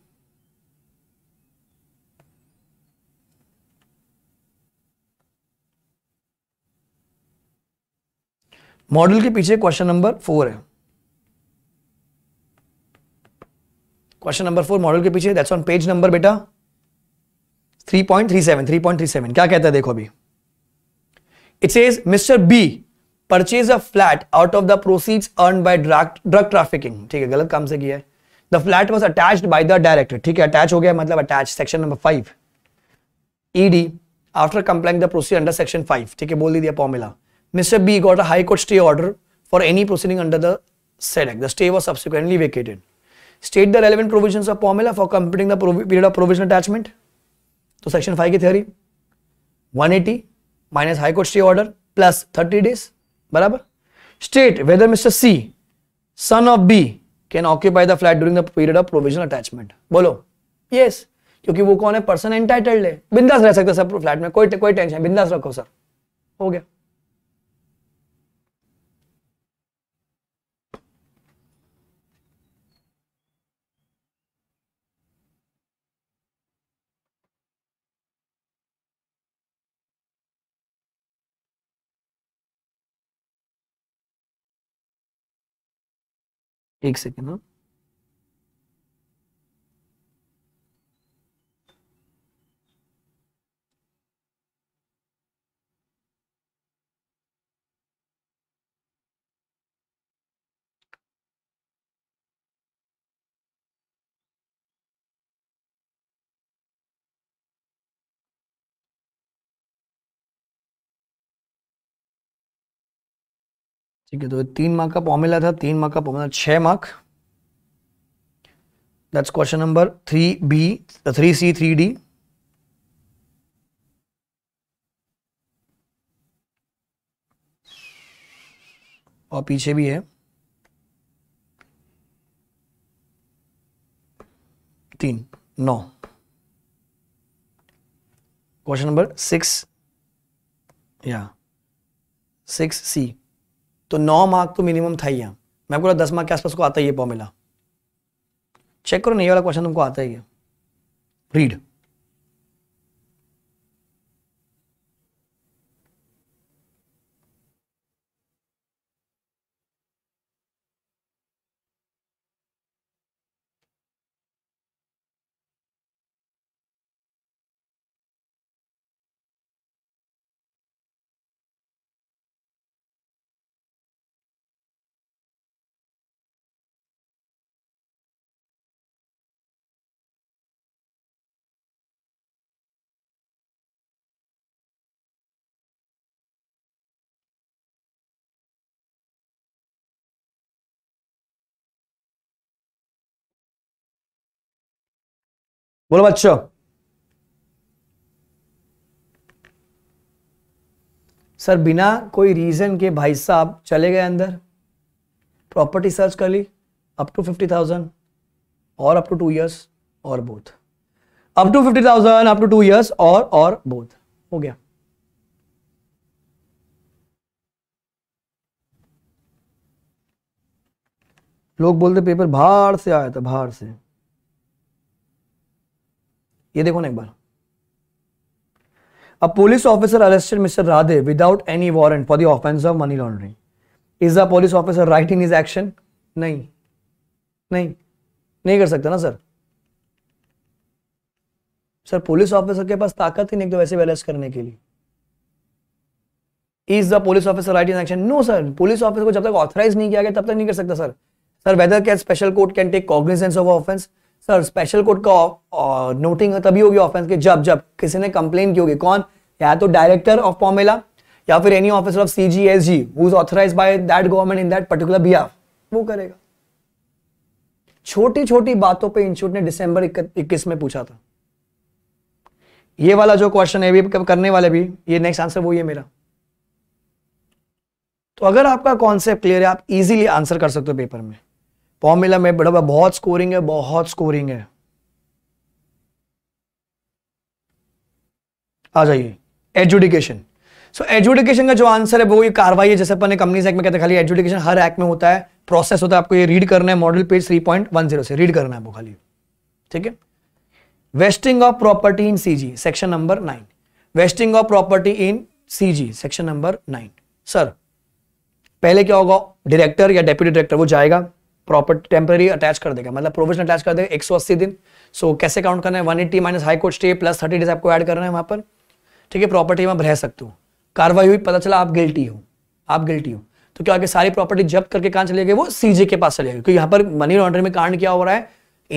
मॉडल के पीछे क्वेश्चन नंबर फोर है क्वेश्चन नंबर फोर मॉडल के पीछे दैट्स ऑन पेज नंबर बेटा 3.37 क्या कहता है देखो अभी it says mister B purchase a flat out of the proceeds earn by drug trafficking ठीक है गलत काम से किया है the flat was attached by the director ठीक है अटैच हो गया मतलब attach section number 5 ED after complaining the proceed under section 5 ठीक है बोल दिया formula mister B got a high court stay order for any proceeding under the SEDEC. The stay was subsequently vacated. State the relevant provisions of formula for completing the period of provisional attachment तो section five की theory 180 eighty minus high court stay order plus 30 days बराबर state whether mister C son of B can occupy the flat during the period of provisional attachment बोलो yes yes, क्योंकि वो कौन है person entitled है बिंदास रह सकते सर फ्लैट में कोई कोई टेंशन बिंदास रखो सर हो गया एक सेकेंड हाँ ठीक है तो तीन मार्क का फॉर्मूला था तीन मार्क का फॉर्मूला मतलब छह mark that's question number three B three C three D और पीछे भी है तीन नौ क्वेश्चन नंबर सिक्स या सिक्स सी तो नौ मार्क तो मिनिमम था ही यहाँ मैं बोला दस मार्क के आसपास को आता ही है फॉर्मूला चेक करो नहीं वाला क्वेश्चन तुमको आता ही है रीड बोलो बच्चों सर बिना कोई रीजन के भाई साहब चले गए अंदर प्रॉपर्टी सर्च कर ली अप टू फिफ्टी थाउजेंड और अप टू टू ईयर्स और both up to fifty thousand up to two years और और बोथ हो गया लोग बोलते पेपर बाहर से आया था बाहर से ये देखो ना एक बार a police officer arrested mister Radhe without any warrant for the offence of money laundering is the police officer right in is action नहीं नहीं नहीं कर सकता ना सर सर पुलिस ऑफिसर के पास ताकत ही नहीं तो वैसे बैलेंस करने के लिए is the police officer right in action no sir police officer को जब तक ऑथराइज नहीं किया गया तब तक नहीं कर सकता sir sir whether can special court can take cognizance of offence sir special court का नोटिंग तभी होगी ऑफेंस के जब जब किसी ने कंप्लेन की होगी कौन या तो डायरेक्टर ऑफ फॉर्मेला या फिर any officer of C G S G is by that government in that particular B वो करेगा छोटी छोटी बातों पे इंस्टीट्यूट ने डिसंबर इक्कीस में पूछा था ये वाला जो क्वेश्चन है भी करने वाले भी ये नेक्स्ट आंसर वो ये मेरा तो अगर आपका कॉन्सेप्ट क्लियर है आप इजीली आंसर कर सकते हो पेपर में फॉर्मूला में बड़ा बहुत स्कोरिंग है बहुत स्कोरिंग है आ जाइए एजुडिकेशन सो एजुडिकेशन का जो आंसर है वो ये कार्रवाई है जैसे अपने कंपनीज एक्ट में कहते खाली एजुडिकेशन हर एक्ट में होता है प्रोसेस होता है आपको ये रीड करना है मॉडल पेज 3.10 से रीड करना है वो खाली ठीक है vesting of property in CG section number nine vesting of property in CG section number nine sir पहले क्या होगा डायरेक्टर या डेप्यूटी डायरेक्टर वो जाएगा प्रॉपर्टी टेम्पररी अटैच कर देगा मतलब प्रोविजन अटैच कर देगा 180 दिन सो so, कैसे काउंट करना है one eighty minus high court stay plus thirty days आपको ऐड करना है वहां पर ठीक है प्रॉपर्टी में रह सकते हो कार्रवाई हुई पता चला आप गिल्टी हो आप गिल्टी हो तो क्या सारी प्रॉपर्टी जब्त करके कहाँ चले गए वो सीजे के पास चले गए क्योंकि यहाँ पर मनी लॉन्ड्रिंग में कारण क्या हो रहा है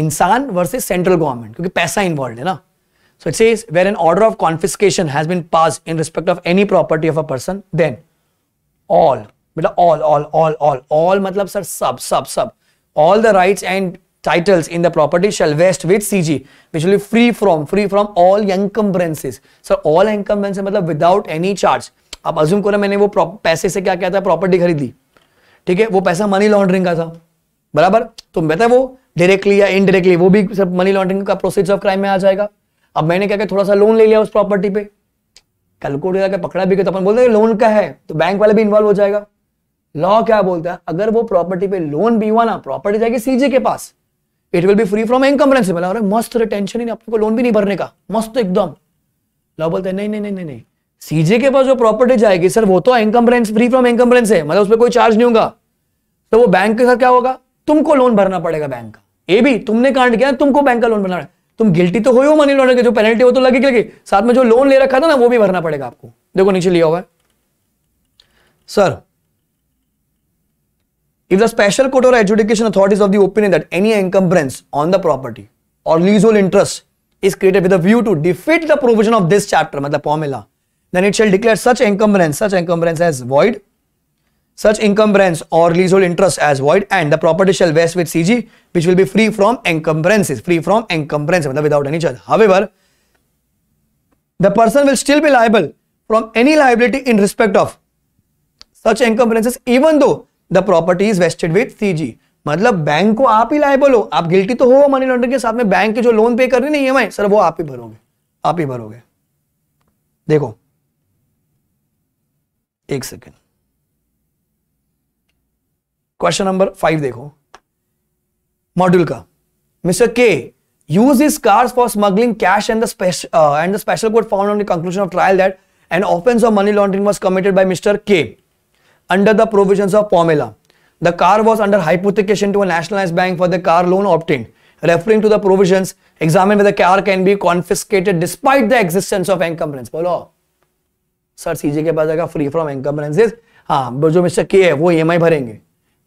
इंसान वर्सेज सेंट्रल गवर्नमेंट क्योंकि पैसा इन्वॉल्व है ना so it is where an order of confiscation has been pass in respect of any property of a person then all मतलब all all all all all मतलब सर सब सब सब all the right and titles in the property shall vest with C G विचुअली free from free from all all sir all all मतलब without any charge अब assume करो मैंने वो पैसे से क्या कहता है प्रॉपर्टी खरीदी ठीक है वो पैसा मनी लॉन्ड्रिंग का था बराबर तो बताए वो डायरेक्टली या इनडायरेक्टली वो भी सर मनी लॉन्ड्रिंग का प्रोसेस ऑफ क्राइम में आ जाएगा अब मैंने क्या क्या थोड़ा सा लोन ले लिया उस प्रॉपर्टी पे कैलकुलेट करके पकड़ा भी गया तो अपन बोलते हैं लोन का है तो बैंक वाले भी इन्वॉल्व हो जाएगा लॉ क्या बोलता है अगर वो प्रॉपर्टी पे लोन भी हुआ ना प्रॉपर्टी जाएगी सीजे के पास it will be free from income principal और मस्त टेंशन ही नहीं आपको लोन भी नहीं भरने का मस्त एकदम लॉ बोलते हैं नहीं नहीं नहीं नहीं सीजे के पास जो प्रॉपर्टी जाएगी सर वो तो इनकम फ्री फ्रॉम इनकम है मतलब उसमें कोई चार्ज नहीं होगा तो वो बैंक के साथ क्या होगा तुमको लोन भरना पड़ेगा बैंक का ये भी तुमने कांड किया तुमको बैंक का लोन भरना पड़ेगा तुम गिल्टी तो हुई हो मनी के जो पेनल्टी वो तो लगी लगी साथ में जो लोन ले रखा था ना वो भी भरना पड़ेगा आपको देखो नीचे लिया हुआ है sir If the special court or adjudication authority is of the opinion that any encumbrance on the property or leasehold interest is created with a view to defeat the provision of this chapter, the formula, then it shall declare such encumbrance, such encumbrance as void, such encumbrance or leasehold interest as void, and the property shall vest with CG, which will be free from encumbrances, free from encumbrances, without any charge. However, the person will still be liable from any liability in respect of such encumbrances, even though the property is vested with C मतलब bank को आप ही लाए बोलो आप guilty तो हो money laundering के साथ में बैंक के जो लोन पे कर रही नहीं है सर वो आप ही भरोगे आप ही भरोगे देखो एक सेकेंड क्वेश्चन नंबर फाइव देखो मॉड्यूल का mister K use is cars for smuggling cash and and special court found on the conclusion of trial that and offence of money laundering was committed by mister K under the provisions of pomela The car was under hypothecation to a nationalized bank for the car loan obtained. Referring to the provisions, examine whether car can be confiscated despite the existence of encumbrance. बोलो sir CG के पास आएगा free from एनकम्बरेंसेज हाँ jo mr k hai wo emi bharenge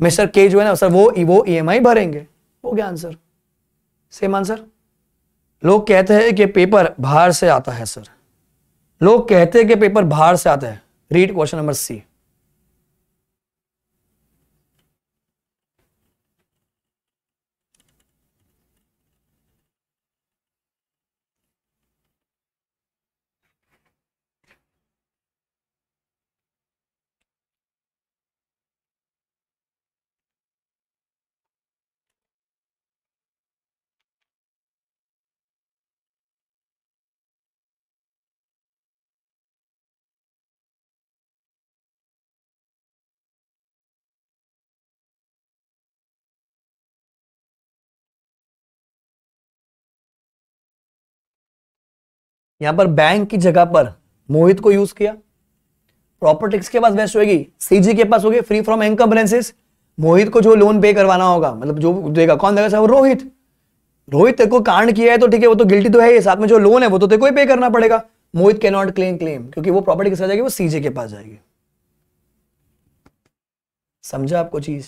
mr k jo hai na sir wo wo emi bharenge ho gaya answer same answer लोग कहते हैं कि paper बाहर से आता है सर लोग कहते हैं कि पेपर बाहर से आता है रीड क्वेश्चन नंबर सी यहां पर बैंक की जगह पर मोहित को यूज किया प्रॉपर्टिक्स के पास बेस्ट होगी सीजी के पास होगी free from income balances Mohit को जो लोन पे करवाना होगा मतलब जो देगा कौन देगा साहब रोहित रोहित तेरे को कांड किया है तो ठीक है वो तो गिल्टी तो है ही साथ में जो लोन है वो तो तेरे को ही पे करना पड़ेगा Mohit can not claim claim क्योंकि वो प्रॉपर्टी किसका जाएगी वो सीजे के पास जाएगी समझा आपको चीज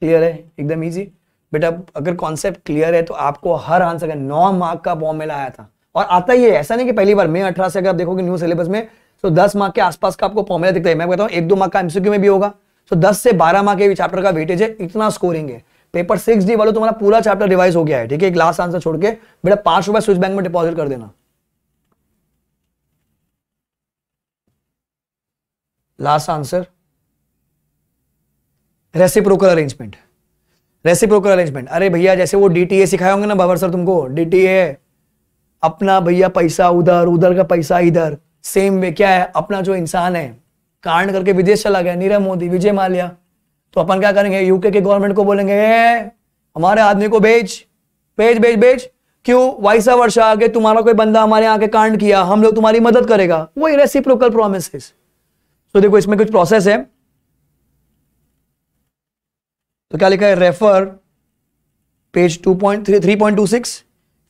क्लियर है एकदम इजी बेटा अगर कॉन्सेप्ट क्लियर है तो आपको हर आंसर का नौ मार्क का मिला आया था और आता ही है ऐसा नहीं कि पहली बार मई अठारह से अगर आप देखोगे न्यू सिलेबस में तो दस मार्क के आसपास का आपको फॉर्मुला दिखता है मैं बताऊँ एक दो मार्क का एमसीक्यू में भी होगा तो दस से बारह मार्क के चैप्टर का वेटेज है इतना स्कोरिंग है पेपर सिक्स डी वालों तुम्हारा पूरा चैप्टर रिवाइज हो गया है ठीक है एक लास्ट आंसर छोड़ के बेटा पांच रुपए स्विच बैंक में डिपॉजिट कर देना last answer reciprocal arrangement reciprocal arrangement अरे भैया जैसे वो डीटीए सिखाए होंगे ना बाबर सर तुमको डीटीए अपना भैया पैसा उधर उधर का पैसा इधर सेम वे क्या है अपना जो इंसान है कांड करके विदेश चला गया नीरव मोदी विजय माल्या तो अपन क्या करेंगे यूके के गवर्नमेंट को बोलेंगे हमारे आदमी को भेज भेज भेज भेज क्यों वाइसा वर्षा आगे तुम्हारा कोई बंदा हमारे यहाँ के कांड किया हम लोग तुम्हारी मदद करेगा वही रेसिप्रोकल प्रोमिस तो देखो इसमें कुछ प्रोसेस है तो क्या लिखा है refer page two point three three point two six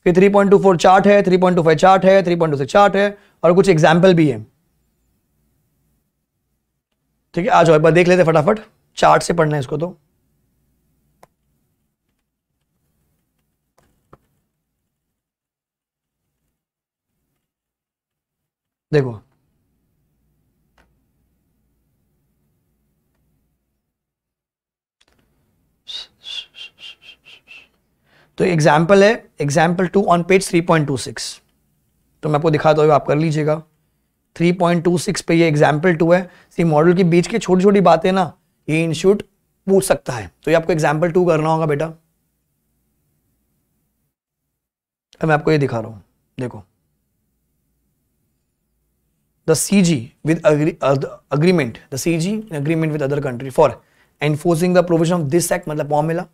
कि 3.24 चार्ट है 3.25 चार्ट है 3.26 चार्ट है और कुछ एग्जाम्पल भी है ठीक है आ जाओ एक बार देख लेते फटाफट चार्ट से पढ़ना है इसको तो देखो तो एग्जाम्पल है एग्जाम्पल टू ऑन पेज 3.26 तो मैं आपको दिखाता तो हूँ आप कर लीजिएगा 3.26 पे ये एग्जाम्पल टू है सी मॉडल के बीच की छोटी छोटी बातें ना ये इंस्टीट्यूट पूछ सकता है तो ये आपको एग्जाम्पल टू करना होगा बेटा अब मैं आपको ये दिखा रहा हूँ देखो the C G with agreement the C G in agreement with other country for enforcing the provision of this act मतलब formula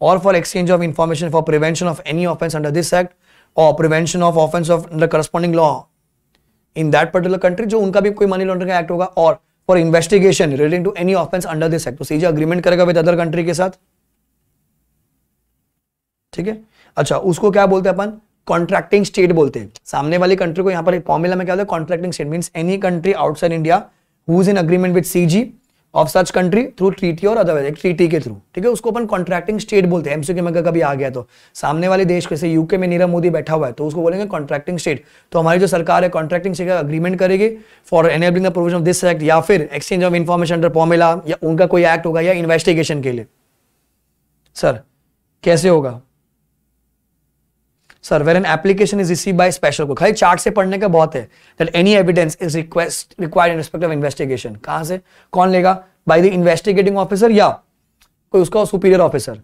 or for exchange of information for prevention of any offence under this act or prevention of offence of the corresponding law in that particular country जो उनका भी कोई money laundering act होगा और for investigation relating to any offence under this act तो सीजा agreement करेगा with other country के साथ ठीक है अच्छा उसको क्या बोलते हैं अपन कॉन्ट्रैक्टिंग स्टेट बोलते हैं सामने वाली कंट्री को यहाँ पर फॉर्मुला में क्या होता है contracting state mean any country outside India who is in agreement with C of such country through treaty और अदरवाइज ट्रीटी के थ्रू ठीक है उसको अपन कॉन्ट्रैक्टिंग स्टेट बोलते हैं एमसीक्यू में अगर कभी आ गया तो सामने वाले देश जैसे यूके में नीरव मोदी बैठा हुआ है तो उसको बोलेंगे कॉन्ट्रैक्टिंग स्टेट तो हमारी जो सरकार है कॉन्ट्रैक्टिंग स्टेट का अग्रीमेंट करेगी for enabling the provision of this act या फिर exchange of information under formula या उनका कोई एक्ट होगा या इन्वेस्टिगेशन के लिए सर कैसे होगा sir where an application is receive by special को खाली चार्ट से पढ़ने का बहुत है that any evidence is request required in respect of investigation कहाँ से कौन लेगा बाय द इन्वेस्टिगेटिंग ऑफिसर या कोई उसका सुपीरियर ऑफिसर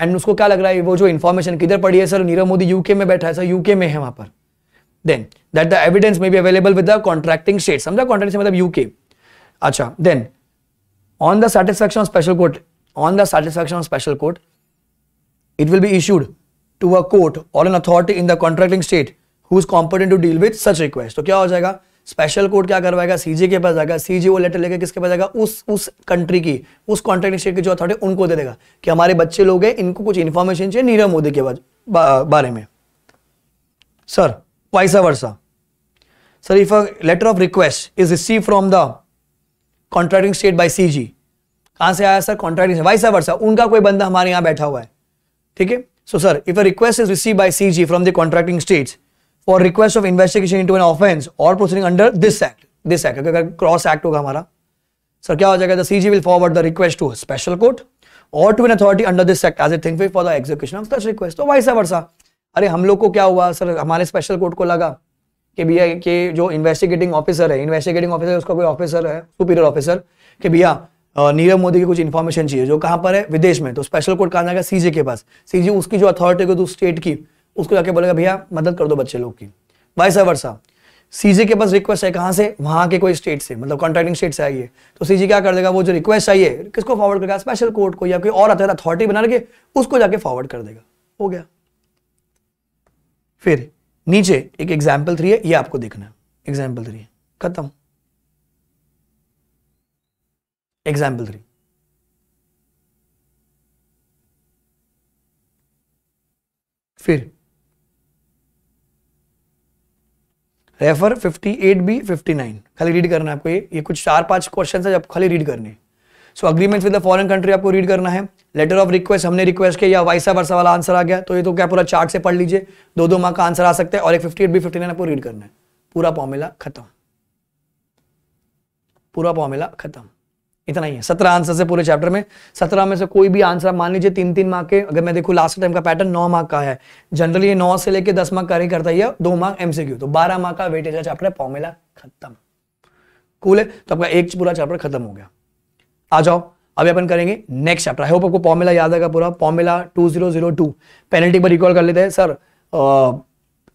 एंड उसको क्या लग रहा है वो जो इन्फॉर्मेशन किधर पड़ी है सर नीरव मोदी यूके में बैठा है सर यूके में है वहां पर then that the evidence may be available with the contracting state समझा कॉन्ट्रैक्ट मतलब यूके अच्छा then on the satisfaction of special court on the satisfaction of special court it will be issued to a court और an authority in the contracting state who is competent to deal with such request तो क्या हो जाएगा special court क्या करवाएगा CG के पास जाएगा सीजी वो लेटर लेकर किसके पास जाएगा उस उस कंट्री की उस कॉन्ट्रैक्टिंग स्टेट की जो अथॉरिटी उनको दे देगा कि हमारे बच्चे लोग हैं इनको कुछ इन्फॉर्मेशन चाहिए नीरव मोदी के बारे में sir vice versa sir if a letter of request is receive from the contracting state by C G कहां से आया सर कॉन्ट्रैक्टिंग वाइसा वर्षा उनका कोई बंदा हमारे यहाँ बैठा हुआ है ठीक है So, sir, if a request is received by CG from the contracting states for request of investigation into an offense or proceeding under this act, this act, अगर क्रॉस एक्ट होगा हमारा सर क्या हो जाएगा the C G will forward the request to special court और to an authority under this act as a thing for the execution of such request तो vice वर्षा अरे हम लोग को क्या हुआ सर हमारे स्पेशल कोर्ट को लगा कि भैया कि जो इन्वेस्टिगेटिंग ऑफिसर है इन्वेस्टिगेटिंग ऑफिसर उसका कोई ऑफिसर है सुपीरियर ऑफिसर कि भैया नीरव मोदी की कुछ इन्फॉर्मेशन चाहिए जो कहां पर है विदेश में तो स्पेशल कोर्ट कहाँ जाएगा सीजे के पास सीजे उसकी जो अथॉरिटी होगी उस स्टेट की उसको जाके बोलेगा भैया मदद कर दो बच्चे लोग की वाइस वर्षा सीजे के पास रिक्वेस्ट है कहां से वहां के कोई स्टेट से मतलब कॉन्ट्रैक्टिंग स्टेट से आई है तो सीजे क्या कर देगा वो जो रिक्वेस्ट आई है किसको फॉरवर्ड करेगा स्पेशल कोर्ट को या कोई और अथॉरिटी बना के उसको जाके फॉरवर्ड कर देगा हो गया फिर नीचे एक एग्जाम्पल थ्री है ये आपको देखना है एग्जाम्पल थ्री खत्म एग्जाम्पल थ्री फिर रेफर 58 बी 59 खाली रीड करना है आपको ये ये कुछ चार पांच क्वेश्चन है जब खाली रीड करने so agreement with the foreign country आपको रीड करना है लेटर ऑफ रिक्वेस्ट हमने रिक्वेस्ट किया या वाइसा वर्षा वाला आंसर आ गया तो ये तो क्या पूरा चार्ट से पढ़ लीजिए दो दो मार्क का आंसर आ सकता है और एक fifty eight B fifty nine आपको रीड करना है पूरा फॉर्मूला खत्म पूरा फॉर्मूला खत्म इतना ही है सत्रह आंसर से पूरे चैप्टर में सत्रह में से कोई भी आंसर मान लीजिए तीन तीन मार्क के अगर मैं देखूँ लास्ट टाइम का पैटर्न नौ मार्क का है जनरली नौ से लेकर दस मार्क कार्य करता है दो मार्क एमसीक्यू तो बारह मार्क का वेटेज चैप्टर है फॉर्मूला खत्म कूल है तो आपका एक पूरा चैप्टर खत्म हो गया आ जाओ अभी अपन करेंगे नेक्स्ट चैप्टर आई होप आपको फॉर्मूला याद आएगा पूरा formula two zero zero two penalty पर रिकॉल कर लेते हैं सर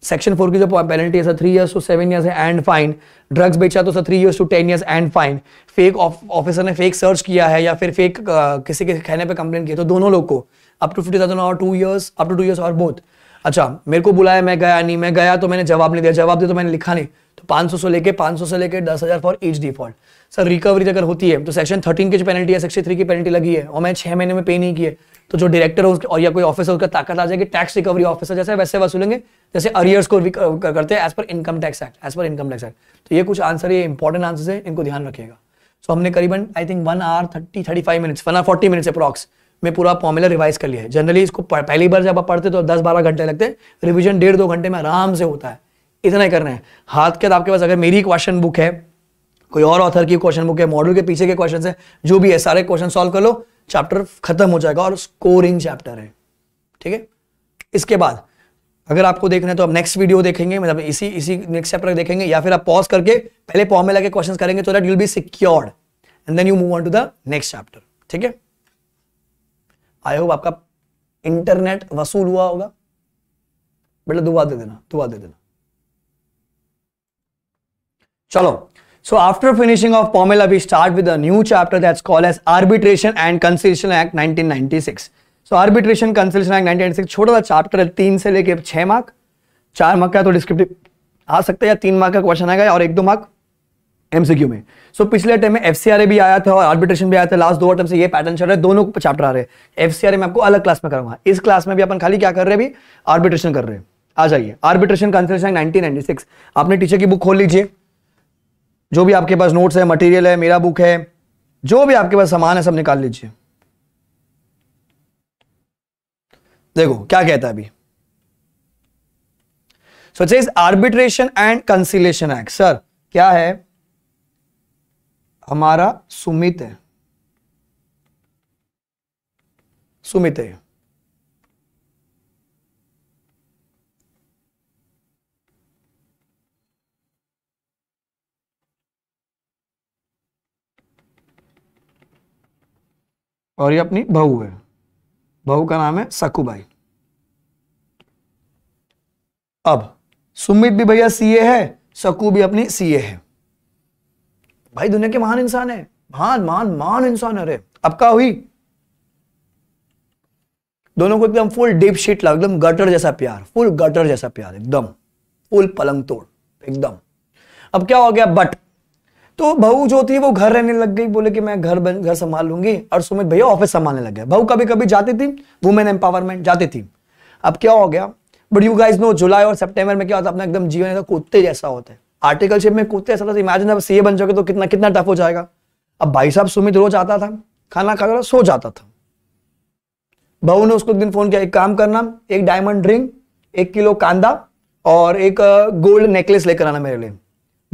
सेक्शन फोर की जो पेनल्टी है sir three years to seven years है एंड फाइन ड्रग्स बेचा तो sir three years to ten years and fine fake officer ने फेक सर्च किया है या फिर फेक uh, किसी के कहने पर कंप्लेन किया तो दोनों लोग को अप टू फिफ्टी थाउजेंड और two years up to two years और बोथ अच्छा मेरे को बुलाया मैं गया नहीं मैं गया तो मैंने जवाब नहीं दिया जवाब दिया तो मैंने लिखा नहीं तो 500 से लेके 500 से लेके 10,000 for each default sir recovery अगर होती है तो सेक्शन 13 की जो पेनल्टी है सेक्शन थ्री की पेनल्टी लगी है और मैं छह महीने में पे नहीं किए तो जो डायरेक्टर हो और या कोई ऑफिसर उसका ताकत आ जाएगी टैक्स रिकवरी ऑफिसर जैसे वैसे वसूलेंगे जैसे अरियर्स को करते हैं as per income tax act as per income tax act तो ये कुछ आंसर ये इंपॉर्टेंट आंसर है इनको ध्यान रखिएगा सो so, हमने करीबन I think one or thirty thirty five minutes one or forty minutes approx में पूरा फॉर्मूला रिवाइज कर लिया है जनरली इसको पहली बार जब आप पढ़ते तो दस बारह घंटे लगते हैं रिविजन डेढ़ दो घंटे में आराम से होता है इतना ही करना है हाथ के आपके पास अगर मेरी क्वेश्चन बुक है कोई और ऑथर की क्वेश्चन बुक है मॉडल के पीछे के क्वेश्चन है जो भी है सारे क्वेश्चन सोल्व कर लो चैप्टर खत्म हो जाएगा और स्कोरिंग चैप्टर है ठीक है इसके बाद अगर आपको देखना है तो आप नेक्स्ट वीडियो देखेंगे मतलब इसी इसी नेक्स्ट चैप्टर देखेंगे या फिर आप पॉज करके पहले पॉम में लगे क्वेश्चन करेंगे तो that you'll be secured and then you move on to the next chapter ठीक है आई होप आपका इंटरनेट वसूल हुआ होगा बेटा दुआ दे देना दुआ दे देना चलो so after finishing of Pommel, we start with a new chapter that's called as Arbitration and Conciliation Act so arbitration conciliation act nineteen छोटा सा चैप्टर है तीन से लेकर छह मार्क चार मार्क का तो डिस्क्रिप्टिव आ सकता है या तीन मार्क का क्वेश्चन आएगा और एक दो मार्क एमसीक्यू में सो so, पिछले टाइम में एफसीआरए भी आया था और आर्बिट्रेशन भी आया था लास्ट दो टाइम से ये पैटर्न चल रहे दोनों चैप्टर आ रहे हैं एफसीआरए में आपको अलग क्लास में करूंगा इस क्लास में भी अपन खाली क्या कर रहे हैं अभी आर्बिट्रेशन कर रहे हैं आ जाइए आर्बिट्रेशन कंसिलेशन 1996 आपने टीचर की बुक खोल लीजिए जो भी आपके पास नोट्स है मटेरियल है मेरा बुक है जो भी आपके पास सामान है सब निकाल लीजिए देखो क्या कहता है अभी so is arbitration and conciliation act sir क्या है हमारा सुमित है सुमित है और ये अपनी बहू है बहू का नाम है सकुबाई अब सुमित भी भैया सीए है सकू भी अपनी सीए है भाई दुनिया के महान इंसान है महान महान महान इंसान अरे अब क्या हुई दोनों को एकदम फुल डीप शीट लगा एकदम गटर जैसा प्यार फुल गटर जैसा प्यार एकदम फुल पलंग तोड़ एकदम अब क्या हो गया बट तो बहू जो होती है वो घर रहने लग गई बोले कि मैं घर घर संभाल लूंगी और सुमित भैया ऑफिस संभालने लग गए बहू कभी कभी जाती थी वुमेन एम्पावरमेंट जाती थी अब क्या हो गया but you guys know July और सेप्टेम्बर में क्या होता है अपना एकदम जीवन ऐसा कुत्ते जैसा होता है शिप में कुत्ते ऐसा था इमेजिन अब सीए बन जाओगे तो कितना कितना टफ हो जाएगा अब भाई साहब सुमित रोज आता था खाना खाता था सो जाता था बहू ने उसको दिन फोन किया एक काम करना एक डायमंड रिंग एक किलो कांदा और एक गोल्ड नेकलेस लेकर आना मेरे लिए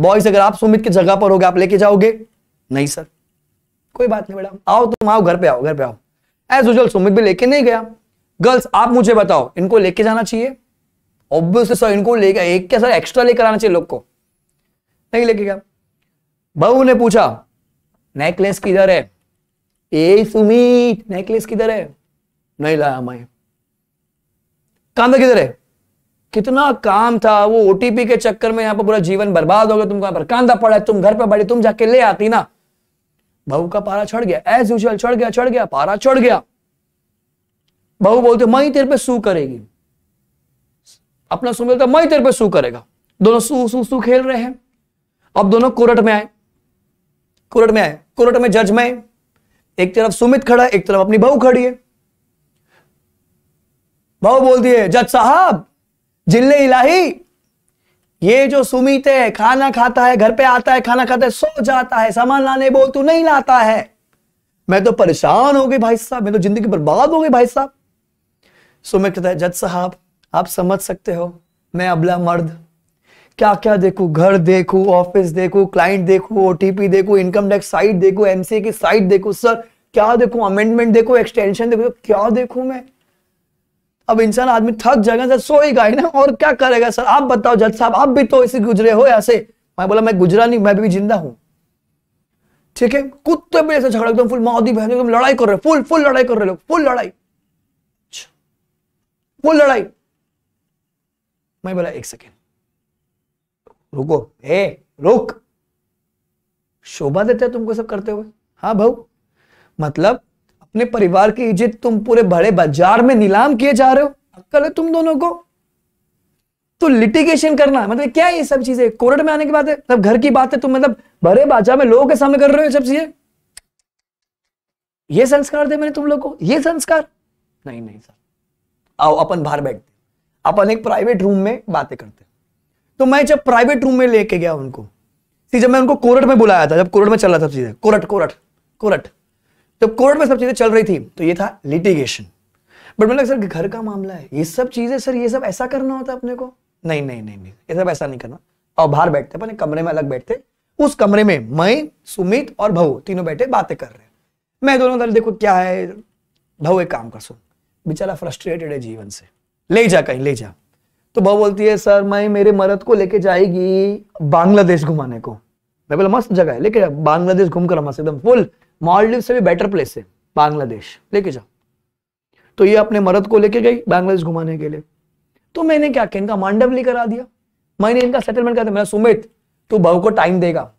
बॉयज अगर आप सुमित की जगह पर होगे आप लेके जाओगे नहीं सर कोई बात नहीं मैडम आओ तुम आओ घर पे आओ घर पे आओ एज यूजल सुमित भी लेके नहीं गया गर्ल्स आप मुझे बताओ इनको लेके जाना चाहिए ऑब्वियसली सर इनको लेके एक क्या सर एक्स्ट्रा लेकर आना चाहिए लोग को नहीं लेके गया बहू ने पूछा नेकलेस किधर है ए सुमित नेकलेस किधर है नहीं लाया मैं कांदा किधर है कितना काम था वो ओटीपी के चक्कर में यहाँ पर पूरा जीवन बर्बाद हो गया तुमको पर कांदा पड़ा तुम घर पर बड़े तुम जाके ले आती ना बहू का पारा चढ़ गया एज यूजल चढ़ गया चढ़ गया पारा चढ़ गया बहू बोलते मई तेरे पे सू करेगी अपना सुन बोलता मई तेरे पे सू करेगा दोनों सू सू सू खेल रहे हैं अब दोनों कोर्ट में आए कोर्ट में आए कोर्ट में जज में एक तरफ सुमित खड़ा एक तरफ अपनी बहू खड़ी है बहू बोलती है जज साहब जिले इलाही ये जो सुमित है खाना खाता है घर पे आता है खाना खाता है सो जाता है सामान लाने बोल तू नहीं लाता है मैं तो परेशान हो गई भाई साहब मैं तो जिंदगी बर्बाद हो गई भाई साहब सुमित कहता है जज साहब आप समझ सकते हो मैं अबला मर्द क्या क्या देखू घर देखू ऑफिस देखू क्लाइंट देखू ओटीपी देखू इनकम टैक्स साइट देखू एमसीए की साइट देखू सर क्या देखू अमेंडमेंट देखू एक्सटेंशन देखू क्या देखू मैं अब इंसान आदमी थक जाएगा सर सो ही ना और क्या करेगा सर आप बताओ जज साहब आप भी तो इसी गुजरे हो ऐसे मैं बोला मैं गुजरा नहीं मैं भी जिंदा हूं ठीक है कुत्ते भी ऐसे झगड़ा एकदम फुल मोदी बहन एकदम लड़ाई कर रहे फुल फुल लड़ाई कर रहे लोग फुल लड़ाई फुल अच्छा। लड़ाई मैं बोला एक सेकेंड रुको ए रुक शोभा देते हैं तुमको सब करते हुए हाँ भाऊ मतलब अपने परिवार की इज्जत तुम पूरे बड़े बाजार में नीलाम किए जा रहे हो अक्कल है तुम दोनों को तो लिटिगेशन करना मतलब क्या है ये सब चीजें कोर्ट में आने की बात है मतलब घर की बात है तुम मतलब बड़े बाजार में लोगों के सामने कर रहे हो सब चीजें ये संस्कार दे मैंने तुम लोग को ये संस्कार नहीं नहीं सर आओ अपन बाहर बैठते अपन एक प्राइवेट रूम में बातें करते तो मैं जब प्राइवेट रूम में लेके गया उनको जब मैं उनको कोरट में बुलाया था जब कोरट में रहा था सीधे कोरट कोरट कोरट जब तो कोर्ट में सब चीजें चल रही थी तो ये था लिटिगेशन बट मतलब सर घर का मामला है ये सब चीजें सर ये सब ऐसा करना होता अपने को नहीं नहीं नहीं नहीं ये सब ऐसा नहीं करना और बाहर बैठते अपने कमरे में अलग बैठते उस कमरे में मैं सुमित और भव तीनों बैठे बातें कर रहे मैं दोनों दल देखो क्या है भा एक काम कर सुन बेचारा फ्रस्ट्रेटेड है जीवन से ले जा कहीं ले जा तो भा बोलती है सर मैं मेरे मरद को लेके जाएगी बांग्लादेश घुमाने को मैं बोला मस्त जगह है लेके बांग्लादेश घूम कर मस्त एकदम फुल मालदीव से भी बेटर प्लेस है बांग्लादेश लेके जाओ तो ये अपने मर्द को लेके गई बांग्लादेश घुमाने के लिए तो मैंने क्या किया इनका मांडवली करा दिया मैंने इनका सेटलमेंट कर दिया मेरा सुमित तू बहू को टाइम देगा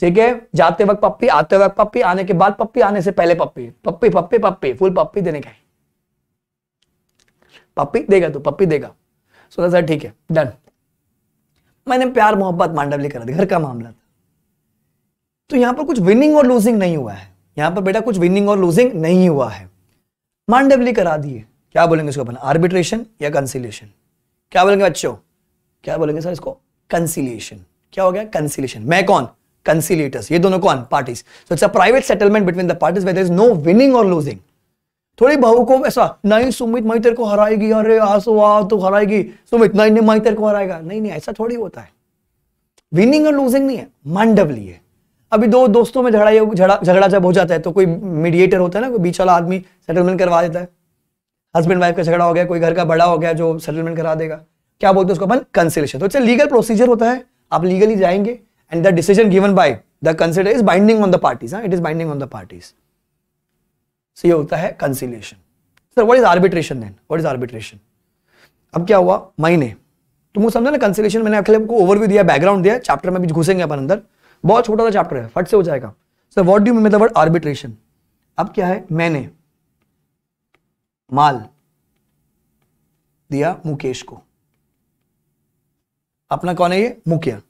ठीक है जाते वक्त पप्पी आते वक्त पप्पी आने के बाद पप्पी आने से पहले पप्पी पप्पी पप्पी पप्पी फुल पप्पी देने का पप्पी देगा तू पप्पी देगा सोचा सर ठीक है डन मैंने प्यार मोहब्बत मांडवली करा दी घर का मामला था तो यहां पर कुछ विनिंग और लूजिंग नहीं हुआ है यहां पर बेटा कुछ विनिंग और लूजिंग नहीं हुआ है मांडवली करा दिए क्या बोलेंगे इसको अपन आर्बिट्रेशन या कंसिलेशन क्या बोलेंगे बच्चों क्या बोलेंगे सर इसको कंसिलेशन क्या हो गया कंसिलेशन मैं कौन कंसिलेटर्स ये दोनों कौन parties so it's a private settlement between the parties whether is no winning और लूजिंग थोड़ी बहू को ऐसा नहीं सुमित मैं तेरे को हराएगी अरे आसो आ तो हराएगी सुमित नहीं नहीं मैं तेरे को हराएगा नहीं नहीं ऐसा थोड़ी होता है विनिंग और लूजिंग नहीं है मांडवली है अभी दो दोस्तों में झगड़ा झगड़ा झगड़ा जब हो जाता है तो कोई मीडिएटर होता है ना कोई बीच वाला आदमी सेटलमेंट करवा देता है हस्बैंड वाइफ का झगड़ा हो गया कोई घर का बड़ा हो गया जो सेटलमेंट करा देगा क्या बोलते हैं उसको अपन कंसिलेशन तो अच्छा लीगल प्रोसीजर होता है आप लीगली जाएंगे and the decision given by the consider is binding on the parties it is binding on the parties so ये होता है conciliation sir what is arbitration then what is arbitration अब क्या हुआ महीने तो मुझे समझा ना कंसिलेशन मैंने आपको ओवरव्यू दिया बैकग्राउंड दिया चैप्टर में भी घुसेंगे अपन अंदर बहुत छोटा सा चैप्टर है फट से हो जाएगा sir what do mean word arbitration अब क्या है मैंने माल दिया मुकेश को अपना कौन है ये मुखिया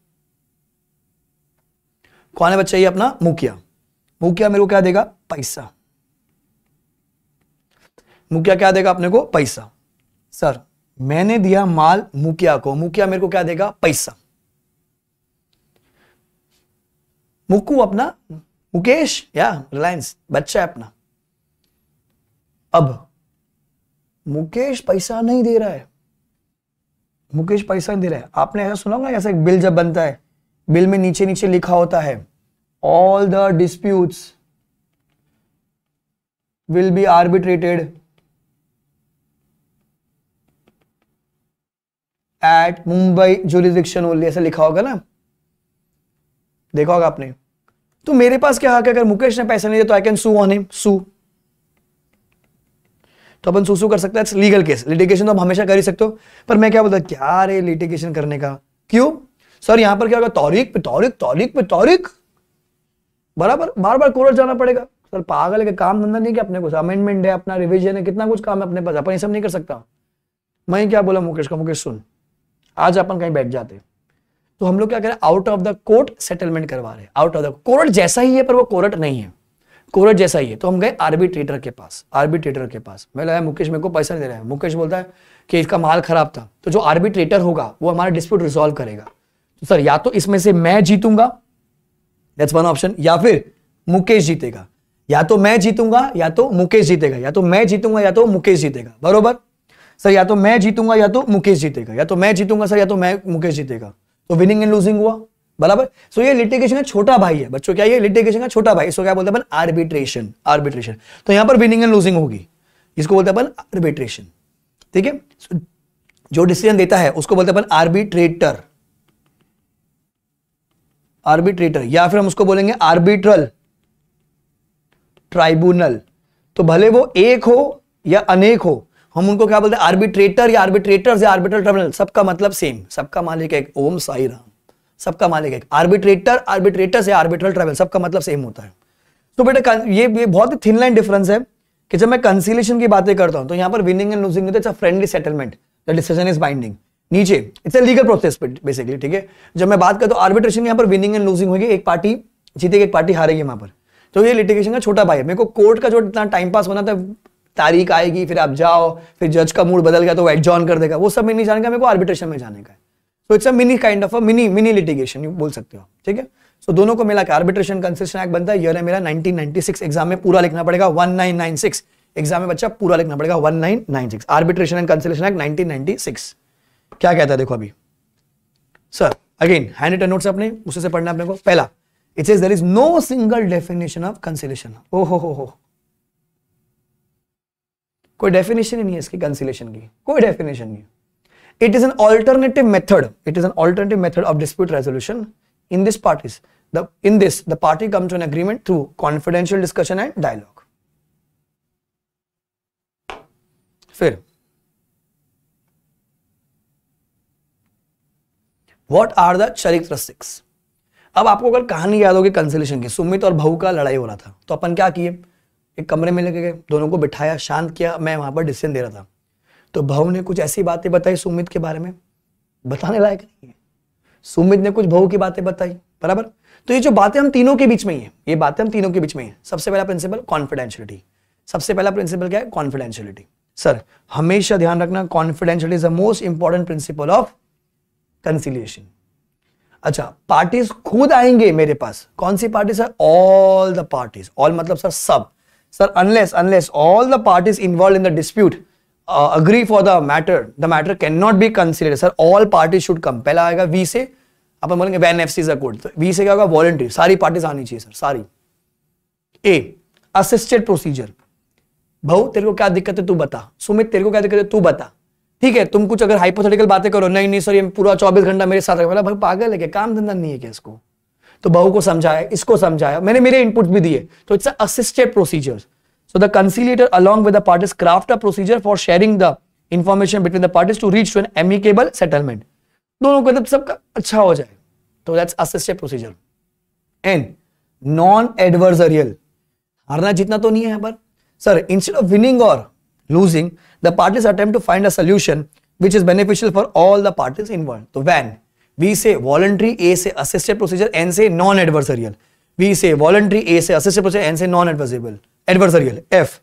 कौन है बच्चा ये अपना मुखिया मुखिया मेरे को क्या देगा पैसा मुखिया क्या देगा अपने को पैसा सर मैंने दिया माल मुखिया को मुखिया मेरे को क्या देगा पैसा मुक्कू अपना मुकेश या रिलायंस बच्चा है अपना अब मुकेश पैसा नहीं दे रहा है मुकेश पैसा नहीं दे रहा है आपने ऐसा सुना होगा ऐसा एक बिल जब बनता है बिल में नीचे नीचे लिखा होता है all the disputes will be arbitrated at Mumbai jurisdiction only ऐसा लिखा होगा ना देखा होगा आपने तो मेरे पास क्या हक है अगर मुकेश ने पैसा नहीं दिया तो I can sue on him sue तो अपन सूसू कर सकते हैं लीगल केस लिटिगेशन तो आप हमेशा कर ही सकते हो पर मैं क्या बोलता क्या रे लिटिगेशन करने का क्यों सर यहां पर क्या होगा तौरिक पे तौरिक तौरिक पे तौरिक बराबर बार बार कोर्ट जाना पड़ेगा सर पागल है काम धंधा नहीं क्या अपने कुछ अमेंडमेंट है अपना रिविजन है कितना कुछ काम है अपने पास अपन ये सब नहीं कर सकता मैं क्या बोला मुकेश का मुकेश सुन आज अपन कहीं बैठ जाते हैं तो हम लोग क्या करें out of the court settlement करवा रहे हैं आउट ऑफ द कोर्ट जैसा ही है पर वो कोर्ट नहीं है कोर्ट जैसा ही है तो हम गए आर्बिट्रेटर के पास आर्बिट्रेटर के पास मैं लाया मुकेश मेरे को पैसा नहीं दे रहा है मुकेश बोलता है कि इसका माल खराब था तो जो आर्बिट्रेटर होगा वो हमारा डिस्प्यूट रिजोल्व करेगा तो सर या तो इसमें से मैं जीतूंगा दैट्स वन ऑप्शन या फिर मुकेश जीतेगा या तो मैं जीतूंगा या तो मुकेश जीतेगा या तो मैं जीतूंगा या तो मुकेश जीतेगा बरोबर सर या तो मैं जीतूंगा या तो मुकेश जीतेगा या तो मैं जीतूंगा सर या तो मैं मुकेश जीतेगा तो विनिंग एंड लूजिंग हुआ बराबर सो ये लिटिगेशन का छोटा भाई है बच्चों क्या ये लिटिगेशन का छोटा भाई इसको क्या बोलते हैं आर्बिट्रेशन आर्बिट्रेशन तो यहां पर विनिंग एंड लूजिंग होगी इसको बोलते हैं आर्बिट्रेशन ठीक है जो डिसीजन देता है उसको बोलते हैं आर्बिट्रेटर आर्बिट्रेटर या फिर हम उसको बोलेंगे आर्बिट्रल ट्राइब्यूनल तो भले वो एक हो या अनेक हो हम उनको क्या बोलते हैं आर्बिट्रेटर या आर्बिट्रेटर या आर्बिट्रल ट्रिब्यूनल सबका मतलब सेम सबका मालिक एक ओम साई राम सबका मालिक एक आर्बिट्रेटर आर्बिट्रेटर से आर्बिट्रल ट्रिब्यूनल सबका मतलब सेम होता है तो बेटा ये ये बहुत ही थिन लाइन डिफरेंस है कि जब मैं कंसिलेशन की बातें करता हूं तो यहां पर winning and losing it's a friendly settlement the decision is binding नीचे it's a legal process basically ठीक है जब मैं बात करता हूँ आर्बिट्रेशन यहाँ पर विनिंग एंड लूजिंग होगी एक पार्टी जीतेगी एक पार्टी हारेगी वहां पर तो ये लिटिगेशन का छोटा भाई है मेरे को कोर्ट का जो इतना टाइम पास होना था तारीख आएगी फिर आप जाओ फिर जज का मूड बदल गया तो वेट जॉन कर देगा वो सब मैं नहीं जाने का मेरे को आर्बिट्रेशन में जाने का है so it's a mini kind of a mini mini litigation बोल सकते हो ठीक है सो so, दोनों को मिला के आर्बिट्रेशन कंसेशन एक्ट बनता है ईयर है मेरा 1996 एग्जाम में पूरा लिखना पड़ेगा 1996 एग्जाम में बच्चा पूरा लिखना पड़ेगा 1996 आर्बिट्रेशन एंड कंसेशन एक्ट 1996 क्या कहता है देखो अभी sir again handwritten notes अपने उसे से पढ़ना अपने को पहला it is there is no single definition of conciliation ओ हो हो हो कोई डेफिनेशन ही नहीं है इसकी कंसिलेशन की कोई डेफिनेशन नहीं it is an alternative method it is an alternative method of dispute resolution in this parties the in this the party comes to an agreement through confidential discussion and फिर what are the चरित्र six अब आपको अगर कहानी याद होगी conciliation की सुमित और भाऊ का लड़ाई हो रहा था तो अपन क्या किए एक कमरे में लेके गए दोनों को बिठाया शांत किया मैं वहां पर डिसीजन दे रहा था तो भाऊ ने कुछ ऐसी बातें बताई सुमित के बारे में बताने लायक नहीं है सुमित ने कुछ भाऊ की बातें बताई बराबर तो ये जो बातें हम तीनों के बीच में ही है ये बातें हम तीनों के बीच में है सबसे पहला प्रिंसिपल कॉन्फिडेंशियलिटी सबसे पहला प्रिंसिपल क्या है कॉन्फिडेंशियलिटी सर हमेशा ध्यान रखना confidential is the most important principle of conciliation अच्छा पार्टीज खुद आएंगे मेरे पास कौन सी party sir all the parties all मतलब सर सब sir unless unless all the parties involved in the dispute uh, agree for the matter the matter cannot be considered sir all parties should come पहला आएगा we से अपन बोलेंगे van F C code V से क्या होगा voluntary सारी parties आनी चाहिए सर सारी ए असिस्टेड प्रोसीजर भाऊ तेरे को क्या दिक्कत है तू बता सुमित तेरे को क्या दिक्कत है तू बता ठीक है तुम कुछ अगर हाइपोथेटिकल बातें करो नहीं नहीं सर ये पूरा चौबीस घंटा मेरे साथ रखा भाई पागल है क्या काम धंधा नहीं है क्या इसको तो बहू को समझाया इसको समझाया मैंने मेरे इनपुट भी दिए तो it's assisted procedure so the conciliator along with parties craft a procedure for sharing the information between the parties to reach to an amicable settlement दोनों को मतलब सबका अच्छा हो जाए तो that's assisted procedure and non adversarial हारना जितना तो नहीं है पर सर इंस्टेड ऑफ विनिंग और losing the parties attempt to find a solution which is beneficial for all the parties involved. तो when बी से वॉलेंट्री ए से असिस्टेड प्रोसीजर एन से नॉन एडवर्सरियल बी से वॉलेंट्री ए से assisted procedure N से non adversable adversarial F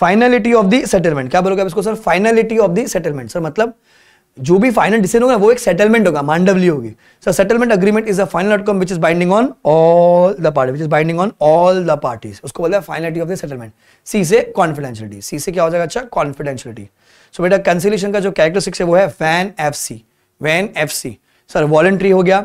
finality of the settlement क्या बोलोगे इसको sir finality of the settlement sir मतलब जो भी फाइनल डिसीजन होगा वो एक सेटलमेंट होगा मांडवली होगी sir settlement agreement is a final outcome which is binding on all the party which is binding on all the parties उसको बोलते हैं finality of the settlement C से कॉन्फिडेंशियलिटी सी से क्या हो जाएगा अच्छा कॉन्फिडेंशियलिटी सो बेटा कंसिलेशन का जो कैरेक्टरिस्टिक्स है वो है van F C van F C sir voluntary हो गया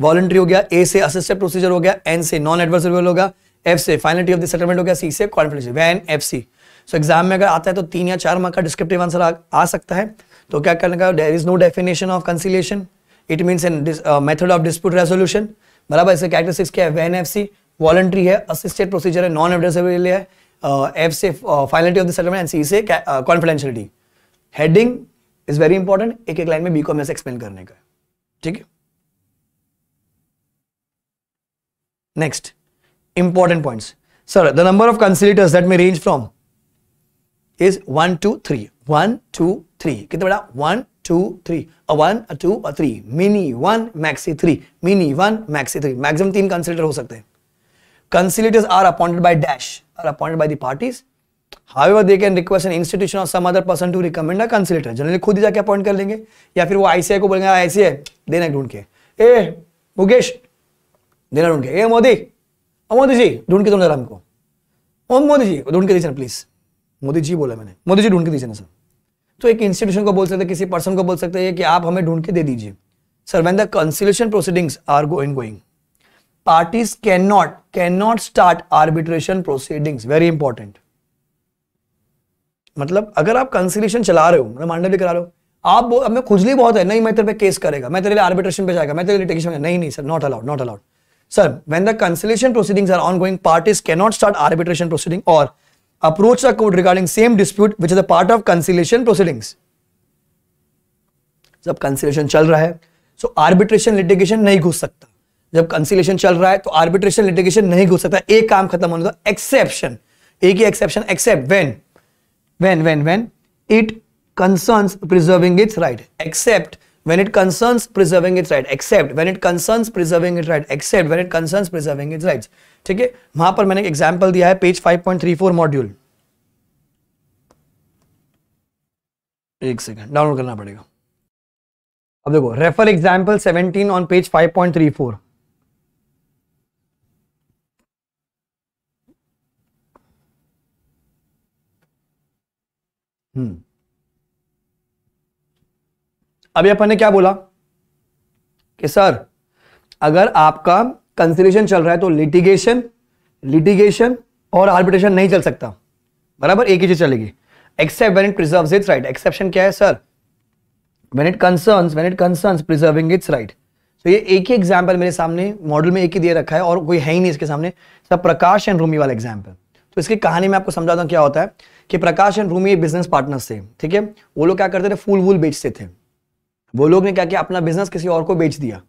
वॉलेंट्री हो गया ए से असिस्टेड प्रोसीजर हो गया एन से नॉन एडवर्स रिव्यूल होगा एफ से फाइनलिटी ऑफ द सेटलमेंट हो गया सी से conflict van F C so exam में अगर आता है तो तीन या चार मार्क का डिस्क्रिप्टिव आंसर आ, आ सकता है तो क्या करने का there is no definition of conciliation it means an method of dispute resolution बराबर इसके कैरेक्टरिस्टिक्स क्या है वैन एफ सी वॉलेंट्री है असिस्टेड प्रोसीजर है नॉन एडवर्स रिव्यूल है एफ uh, से finality of the settlement N C से confidentiality uh, heading is very important एक एक लाइन में बी को हमें एक्सप्लेन करने का ठीक है next important points sir the number of conciliators that may range from is one two three one two three कितना बड़ा one two three a one a two a three mini one maxi three mini one maxi three maximum तीन conciliator हो सकते हैं conciliators are appointed by dash are appointed by the parties However, they can request an institution or some other person to recommend a conciliator. Generally, खुद ही जाके appoint कर लेंगे या फिर वो आईसीआई को बोलेंगे आईसीआई हाँ, देना ढूंढ के ए मुकेश देना ढूंढ के ए मोदी मोदी जी ढूंढ के दो जरा ओम मोदी जी ढूंढ के दीजिए ना प्लीज मोदी जी बोला मैंने मोदी जी ढूंढ के दीजिए ना सर तो एक इंस्टीट्यूशन को बोल सकते किसी पर्सन को बोल सकते हैं कि आप हमें ढूंढ के दे दीजिए sir when the conciliation proceedings are going going parties cannot cannot start arbitration proceedings very important मतलब अगर आप कंसिलेशन चला रहे हो मतलब भी करा रहे हो आप अब मैं खुजली बहुत है नहीं मैं तेरे पे केस करेगा मैं तेरे लिए आर्बिट्रेशन पे जाएगा मैं तेरे लिए लिटिगेशन नहीं नहीं sir not allowed not allowed sir when the conciliation proceedings are on going parties cannot start arbitration proceeding और approach the court regarding same dispute which is a part of conciliation proceedings जब conciliation चल रहा है सो arbitration litigation नहीं घुस सकता जब conciliation चल रहा है तो आर्बिट्रेशन लिटिगेशन नहीं घुस सकता एक काम खत्म होने का एक्सेप्शन एक ही exception except when when when when it concerns preserving its right except when it concerns preserving its right except when it concerns preserving its right except when it concerns preserving its rights ठीक है वहां पर मैंने एक example दिया है page 5.34 module एक second download करना पड़ेगा अब देखो रेफर एग्जाम्पल 17 ऑन पेज 5.34 हम्म। अभी अपन ने क्या बोला कि सर अगर आपका कंसिलेशन चल रहा है तो लिटिगेशन लिटिगेशन और आर्बिट्रेशन नहीं चल सकता बराबर एक ही चीज चलेगी except when it preserve its right exception क्या है sir when it concern when it concern preserving its right तो ये एक ही एग्जाम्पल मेरे सामने मॉडल में एक ही दे रखा है और कोई है ही नहीं इसके सामने सब प्रकाश एंड रूमी वाला एग्जाम्पल तो इसकी कहानी में आपको समझाता हूँ क्या होता है कि Prakash and Rumi business partners थे ठीक है वो लोग क्या करते थे फूल वूल बेचते थे वो लोग ने क्या किया अपना बिजनेस किसी और को बेच दिया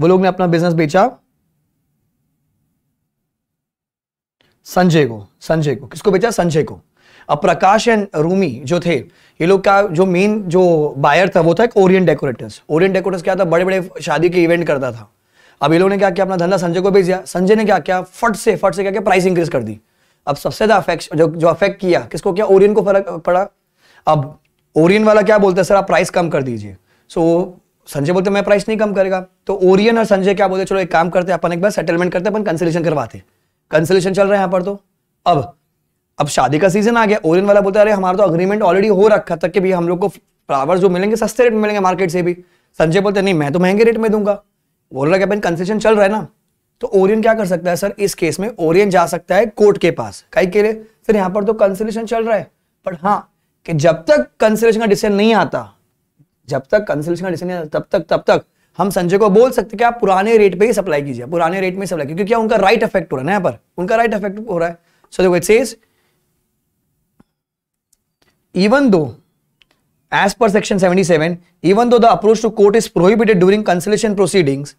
वो लोग ने अपना बिजनेस बेचा संजय को संजय को किसको बेचा संजय को अब प्रकाश एंड रूमी जो थे ये लोग का जो मेन जो बायर था वो था एक ओरियन डेकोरेटर्स ओरियन डेकोरेटर्स क्या था बड़े बड़े शादी के इवेंट करता था अब ये लोग ने क्या किया अपना धंधा संजय को बेच दिया संजय ने क्या किया फट से फट से क्या किया प्राइस इंक्रीज कर दी अब सबसे ज़्यादा अफेक्ट जो जो अफेक्ट किया किसको क्या ओरियन को फर्क पड़ा अब ओरियन वाला क्या बोलते हैं सर आप प्राइस कम कर दीजिए सो संजय बोलते मैं प्राइस नहीं कम करेगा तो ओरियन और संजय क्या बोलते चलो एक काम करते हैं अपन एक बार सेटलमेंट करते अपन कंसलेशन करवाते कंसलेशन चल रहा है यहाँ पर तो अब अब शादी का सीजन आ गया ओरियन वाला बोलता है अरे हमारा तो अग्रीमेंट ऑलरेडी हो रखा था कि भाई हम लोग को फ्लावर्स जो मिलेंगे सस्ते रेट में मिलेंगे मार्केट से भी संजय बोलते नहीं मैं तो महंगे रेट में दूंगा बोल रहा कि अपन कंसेशन चल रहा है ना तो ओरियन क्या कर सकता है सर इस केस में ओरियन जा सकता है कोर्ट के पास कई के लिए फिर यहां पर तो कंसिलेशन चल रहा है पर हाँ कि जब तक कंसिलेशन का डिसीजन नहीं आता जब तक कंसिलेशन का डिसीजन तब तक तब तक हम संजय को बोल सकते कि आप पुराने रेट पे ही सप्लाई कीजिए पुराने रेट में सप्लाई क्योंकि क्या उनका राइट इफेक्ट हो रहा है ना यहाँ पर उनका राइट इफेक्ट हो रहा है सो देखो it says even though as per section 77 even though the approach to court is prohibited during conciliation proceedings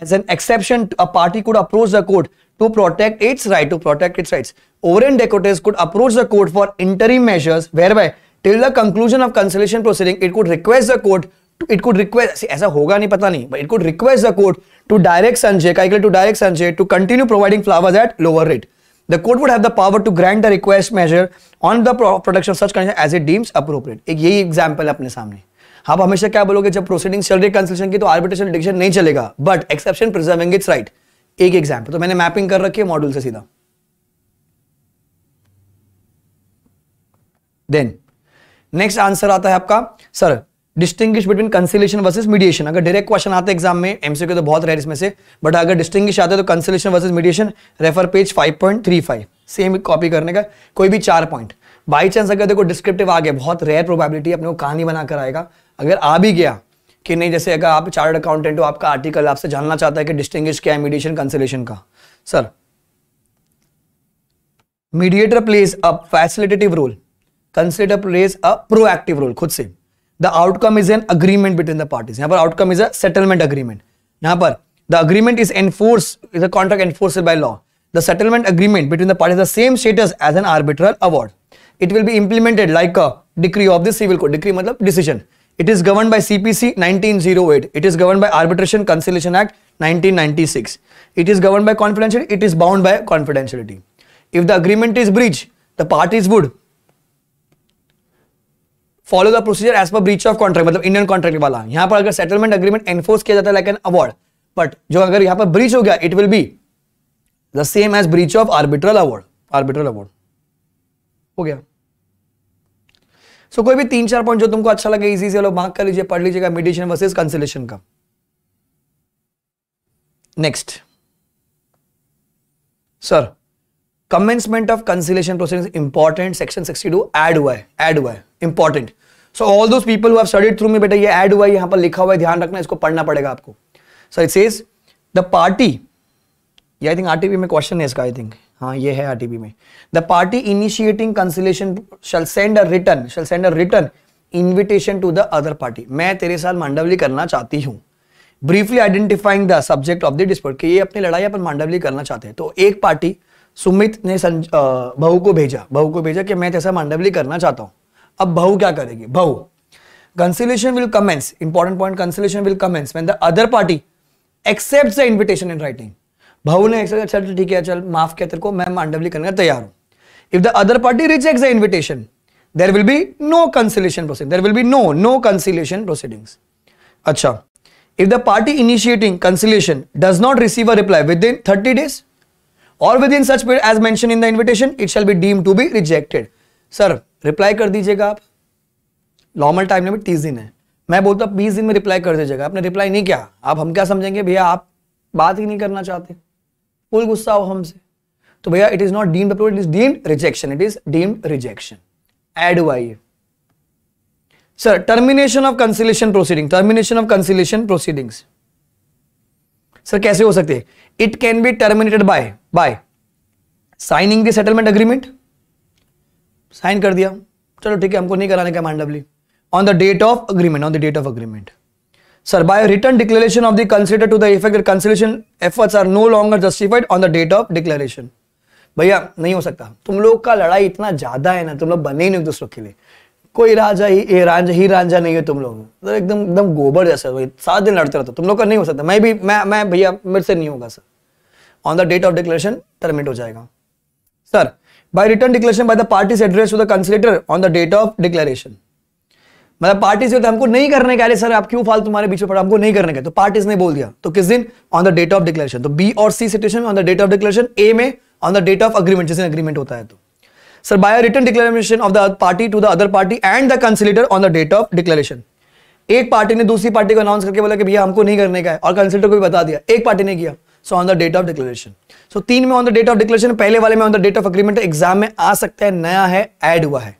as an exception a party could approach the court to protect its right to protect its rights Oren Decotes could approach the court for interim measures whereby till the conclusion of conciliation proceeding it could request the court it could request ऐसा होगा नहीं पता नहीं it could request the court to direct Sanjay काइकल to direct Sanjay to continue providing flowers at lower rate the court would have the power to grant the request measure on the production of such condition as it deems appropriate एक यही example है अपने सामने आप हमेशा क्या बोलोगे जब प्रोसीडिंग चल रही है कंसल्टेशन की तो आर्बिट्रेशन डिशन नहीं चलेगा but exception preserving its right एक एग्जाम्पल तो मैंने मैपिंग कर रखी है मॉड्यूल से सीधा देन नेक्स्ट आंसर आता है आपका sir distinguish between conciliation versus mediation अगर डायरेक्ट क्वेश्चन आते है एग्जाम में एमसीक्यू तो बहुत रेयर इसमें से बट अगर डिस्टिंग्विश आते है तो conciliation versus mediation refer page 5.35 same copy करने का कोई भी चार पॉइंट बाई चांस अगर देखो डिस्क्रिप्टिव आ गया बहुत रेयर प्रोबेबिलिटी अपने को कहानी बनाकर आएगा अगर आ भी गया कि नहीं जैसे अगर आप चार्ट अकाउंटेंट हो आपका आर्टिकल आपसे जानना चाहता है कि डिस्टिंग क्या है मीडिएशन कंसलेशन का sir mediator plays a facilitative role conciliator plays a proactive role खुद से the outcome is an agreement between the parties यहां पर outcome is a settlement agreement यहां पर the agreement is enforce is a contract enforce by law the settlement agreement between the parties the same status as an arbitral award it will be implemented like a decree of the civil code decree मतलब decision It is governed by CPC 1908. It is governed by Arbitration Conciliation Act 1996. It is governed by confidentiality. It is bound by confidentiality. If the agreement is breached, the parties would follow the procedure as per breach of contract मतलब Indian contract वाला यहाँ पर अगर settlement agreement enforce किया जाता है like an award but जो अगर यहाँ पर ब्रीच हो गया it will be the same as breach of arbitral award arbitral award हो गया सो कोई भी तीन चार पॉइंट जो तुमको अच्छा लगे इजी से लो मार्क कर लीजिए पढ़ लीजिएगा मेडिशन वर्सेज कंसलेशन का next sir commencement of conciliation process important section sixty two add हुआ है एड हुआ है important so all those people study through में बेटा ये एड हुआ है यहां पर लिखा हुआ है ध्यान रखना इसको पढ़ना पड़ेगा आपको sir it says the party I think RTP में क्वेश्चन है इसका आई थिंक हाँ ये है आरटीपी में the party initiating conciliation shall send a written shall send a written invitation to the other party मैं तेरे साथ मांडवली करना चाहती हूँ briefly identifying the subject of the dispute कि ये अपनी लड़ाई अपन मांडवली करना चाहते हैं तो एक पार्टी सुमित ने बहू को भेजा बहू को भेजा कि मैं जैसा मांडवली करना चाहता हूँ अब बहू क्या करेगी बहू conciliation will commence important point conciliation will commence when the other party accept the invitation in writing भाऊ ने एक्सेप्ट चल ठीक है चल माफ किया तेरे को मैं मांडवली करने का तैयार हूँ if the other party reject the invitation there will be no conciliation proceeding there will be no no conciliation proceedings अच्छा if the party initiating conciliation does not receive a reply within thirty days और within such period as mention in the invitation it shall be deem to be rejected sir reply कर दीजिएगा आप normal time limit तीस दिन है मैं बोलता हूँ बीस दिन में रिप्लाई कर दीजिएगा आपने रिप्लाई नहीं किया आप हम क्या समझेंगे भैया आप बात ही नहीं करना चाहते फुल गुस्सा हो हमसे तो भैया it is not deemed approval it is deemed rejection it is deemed rejection एड वाई sir termination of conciliation proceeding termination of conciliation proceedings sir कैसे हो सकते it can be terminated by by signing the settlement agreement sign कर दिया चलो ठीक है हमको नहीं कराने का मांडवली on the date of agreement on the date of agreement Sir, by a written declaration of the consider to the effect that conciliation efforts are no longer justified on the date of declaration. भैया नहीं हो सकता तुम लोग का लड़ाई इतना ज्यादा है ना तुम लोग बने ही नहीं एक दूसरों के लिए कोई राजा ही ए राजा ही राजा नहीं है तुम लोग तो एकदम एकदम गोबर जैसा भाई सात दिन लड़ते रहते तुम लोग का नहीं हो सकता मैं भी मैं मैं भैया मेरे से नहीं होगा sir on the date of declaration terminate हो जाएगा sir by return declaration by the parties address to the conciliator on the date of declaration मतलब पार्टीज होता हमको नहीं करने का सर आप क्यों फालतू तुम्हारे बीच में पड़ा हमको नहीं करने का तो पार्टीज ने बोल दिया तो किस दिन on the date of declaration तो बी और सी सिचुएशन में on the date of declaration A में on the date of agreement जिस अग्रीमेंट होता है तो sir by return declaration of the party to the other party and the conciliator on the date of declaration एक party ने दूसरी party को announce करके बोला कि भैया हमको नहीं करने का है और कंसिलेटर को भी बता दिया एक पार्टी ने किया so on the date of declaration so तीन में on the date of declaration पहले वाले में on the date of agreement exam में आ सकता है नया है एड हुआ है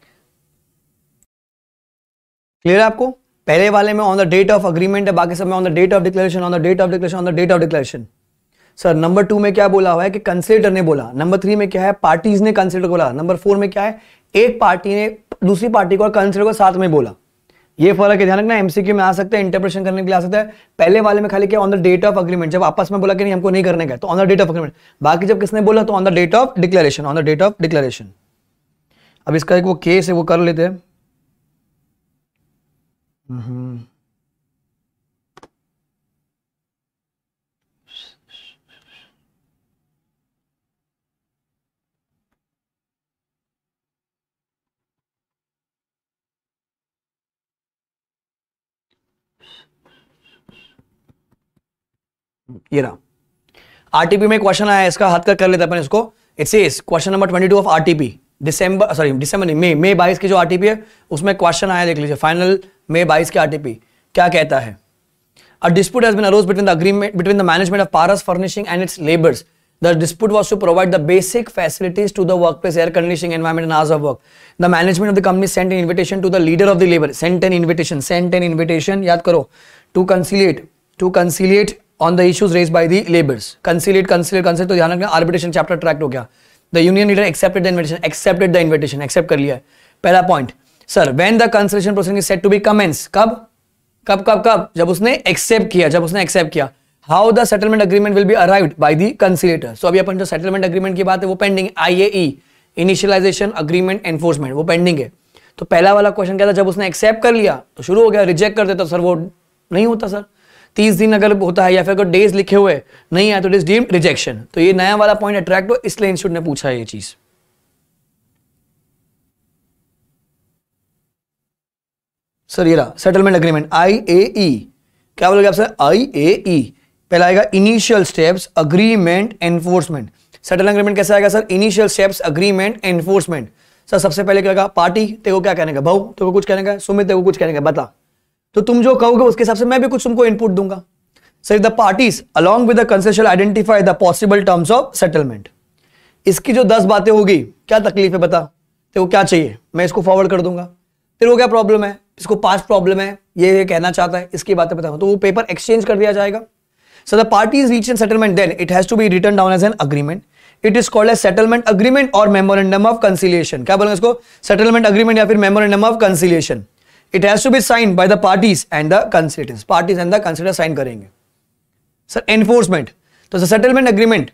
क्लियर है आपको पहले वाले में on the date of agreement है बाकी सब में on the date of declaration on the date of declaration on the date of declaration sir number two में क्या बोला हुआ है कि कंसिलेटर ने बोला नंबर थ्री में क्या है पार्टीज ने कंसिलेटर बोला नंबर फोर में क्या है एक पार्टी ने दूसरी पार्टी को और को साथ में बोला ये फर्क है ध्यान रखना एमसीक्यू में आ सकता है इंटरप्रेशन करने के लिए आ सकता है पहले वाले में खाली क्या on the date of agreement जब आपस में बोला कि नहीं हमको नहीं करने का तो on the date of agreement बाकी जब किसने बोला तो on the date of declaration on the date of declaration अब इसका एक वो केस है वो कर लेते हैं Mm-hmm. ये रहा आरटीपी में क्वेश्चन आया इसका हाथ कर कर लेते अपन इसको it's is question number 22 of RTP दिसंबर सॉरी दिसंबर नहीं मई मई बाईस की जो आरटीपी है उसमें क्वेश्चन आया देख लीजिए फाइनल मे बाईस के आरटीपी क्या कहता है a dispute has been arose between the agreement between the management of Paras furnishing and its labours the dispute was to provide the basic facilities to the work place air conditioning environment and आज of work the management of the company sent an invitation to the leader of the labour sent an invitation sent an invitation याद करो to conciliate to conciliate on the issues raise by the labours conciliate conciliate conciliate तो ध्यान रखना arbitration chapter attract हो गया the union leader accepted the invitation accepted the invitation accept कर लिया पहला point sir when the conciliation proceeding is set to be commence कब कब कब कब जब उसने एक्सेप्ट किया जब उसने एक्सेप्ट किया how the settlement agreement will be arrive by the conciliator so अभी अपन जो सेटलमेंट अग्रीमेंट की बात है वो pending a initialization agreement enforcement वो पेंडिंग है तो पहला वाला क्वेश्चन क्या था जब उसने एक्सेप्ट कर लिया तो शुरू हो गया रिजेक्ट कर देता सर वो नहीं होता सर तीस दिन अगर होता है या फिर अगर डेज लिखे हुए नहीं आए तो डिज डीम डीम्ड रिजेक्शन तो ये नया वाला पॉइंट अट्रैक्ट हो इसलिए इंस्टीट्यूट ने पूछा ये चीज़ सर ये रहा सेटलमेंट अग्रीमेंट आई ए ई क्या बोलोगे आप सर आई ए ई पहला आएगा initial steps agreement enforcement settle agreement कैसे आएगा sir initial steps agreement enforcement sir सबसे पहले क्या पार्टी तेरे को क्या कहने का भाऊ तेरे को कुछ कहने का सुमित तेरे को कुछ कहने का बता तो तुम जो कहोगे उसके हिसाब से मैं भी कुछ तुमको इनपुट दूंगा sir the parties along with identify the possible terms of settlement इसकी जो दस बातें होगी क्या तकलीफ है बता तेरे को क्या चाहिए मैं इसको फॉरवर्ड कर दूंगा तेरे को क्या प्रॉब्लम है इसको पास्ट प्रॉब्लम है ये ये कहना चाहता है इसकी बातें बताऊँ तो वो पेपर एक्सचेंज कर दिया जाएगा so the parties reach an settlement then it has to be return down as an agreement it is called as settlement agreement or memorandum of conciliation क्या बोलेंगे इसको सेटलमेंट अग्रीमेंट या फिर memorandum of conciliation it has to be sign by the parties and the कंसिडेंस parties and the conciliator sign करेंगे sir enforcement तो the settlement agreement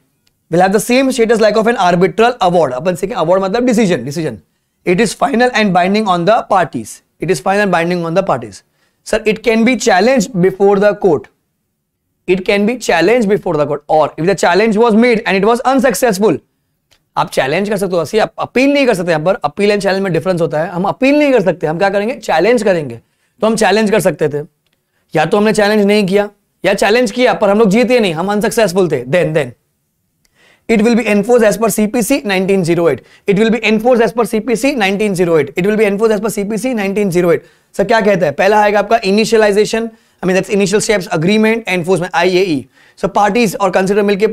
will have the same status like of an arbitral award अपन सीखें award मतलब decision decision it is final and binding on the parties it is final binding on the parties sir it can be challenged before the court it can be challenged before the court or if the challenge was made and it was unsuccessful आप challenge कर सकते हो ऐसे आप appeal नहीं कर सकते यहां पर अपील एंड चैलेंज में डिफरेंस होता है हम अपील नहीं कर सकते हम क्या करेंगे चैलेंज करेंगे तो हम चैलेंज कर सकते थे या तो हमने चैलेंज नहीं किया या चैलेंज किया पर हम लोग जीते नहीं हम अनसक्सेसफुल थे then then it will be enforced as per CPC 1908 it will be enforced as per CPC 1908 it will be enforced as per CPC 1908 so kya kehta hai pehla aayega aapka initialization i mean that's initial steps agreement enforcement iae so parties or consider milke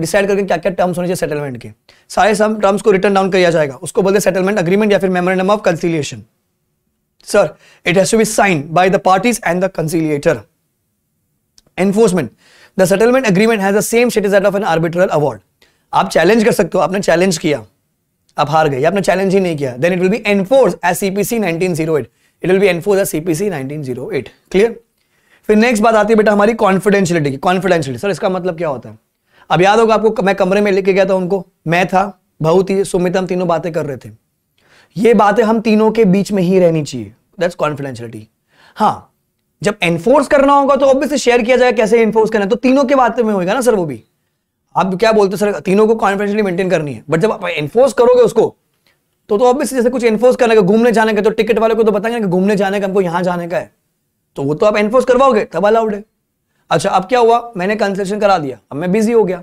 decide करके क्या क्या terms होने चाहिए settlement के सारे सब terms को return down किया जाएगा उसको बोलते सेटलमेंट अग्रीमेंट या फिर memorandum of conciliation sir it has to be sign by the parties and the conciliator enforcement the settlement agreement has the same status that of an arbitral award आप challenge कर सकते हो आपने challenge किया आप हार गए आपने चैलेंज ही नहीं किया then it will be enforce as CPC at it will be enforce as CPC at clear फिर नेक्स्ट बात आती है बेटा हमारी कॉन्फिडेंशियलिटी की कॉन्फिडेंशियलिटी सर इसका मतलब क्या होता है अब याद होगा आपको मैं कमरे में लेके गया था उनको मैं था बहुत ही सुमित हम तीनों बातें कर रहे थे ये बातें हम तीनों के बीच में ही रहनी चाहिए दैट्स कॉन्फिडेंशियलिटी हाँ जब एनफोर्स करना होगा तो ऑब्वियसली शेयर किया जाएगा कैसे एनफोर्स करना है तो तीनों के बातें में होगा ना सर वो भी आप क्या बोलते सर तीनों को कॉन्फिडेंशियली मेंटेन करनी है बट जब आप एनफोर्स करोगे उसको तो तो ऑब्वियसली जैसे कुछ एनफोर्स करने का घूमने जाने का तो टिकट वाले को तो बताएंगे कि घूमने जाने का हमको यहाँ जाने का है तो वो तो आप एनफोर्स करवाओगे तब अलाउड है अच्छा अब क्या हुआ मैंने कंसेशन करा दिया अब मैं बिजी हो गया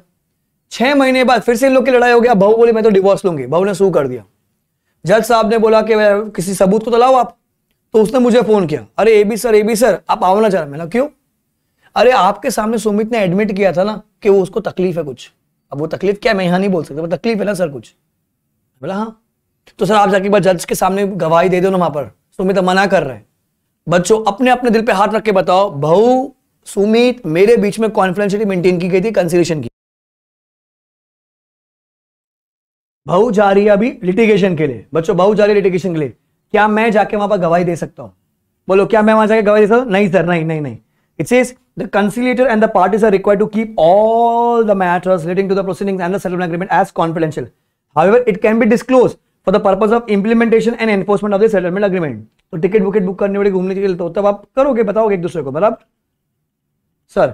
छह महीने बाद फिर से इन लोग की लड़ाई हो गया बहू बोली मैं तो डिवोर्स लूंगी बहू ने शुरू कर दिया जज साहब ने बोला कि किसी सबूत को तो लाओ आप तो उसने मुझे फोन किया अरे A B sir A B sir आप आओ ना जरा मैंने क्यों अरे आपके सामने सुमित ने एडमिट किया था ना कि वो उसको तकलीफ है कुछ अब वो तकलीफ क्या मैं यहाँ नहीं बोल सकता तकलीफ है ना सर कुछ बोला हाँ तो सर आप जाके एक जज के सामने गवाही दे दो ना वहां पर सुमित मना कर रहे हैं बच्चों अपने अपने दिल पे हाथ रख के बताओ बहू सुमित मेरे बीच में कॉन्फिडेंशियली मेंटेन की गई थी कंसिलेशन की बहु जा रही है अभी लिटिगेशन के लिए बच्चों बहु जा रही है लिटिगेशन के लिए क्या मैं जाके वहां पर गवाही दे सकता हूं बोलो क्या मैं वहां जाके गवाही दे सकता हूं नहीं सर नहीं नहीं नहीं It says the conciliator and the parties are required to keep all the matters relating to the proceedings and the settlement agreement as confidential. However, it can be disclosed for the purpose of implementation and enforcement of the settlement agreement. So, ticket booket book karne wale ghumne chale to tab aap karoge bataoge ek dusre ko matlab sir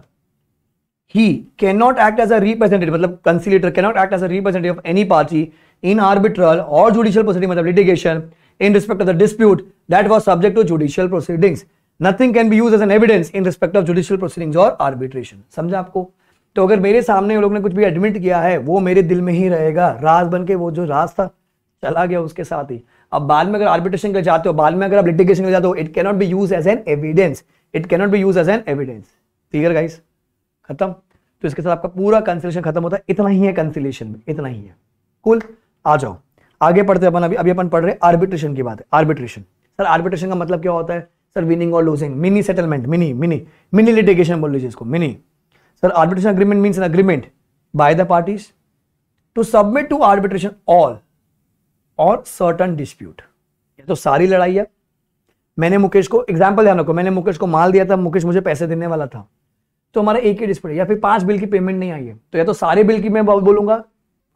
he cannot act as a representative matlab conciliator cannot act as a representative of any party in arbitral or judicial proceedings. matlab litigation in respect of the dispute that was subject to judicial proceedings nothing can be use as an evidence in respect of judicial proceedings or arbitration समझा आपको तो अगर मेरे सामने लोग ने कुछ भी एडमिट किया है वो मेरे दिल में ही रहेगा राज बन के वो जो राज था चला गया उसके साथ ही अब बाद में अगर आर्बिट्रेशन के जाते हो बाद में अगर आप लिटिगेशन के जाते हो it cannot be use as an evidence it cannot be use as an evidence clear guys खत्म तो इसके साथ आपका पूरा कंसिलेशन खत्म होता है इतना ही है कंसिलेशन में इतना ही है कुल cool? आ जाओ आगे पढ़ते अपन अभी अभी अपन पढ़ रहे आर्बिट्रेशन की बात है आर्बिट्रेशन सर आर्बिट्रेशन का मतलब क्या होता है सर विनिंग और losing mini settlement mini mini mini litigation बोल लीजिए इसको mini sir arbitration agreement means an agreement by the parties to submit to arbitration all or certain dispute ये तो सारी लड़ाई है मैंने मुकेश को एग्जाम्पल ध्यान रखो मैंने मुकेश को माल दिया था मुकेश मुझे पैसे देने वाला था तो हमारा एक ही डिस्प्यूट या फिर पांच बिल की पेमेंट नहीं आई है तो या तो सारे बिल की मैं बोलूंगा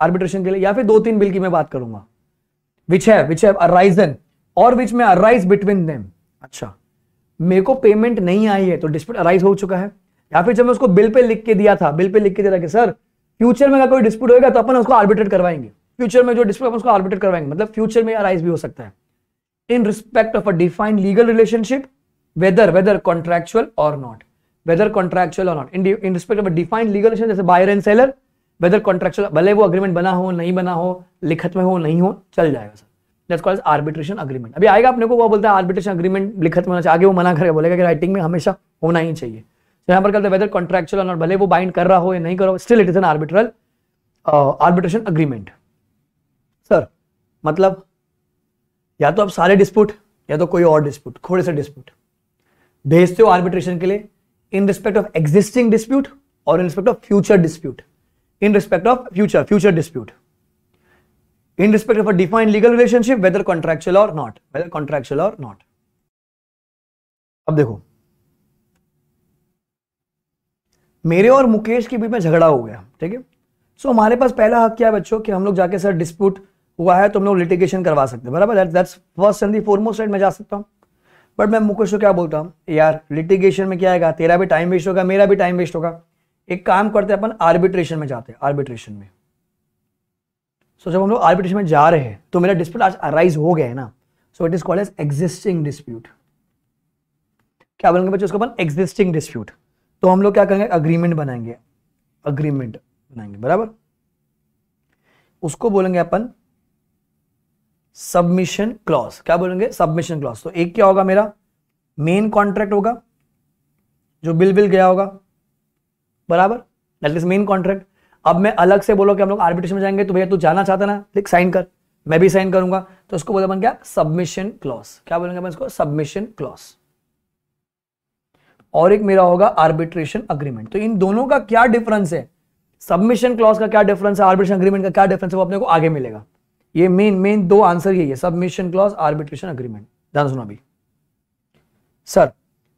आर्बिट्रेशन के लिए या फिर दो तीन बिल की मैं बात करूंगा विच है विच है अराइजन और विच में अराइज बिटवीन देम अच्छा मेरे को पेमेंट नहीं आई है तो डिस्प्यूट अराइज हो चुका है या फिर जब मैं उसको बिल पे लिख के दिया था बिल पे लिख के दिया था कि सर फ्यूचर में अगर कोई डिस्प्यूट होगा तो अपन उसको आर्बिट्रेट करवाएंगे फ्यूचर में जो डिस्प्यूट उसको आर्बिट्रेट करवाएंगे मतलब फ्यूचर में अराइज भी हो सकता है in respect of a defined legal relationship whether whether contractual or not whether contractual or not in respect of a defined legal relation जैसे buyer and seller whether contractual भले वो अग्रीमेंट बना हो नहीं बना हो लिखत में हो नहीं हो चल जाएगा सर दैट्स आर्बिट्रेशन अग्रीमेंट अभी आएगा अपने को वो बोलता है आर्बिट्रेशन अग्रीमेंट लिखत में होना चाहिए आगे वो मना करेगा बोलेगा कि राइटिंग में हमेशा होना ही चाहिए तो यहाँ पर कहते हैं वेदर कॉन्ट्रेक्चुअल और भले वो बाइंड कर रहा हो या नहीं कर रहा हो still it is an arbitral arbitration agreement sir मतलब या तो आप सारे डिस्प्यूट या तो कोई और डिस्प्यूट थोड़े से डिस्प्यूट भेजते हो आर्बिट्रेशन के लिए in respect of existing dispute or in respect of future dispute in respect of future future dispute in respect of a defined legal relationship whether contractual or not whether contractual or not अब देखो मेरे और मुकेश के बीच में झगड़ा हो गया ठीक है सो हमारे पास पहला हक क्या है बच्चों कि हम लोग जाके सर डिस्प्यूट हुआ है तो हम लोग लिटिगेशन करवा सकते हैं बराबर that's first and the right मैं जा सकता हूँ बट मैं मुकेश को क्या बोलता हूँ यार लिटिगेशन में क्या आएगा तेरा भी टाइम वेस्ट होगा मेरा भी टाइम वेस्ट होगा एक काम करते अपन आर्बिट्रेशन में जाते हैं आर्बिट्रेशन में सो so, जब हम लोग आर्बिट्रेशन में जा रहे हैं तो मेरा डिस्प्यूट आज अराइज हो गया है ना so it is called as existing dispute क्या बोलेंगे बच्चे उसको अपन एग्जिस्टिंग डिस्प्यूट तो हम लोग क्या करेंगे अग्रीमेंट बनाएंगे अग्रीमेंट बनाएंगे बराबर उसको बोलेंगे अपन सबमिशन क्लॉज क्या बोलेंगे सबमिशन क्लॉज तो एक क्या होगा मेरा मेन कॉन्ट्रैक्ट होगा जो बिल बिल गया होगा बराबर दैट इज मेन कॉन्ट्रैक्ट अब मैं अलग से बोलो कि हम लोग आर्बिट्रेशन में जाएंगे तो भैया तू जाना चाहता ना लिख साइन कर मैं भी साइन करूंगा तो उसको बोला अपन क्या सबमिशन क्लॉस क्या बोलेंगे अपन इसको सबमिशन क्लॉस और एक मेरा होगा आर्बिट्रेशन अग्रीमेंट तो इन दोनों का क्या डिफरेंस है सबमिशन क्लॉज का क्या डिफरेंस है आर्बिट्रेशन अग्रीमेंट का क्या डिफरेंस है वो अपने को आगे मिलेगा ये मेन मेन दो आंसर यही है सबमिशन क्लॉज आर्बिट्रेशन अग्रीमेंट ध्यान सुनो अभी sir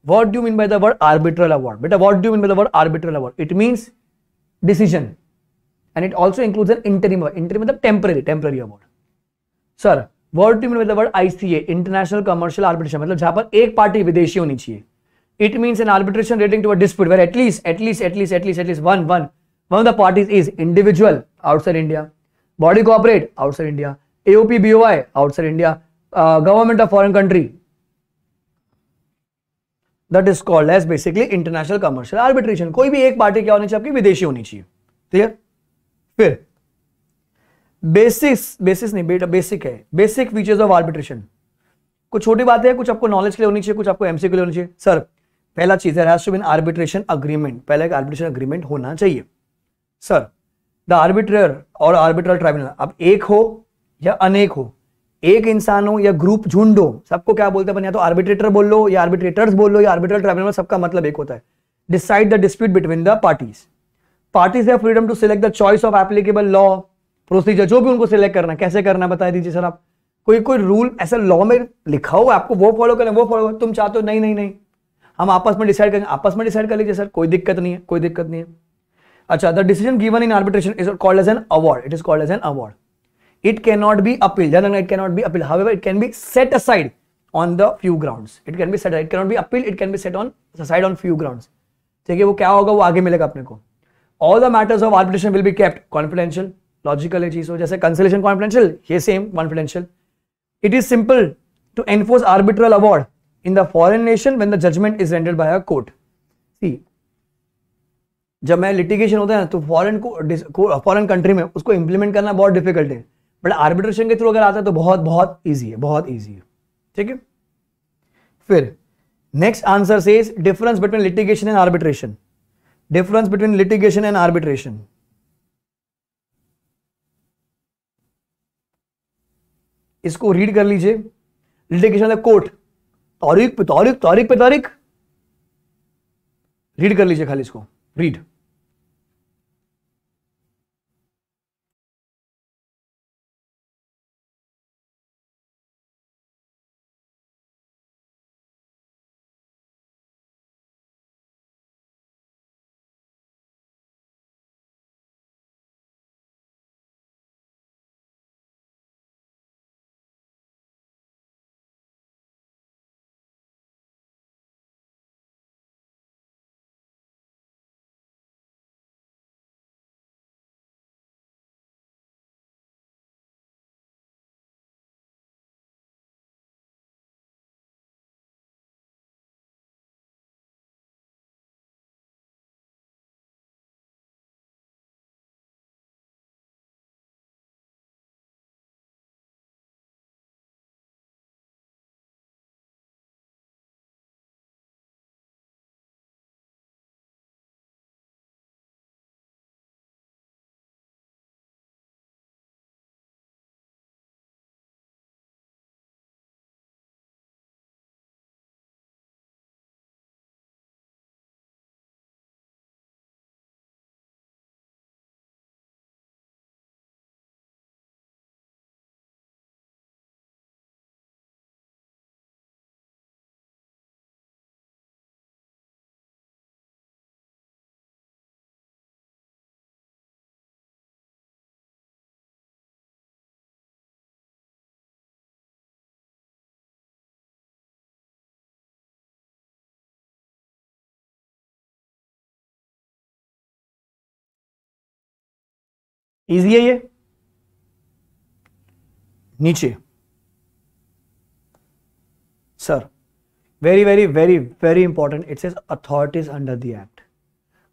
what do you mean by the word arbitral award beta what do you mean by the word arbitral award it means decision and it also includes an interim award interim मतलब temporary temporary award sir word to mean with the word ICA international commercial arbitration मतलब जहां पर एक party विदेशी होनी चाहिए it means an arbitration relating to a dispute where at least at least at least at least at least one one one of the parties is individual outside india body corporate outside india aop boi outside india uh, government of foreign country that is called as basically international commercial arbitration कोई भी एक party क्या होनी चाहिए आपकी विदेशी होनी चाहिए क्लियर फिर बेसिक्स बेसिस नहीं बेटा बेसिक है बेसिक फीचर्स ऑफ आर्बिट्रेशन कुछ छोटी बातें हैं कुछ आपको नॉलेज के लिए होनी चाहिए कुछ आपको एमसी के लिए होनी चाहिए सर पहला चीज है आर्बिट्रेशन अग्रीमेंट पहले एक आर्बिट्रेशन अग्रीमेंट होना चाहिए सर द आर्बिट्रेयर और आर्बिट्रल ट्राइब्यूनल अब एक हो या अनेक हो एक इंसान हो या ग्रुप झुंड हो सबको क्या बोलते हैं या तो आर्बिट्रेटर बोल लो या आर्बिट्रेटर्स बोल लो या आर्बिट्रल ट्राइब्यूनल सबका मतलब एक होता है decide the dispute between the parties parties है freedom to select the choice of applicable law procedure जो भी उनको सिलेक्ट करना कैसे करना बता दीजिए सर आप कोई कोई रूल ऐसा लॉ में लिखा हुआ आपको वो फॉलो करें वो फॉलो तुम चाहते हो नहीं नहीं नहीं हम आपस में डिसाइड करेंगे आपस में डिसाइड कर लीजिए सर कोई दिक्कत नहीं है कोई दिक्कत नहीं है अच्छा the decision given in arbitration is called as an award it is called as an award it can not be appeal it can not be appeal how it can be set aside on the few ground it can be set it can not be appeal it can be set on side on few ground ठीक है वो क्या होगा वो आगे मिलेगा अपने को all the matters of arbitration will be kept confidential logical है चीज हो जैसे कंसलेशन कॉन्फिडेंशियल ये same confidential it is simple to enforce arbitral award in the foreign nation when the judgement is rendered by a court see जब मैं litigation होता है ना तो फॉरन को कंट्री में उसको इंप्लीमेंट करना बहुत डिफिकल्ट है बट आर्बिट्रेशन के थ्रू अगर आता है तो बहुत बहुत ईजी है बहुत ईजी है ठीक है फिर नेक्स्ट आंसर से difference between litigation and arbitration difference between litigation and arbitration इसको रीड कर लीजिए लिटिगेशन कोर्ट तारीख पे तारीख तारीख पे तारीख रीड कर लीजिए खाली इसको रीड इजी है ये नीचे sir very very very very important it's is authorities under the act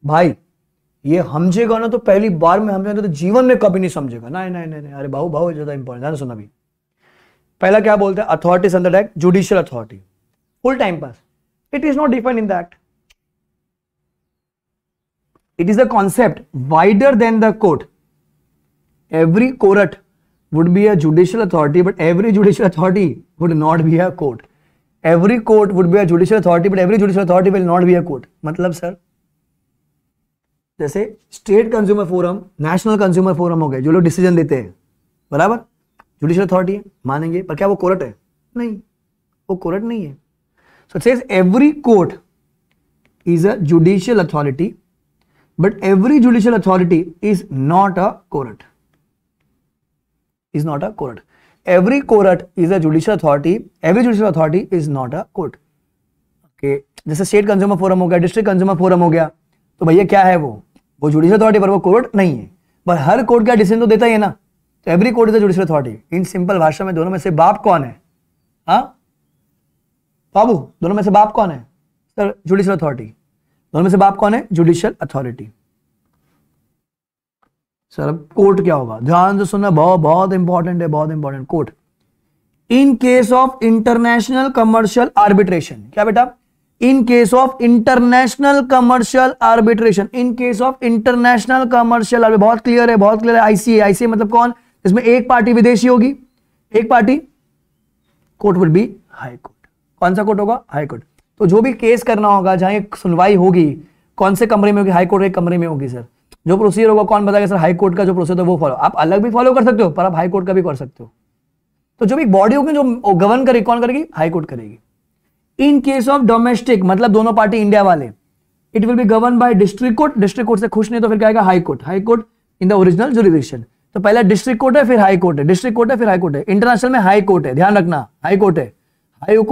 भाई ये समझेगा ना तो पहली बार में समझेगा तो जीवन में कभी नहीं समझेगा ना नहीं नहीं अरे भाऊ भाऊ ज्यादा इंपॉर्टेंट है ना सुना पहला क्या बोलते हैं authorities under act judicial authority full time pass it is not defined in the act it is the concept wider than the court every court would be a judicial authority but every judicial authority would not be a court every court would be a judicial authority but every judicial authority will not be a court मतलब sir जैसे state consumer forum national consumer forum हो गए जो लोग decision देते हैं बराबर judicial authority है मानेंगे पर क्या वो कोर्ट है नहीं वो कोर्ट नहीं है so says every court is a judicial authority but every judicial authority is not a court is not a court. Every court is a judicial authority. Every judicial authority is not a court. Okay. जैसे state consumer forum हो गया district consumer forum हो गया तो भैया क्या है वो वो जुडिशियल अथॉरिटी पर वो कोर्ट नहीं है पर हर कोर्ट का डिसीजन तो देता ही है ना तो every court is a judicial authority in simple भाषा में दोनों में से बाप कौन है हाँ? बाबू दोनों में से बाप कौन है सर जुडिशियल अथॉरिटी दोनों में से बाप कौन है जुडिशियल अथॉरिटी सर अब कोर्ट क्या होगा ध्यान से सुनना बहुत बहुत इंपॉर्टेंट है बहुत important court in case of international commercial arbitration क्या बेटा in case of international commercial arbitration in case of international commercial बहुत क्लियर है बहुत क्लियर है आईसीए आईसीए मतलब कौन इसमें एक पार्टी विदेशी होगी एक party court would be high court कौन सा कोर्ट होगा हाई कोर्ट तो जो भी केस करना होगा जहां सुनवाई होगी कौन से कमरे में होगी हाई कोर्ट के कमरे में होगी सर जो प्रोसीजर होगा कौन बताएगा सर हाई कोर्ट का जो प्रोसीजर वो फॉलो आप अलग भी फॉलो कर सकते हो पर आप हाई कोर्ट का भी कर सकते हो तो जो भी बॉडी होगी जो गवर्न करेगी कौन करेगी हाई कोर्ट करेगी इन केस ऑफ डोमेस्टिक मतलब दोनों पार्टी इंडिया वाले it will be govern by district court district court से खुश नहीं तो फिर क्या आएगा high court high court in the original jurisdiction तो पहले डिस्ट्रिक्ट कोर्ट है फिर हाई कोर्ट है डिस्ट्रिक्ट कोर्ट है फिर हाई कोर्ट है इंटरनेशनल में हाई कोर्ट है ध्यान रखना हाई कोर्ट है हाईको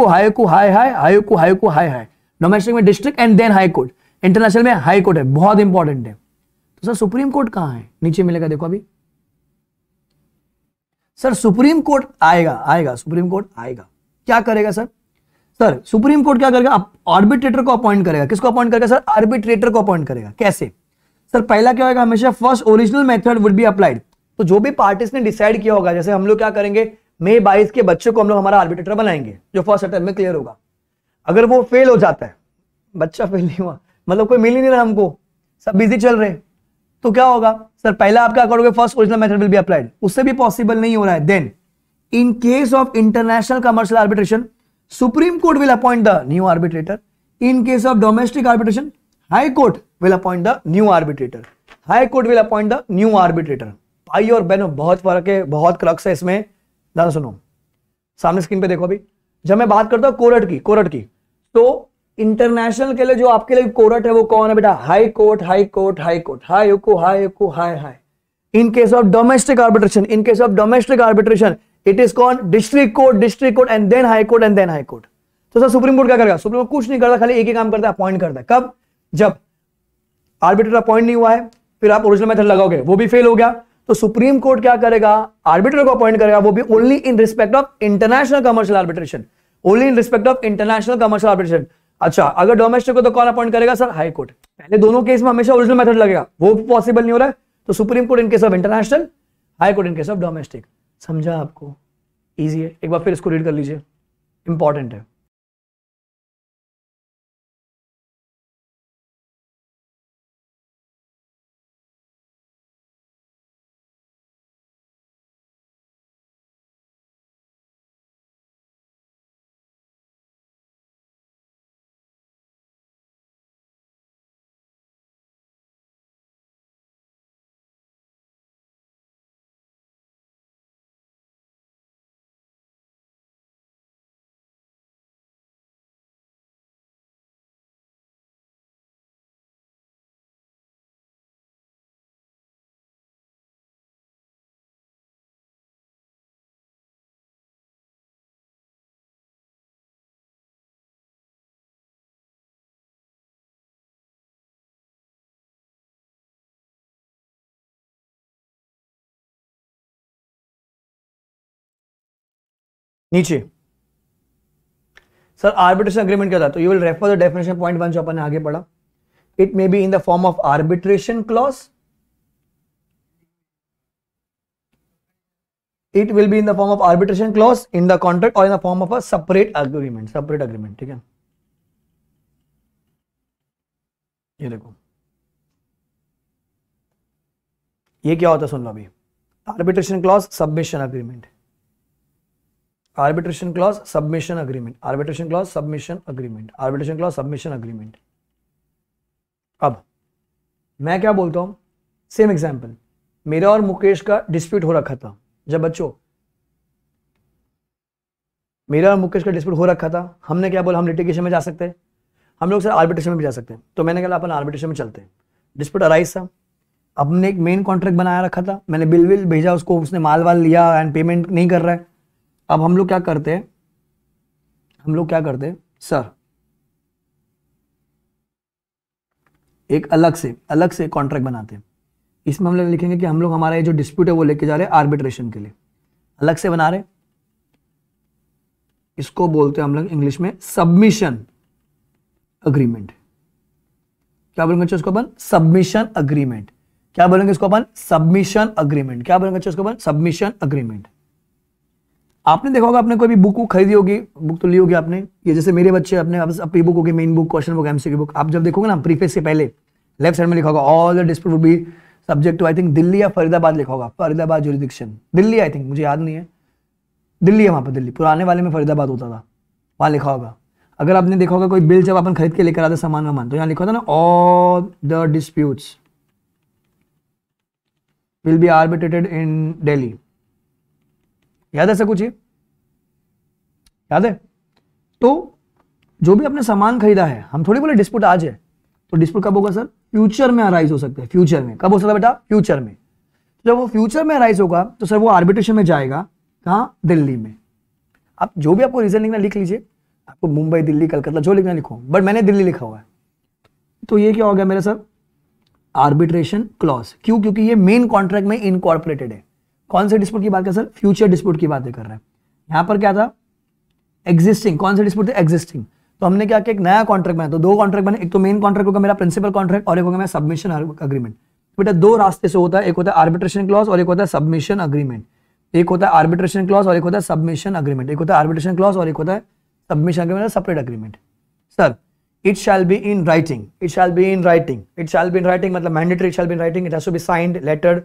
को हाई हाई हाई को हाई हाई डोमेस्टिक में district and then high court international में हाई कोर्ट है बहुत इंपॉर्टेंट है सर सुप्रीम कोर्ट कहां है नीचे मिलेगा देखो अभी सर सुप्रीम कोर्ट आएगा आएगा सुप्रीम कोर्ट आएगा क्या करेगा सर सर सुप्रीम कोर्ट क्या करेगा ऑर्बिट्रेटर को अपॉइंट करेगा किसको अपॉइंट करेगा सर आर्बिट्रेटर को अपॉइंट करेगा कैसे सर पहला क्या होगा हमेशा first original method would be applied तो जो भी पार्टीज ने डिसाइड किया होगा जैसे हम लोग क्या करेंगे मई बाईस के बच्चे को हम लोग हमारा आर्बिट्रेटर बनाएंगे जो फर्स्ट अटेम्प में क्लियर होगा अगर वो फेल हो जाता है बच्चा फेल नहीं हुआ मतलब कोई मिल ही नहीं रहा हमको सब बिजी चल रहे तो क्या होगा सर पहला आप क्या करोगे first original method will be applied उससे भी पॉसिबल नहीं हो रहा है then in case of international commercial arbitration supreme court will appoint the new arbitrator in case of domestic arbitration high court will appoint the new arbitrator high court will appoint the new arbitrator भाई और बहनों बहुत फर्क है बहुत crux है इसमें ज्यादा सुनो सामने स्क्रीन पे देखो अभी जब मैं बात करता हूं कोरट की कोरट की तो इंटरनेशनल के लिए जो आपके लिए कोर्ट है वो कौन है बेटा high court high court high court high ओको हाई ओको high high in case of domestic arbitration in case of domestic arbitration it is con district court district court and then high court and then high court तो sir supreme court क्या करेगा supreme court कुछ नहीं करता खाली एक ही काम करता है अपॉइंट करता है कब जब आर्बिटर अपॉइंट नहीं हुआ है फिर आप ओरिजिनल मेथड लगाओगे वो भी फेल हो गया तो सुप्रीम कोर्ट क्या करेगा आर्बिटर को अपॉइंट करेगा वो भी only in respect of international commercial arbitration only in respect of international commercial arbitration अच्छा अगर डोमेस्टिक को तो कौन अपॉइंट करेगा सर हाई कोर्ट पहले दोनों केस में हमेशा ओरिजिनल मेथड लगेगा वो पॉसिबल नहीं हो रहा है तो supreme court in case of international high court in case of domestic समझा आपको ईजी है एक बार फिर इसको रीड कर लीजिए इंपॉर्टेंट है नीचे सर आर्बिट्रेशन अग्रीमेंट क्या था तो you will refer the definition point one जो अपन आगे पढ़ा it may be in the form of arbitration clause it will be in the form of arbitration clause in the contract और in the form of a separate agreement separate agreement ठीक है ये देखो ये क्या होता है सुन लो अभी arbitration clause submission agreement arbitration clause submission agreement arbitration clause submission agreement arbitration clause submission agreement अब मैं क्या बोलता हूं सेम एग्जाम्पल मेरा और मुकेश का डिस्प्यूट हो रखा था जब बच्चों मेरा और मुकेश का डिस्प्यूट हो रखा था हमने क्या बोला हम लिटिगेशन में जा सकते हैं हम लोग सर आर्बिट्रेशन में भी जा सकते हैं तो मैंने कहा अपन आर्बिट्रेशन में चलते हैं डिस्प्यूट अराइज था हमने एक मेन कॉन्ट्रैक्ट बनाया रखा था मैंने बिल विल भेजा उसको उसने माल वाल लिया एंड पेमेंट नहीं कर रहा है अब हम लोग क्या करते हैं हम लोग क्या करते हैं सर एक अलग से अलग से कॉन्ट्रैक्ट बनाते हैं इसमें हम लोग लिखेंगे कि हम लोग हमारा ये जो डिस्प्यूट है वो लेके जा रहे हैं आर्बिट्रेशन के लिए अलग से बना रहे इसको बोलते हैं हम लोग इंग्लिश में सबमिशन अग्रीमेंट क्या बोलेंगे इसको अपन सबमिशन अग्रीमेंट क्या बोलेंगे इसको अपन सबमिशन अग्रीमेंट क्या बोलेंगे इसको अपन सबमिशन अग्रीमेंट आपने देखा होगा आपने कोई भी बुक खरीदी होगी बुक तो ली होगी आपने ये जैसे मेरे बच्चे अपने अपनी बुक होगी main book question book MC की बुक आप जब देखोगे ना प्रीफेस से पहले लेफ्ट साइड में लिखा होगा all the dispute would be subject to I think Delhi या फरीदाबाद लिखा होगा Faridabad jurisdiction Delhi I think मुझे याद नहीं है दिल्ली है वहाँ पर दिल्ली पुराने वाले में फरीदाबाद होता था वहाँ लिखा होगा अगर आपने देखा होगा कोई बिल जब अपन खरीद के लेकर आते सामान वामान तो यहाँ लिखा था ना all the disputes will be arbitrated in Delhi याद ऐसा कुछ ये याद है तो जो भी आपने सामान खरीदा है हम थोड़ी बोले डिस्प्यूट आज है तो डिस्प्यूट कब होगा सर फ्यूचर में अराइज हो सकता है फ्यूचर में कब हो सकता है बेटा फ्यूचर में तो जब वो फ्यूचर में अराइज होगा तो सर वो आर्बिट्रेशन में जाएगा कहा दिल्ली में आप जो भी आपको रीजन लिखना लिख लीजिए आपको मुंबई दिल्ली कलकत्ता जो लिखना लिखो बट मैंने दिल्ली लिखा हुआ है तो ये क्या हो गया मेरा सर आर्बिट्रेशन क्लॉज क्यों क्योंकि ये मेन कॉन्ट्रैक्ट में इनकॉर्पोरेटेड है कौन से डिस्प्यूट की बात कर सर फ्यूचर डिस्प्यूट की बात कर रहे हैं यहां पर क्या था एग्जिस्टिंग कौन से डिस्प्यूट थे एग्जिस्टिंग तो हमने क्या कि एक नया कॉन्ट्रैक्ट बनाया तो दो कॉन्ट्रैक्ट बने एक तो मेन कॉन्ट्रैक्ट होगा मेरा प्रिंसिपल कॉन्ट्रैक्ट और एक होगा मेरा सबमिशन अग्रीमेंट बेटा दो रास्ते से होता है एक होता है आर्बिट्रेशन क्लॉज और एक होता है सबमिशन अग्रीमेंट एक होता है आर्बिट्रेशन क्लॉज और एक होता है सबमिशन अग्रीमेंट एक होता है आर्बिट्रेशन क्लॉज और एक होता है submission agreement separate agreement sir it shall be in writing it shall be in writing it shall be in writing मतलब mandatory it shall be in writing it has to be signed letter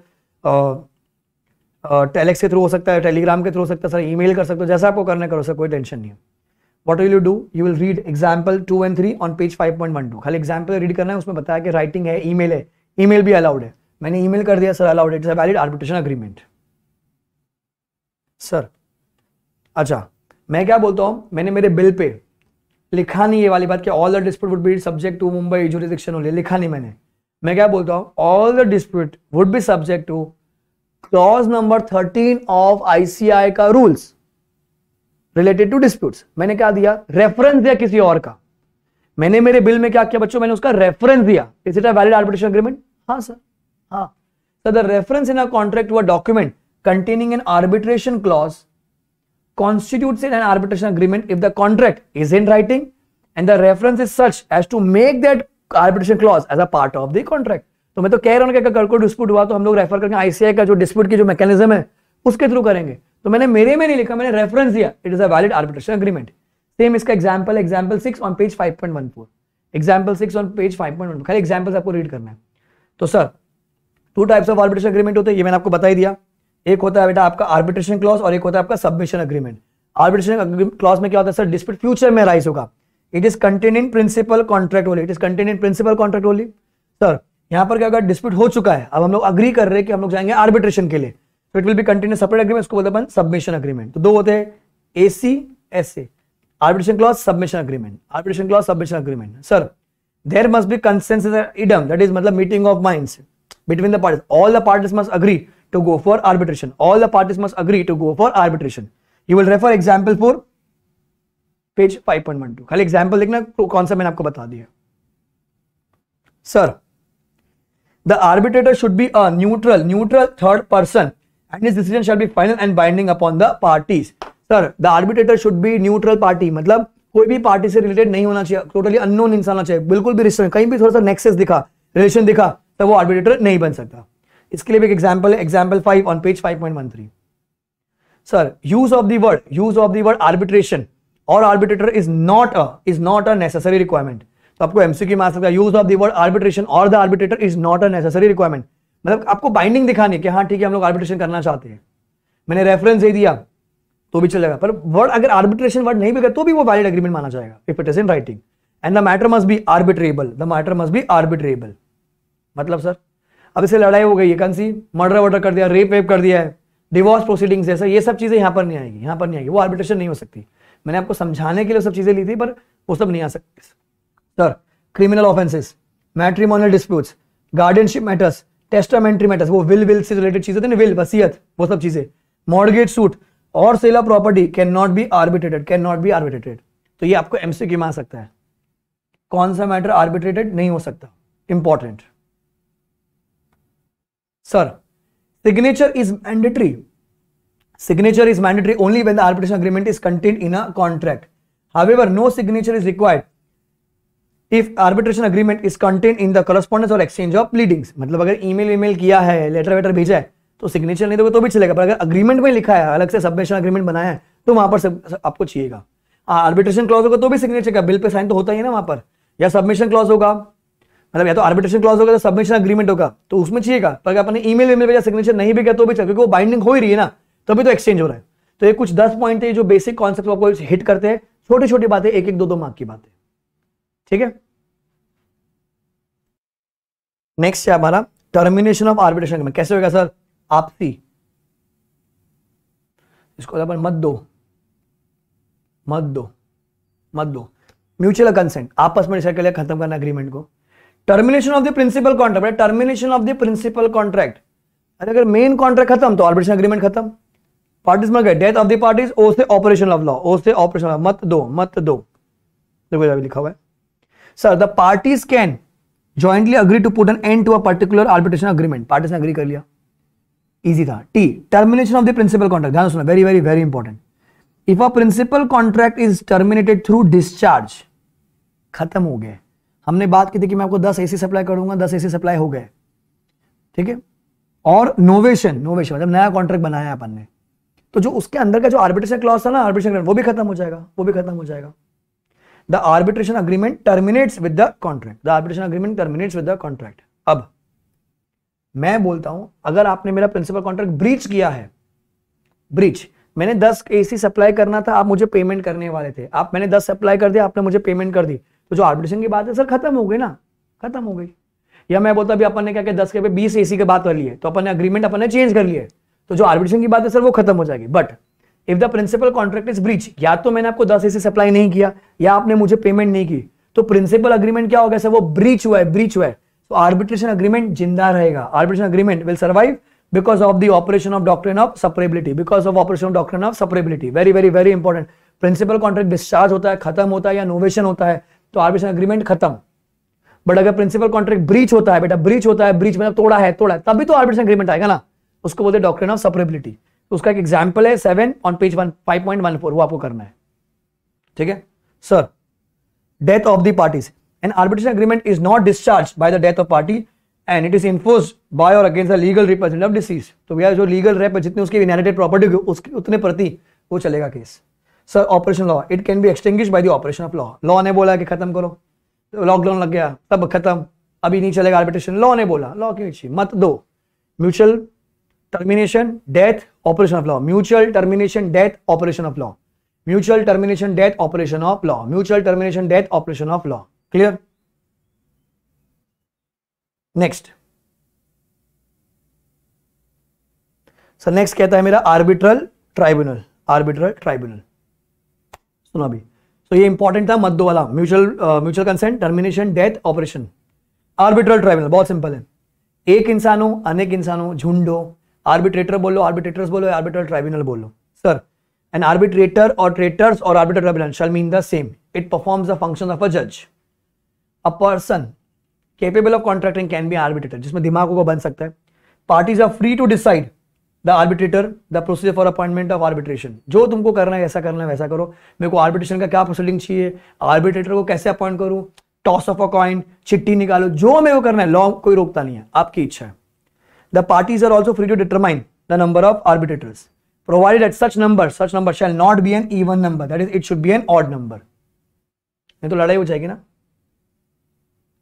telex के through हो सकता है Telegram के through हो सकता है sir email कर सकते हो जैसा आपको करना करो सर कोई टेंशन नहीं है what will you do you will read example two and three on page five point one two खाली एग्जाम्पल रीड करना है उसमें बताया कि राइटिंग है ईमेल है ई भी अलाउड है मैंने ई कर दिया sir allowed it's a valid arbitration agreement sir अच्छा मैं क्या बोलता हूँ मैंने मेरे बिल पे लिखा नहीं ये वाली बात कि all the dispute would be subject to Mumbai jurisdiction only लिखा नहीं मैंने मैं क्या बोलता हूँ all the dispute would be subject to clause number thirteen of ICI का रूल्स रिलेटेड टू डिस्प्यूट्स मैंने क्या दिया रेफरेंस दिया किसी और का मैंने मेरे बिल में क्या किया बच्चों मैंने उसका रेफरेंस दिया is it a valid arbitration agreement हाँ सर हाँ sir the reference in a contract or document containing an arbitration clause constitute in an arbitration agreement if the contract is in writing and the reference is such as to make that arbitration clause as a part of the contract तो मैं तो कह रहा हूँ कि अगर को dispute हुआ तो हम लोग रेफर करके आईसीआई का जो डिस्प्यूट की जो मैकेनिज्म है उसके थ्रू करेंगे तो मैंने मेरे में नहीं लिखा मैंने रेफरेंस दिया it is a valid arbitration agreement same इसका example example six on page five point one four example six on page five point one four खाली एग्जाम्पल्स आपको रीड करना है तो sir two types of arbitration agreement होते हैं ये मैंने आपको बताई दिया एक होता है बेटा आपका आर्बिट्रेशन क्लॉज और एक होता है आपका सबमिशन अग्रीमेंट आर्बिट्रेशन क्लॉज में क्या होता है सर डिस्प्यूट फ्यूचर में राइज होगा it is contain in principal contract only it is contain in principal contract only sir यहां पर क्या डिस्प्यूट हो चुका है अब हम लोग अग्री कर रहे हैं कि हम लोग जाएंगे आर्बिट्रेशन के लिए तो it will be continue separate agreement उसको बोलते हैं सबमिशन अग्रीमेंट तो दो होते हैं A C S A arbitration clause submission agreement arbitration clause submission agreement sir there must be consensus idem that is मतलब meeting of mind between the party all the parties must agree to go for arbitration all the parties must agree to go for arbitration you will refer example for page five point one two खाली example देखना कौन सा मैंने आपको बता दिया The arbitrator should be a neutral, neutral third person and his decision shall be final and binding upon the parties. Sir, the arbitrator should be neutral party. मतलब कोई भी पार्टी से रिलेटेड नहीं होना चाहिए टोटली अननोन इंसान होना चाहिए बिल्कुल भी रिश्ते कहीं भी थोड़ा सा नेक्सेस दिखा रिलेशन दिखा तो वो आर्बिट्रेटर नहीं बन सकता इसके लिए भी एक एग्जाम्पल है example five on page five point one three sir use of the word use of the word arbitration और arbitrator is not a is not a necessary requirement तो आपको एमसीक्यू में आ सकता है use of the word arbitration और the arbitrator is not a necessary requirement मतलब आपको बाइंडिंग दिखानी है कि हाँ ठीक है हम लोग आर्बिट्रेशन करना चाहते हैं मैंने रेफरेंस दे दिया तो भी चलेगा पर वर्ड अगर आर्बिट्रेशन वर्ड नहीं भी तो भी वो वैलिड एग्रीमेंट माना जाएगा if it is in writing and the matter must be arbitrable the matter must be arbitrable मतलब सर अब इसे लड़ाई हो गई है कंसी मर्डर वर्डर कर दिया रेप वेप कर दिया है डिवोर्स प्रोसीडिंग्स जैसा ये सब चीज़ें यहाँ पर नहीं आएगी यहाँ पर नहीं आएगी वो आर्बिट्रेशन नहीं हो सकती मैंने आपको समझाने के लिए सब चीज़ें ली थी पर वो सब नहीं आ सकती sir criminal offences matrimonial disputes guardianship matters testamentary matters वो विल विल से रिलेटेड चीजें थे तो विल वसीयत वो सब चीजें मॉडगेट सूट और sale of property can not be arbitrated can not be arbitrated तो ये आपको एमसी की आ सकता है कौन सा मैटर आर्बिट्रेटेड नहीं हो सकता important sir signature is mandatory signature is mandatory only when the arbitration agreement is contained in a contract however no signature is required if arbitration agreement is contain in the correspondence और exchange of pleadings मतलब अगर email email किया है letter waiter भेजा है तो signature नहीं दोगे तो भी चलेगा पर अगर अग्रीमेंट में लिखा है अलग से सबमिशन अग्रीमेंट बनाया है तो वहां पर सब, सब आपको चाहिएगा आर्बिट्रेशन क्लॉज होगा तो भी सिग्नेचर का बिल पे साइन तो होता ही है ना वहां पर या सबमिशन क्लॉज होगा मतलब या तो आर्बिट्रेशन क्लॉज होगा तो सबमिशन अग्रीमेंट होगा तो उसमें चाहिएगा पर अगर अपने मेल ईमेल भेजा सिग्नेचर नहीं भी गया तो भी चल क्योंकि वो बाइंडिंग हो ही रही है ना तभी तो एक्सचेंज हो रहा है तो ये कुछ दस पॉइंट है जो बेसिक कॉन्सेप्ट आपको हिट करते हैं छोटी छोटी बातें एक एक दो दो मार्क की बातें ठीक है नेक्स्ट है हमारा टर्मिनेशन ऑफ आर्बिट्रेशन में कैसे होगा सर आपसी इसको मत दो मत दो मत दो म्यूचुअल कंसेंट आपस में डिसाइड कर लिया खत्म करना एग्रीमेंट को termination of the principal contract termination of the principal contract अरे अगर मेन कॉन्ट्रैक्ट खत्म तो ऑर्बिटेशन एग्रीमेंट खत्म पार्टीज में गए डेथ ऑफ द पार्टीज ओ से ऑपरेशन ऑफ लॉ ओ से ऑपरेशन मत दो मत दो देखो लिखा हुआ है sir the parties can jointly agree to put an end to a particular arbitration agreement parties ने अग्री कर लिया इजी था टी termination of the principal contract ध्यान सुना very very very important if a principal contract is terminated through discharge खत्म हो गए हमने बात की थी कि मैं आपको दस एसी सप्लाई करूंगा दस एसी सप्लाई हो गए ठीक है और नोवेशन नोवेशन मतलब नया कॉन्ट्रैक्ट बनाया अपन ने तो जो उसके अंदर का जो आर्बिट्रेशन क्लॉज था ना आर्बिट्रेशन वो भी खत्म हो जाएगा वो भी खत्म हो जाएगा the arbitration agreement terminates with the contract the arbitration agreement terminates with the contract अब मैं बोलता हूं अगर आपने मेरा प्रिंसिपल कॉन्ट्रैक्ट ब्रीच किया है ब्रीच मैंने 10 एसी सप्लाई करना था आप मुझे पेमेंट करने वाले थे आप मैंने 10 सप्लाई कर दिया आपने मुझे पेमेंट कर दी तो जो आर्बिट्रेशन की बात है सर खत्म हो गई ना खत्म हो गई या मैं बोलता अभी अपन ने क्या किया दस के पे बीस एसी की बात कर ली है तो अपन ने अग्रीमेंट अपन ने चेंज कर लिया है तो जो आर्बिट्रेशन की बात है सर वो खत्म हो जाएगी but if the principal contract is breach या तो मैंने आपको दस एसी सप्लाई नहीं किया या आपने मुझे पेमेंट नहीं की तो प्रिंसिपल अग्रीमेंट क्या होगा सर वो ब्रीच हुआ है ब्रीच हुआ है तो आर्बिट्रेशन अग्रीमेंट जिंदा रहेगा arbitration agreement will survive because of the operation of doctor of separability because of operation of doctor of separability very very very important principal contract discharge होता है खत्म होता है या नोवेशन होता है तो आर्बिट्रेशन अग्रीमेंट खत्म बट अगर प्रिंसिपल कॉन्ट्रैक्ट ब्रीच होता है बेटा ब्रीच होता है ब्रीच मतलब तोड़ा है तोड़ा है तभी तो आर्बिट्रेशन अग्रीमेंट आएगा ना उसको बोलते डॉक्टर ऑफ सपरेबिलिटी तो उसका एक एग्जाम्पल है seven on page one five point one four वो आपको करना है ठीक है sir death of the parties an arbitration agreement is not discharge by the death of party and it is enforce by और against the legal representative of decease तो भैया जो लीगल रेप जितने उसकी इनहेरिटेड प्रॉपर्टी होगी उसके उतने प्रति वो चलेगा case sir operation law it can be extinct by the operation of law law ने बोला कि खत्म करो लॉकडाउन तो लग गया तब खत्म अभी नहीं चलेगा आर्बिट्रेशन लॉ ने बोला लॉ क्यों मत दो mutual termination death operation of law mutual termination death operation of law mutual termination death operation of law mutual termination death operation of law clear next sir next कहता है मेरा arbitral tribunal arbitral tribunal सुनो अभी तो ये important था मद्दो वाला mutual mutual consent termination death operation arbitral tribunal बहुत सिंपल है एक इंसान हो अनेक इंसान हो झुंड हो आर्बिट्रेटर बोलो आर्बिट्रेटर बोलो आर्बिट्रल ट्राइब्यूनल बोलो सर एंड आर्बिट्रेटर और ट्रेटर्स और arbitral tribunal shall mean the same it performs the function of a जज a person capable of contracting can be arbitrator जिसमें दिमाग को बन सकता है parties are free to decide the arbitrator the procedure for appointment of arbitration जो तुमको करना है ऐसा करना है वैसा करो मेरे को आर्बिट्रेशन का क्या प्रोसीडिंग चाहिए आर्बिट्रेटर को कैसे अपॉइंट करूं टॉस ऑफ अ कॉइन चिट्ठी निकालो जो मेरे को करना है लॉ कोई रोकता नहीं है आपकी इच्छा है The parties are also free to determine the number of arbitrators, provided that such number, such number shall not be an even number. That is, it should be an odd number. नहीं तो लड़ाई हो जाएगी ना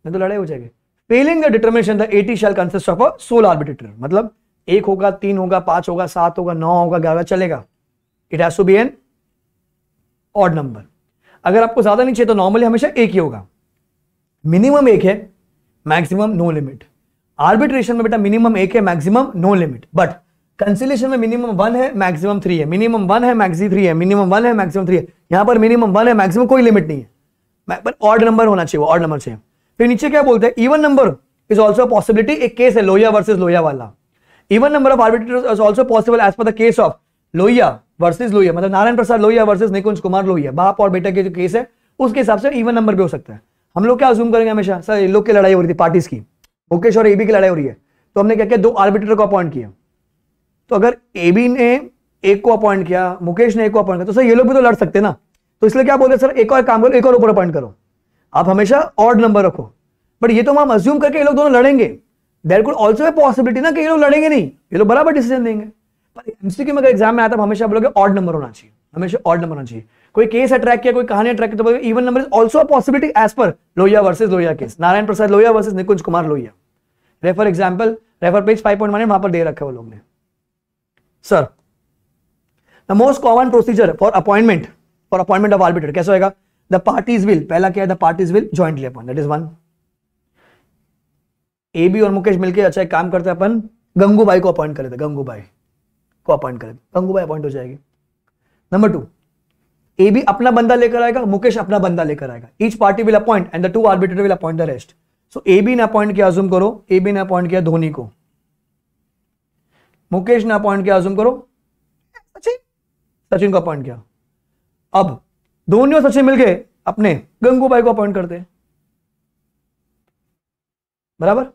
नहीं तो लड़ाई हो जाएगी failing the determination the AT shall consist of a sole arbitrator मतलब एक होगा तीन होगा पांच होगा सात होगा नौ होगा ग्यारह चलेगा it has to be an odd number अगर आपको ज्यादा नहीं चाहिए तो नॉर्मली हमेशा एक ही होगा मिनिमम एक है मैक्सिमम नो लिमिट आर्बिट्रेशन में बेटा मिनिमम एक है maximum no limit but conciliation में मिनिमम वन है मैक्सिमम थ्री है मिनिमम वन है मैक्सिम थ्री है मिनिमम वन है मैक्सिमम थ्री है यहां पर मिनिमम वन है मैक्सिमम कोई लिमिट नहीं है पर ऑर्ड नंबर होना चाहिए ऑर्ड नंबर चाहिए फिर नीचे क्या बोलते हैं even number is also possibility एक केस है लोहिया वर्सेज लोहिया वाला even number of arbitrator is also possible as per the case of Lohia versus Lohia मतलब नारायण प्रसाद लोहिया वर्सेज निकुंज कुमार लोहिया बाप और बेटा के जो केस है उसके हिसाब से इवन नंबर भी हो सकता है हम लोग क्या जूम करेंगे हमेशा सर लोग की लड़ाई हो रही थी पार्टीज की मुकेश और एबी की लड़ाई हो रही है तो हमने क्या किया दो आर्बिटर को अपॉइंट किया तो अगर एबी ने एक को अपॉइंट किया मुकेश ने एक को अपॉइंट किया तो सर ये लोग भी तो लड़ सकते ना तो इसलिए क्या बोले सर एक और काम करो एक और ऊपर अपॉइंट करो आप हमेशा ऑड नंबर रखो बट ये तो हम अज्यूम करके ये लोग दोनों लड़ेंगे there could also a possibility ना कि ये लोग लड़ेंगे नहीं ये लोग बराबर डिसीजन देंगे पर एमसीक्यू में अगर एग्जाम में आता है हमेशा आप लोग ऑड नंबर होना चाहिए हमेशा ऑड नंबर होना चाहिए कोई केस अट्रैक्ट किया कोई कहानी अट्रैक्ट किया तो even number is also possibility as per Lohia versus Lohia case Narayan Prasad Lohia versus Nikunj Kumar Lohia refer example refer page five point one वहां पर दे रखे वो लोग ने sir the most common procedure for appointment for appointment of arbiter कैसे होगा द पार्टीज विल पहला क्या है द पार्टीज विल ज्वाइंटली अपन that is one A B और मुकेश मिलकर अच्छा एक काम करते हैं अपन गंगूबाई को अपॉइंट करे थे गंगूबाई को अपॉइंट करे गंगूबाई अपॉइंट हो जाएगी नंबर टू ए बी अपना बंदा लेकर आएगा मुकेश अपना बंदा लेकर आएगा each party will appoint and the two arbiter will appoint the rest so A B ने अपॉइंट किया अजूम करो ए बी ने अपॉइंट किया धोनी को मुकेश ने अपॉइंट किया अजूम करो सचिन सचिन को अपॉइंट किया अब धोनी और सचिन मिलके अपने गंगूबाई को अपॉइंट करते बराबर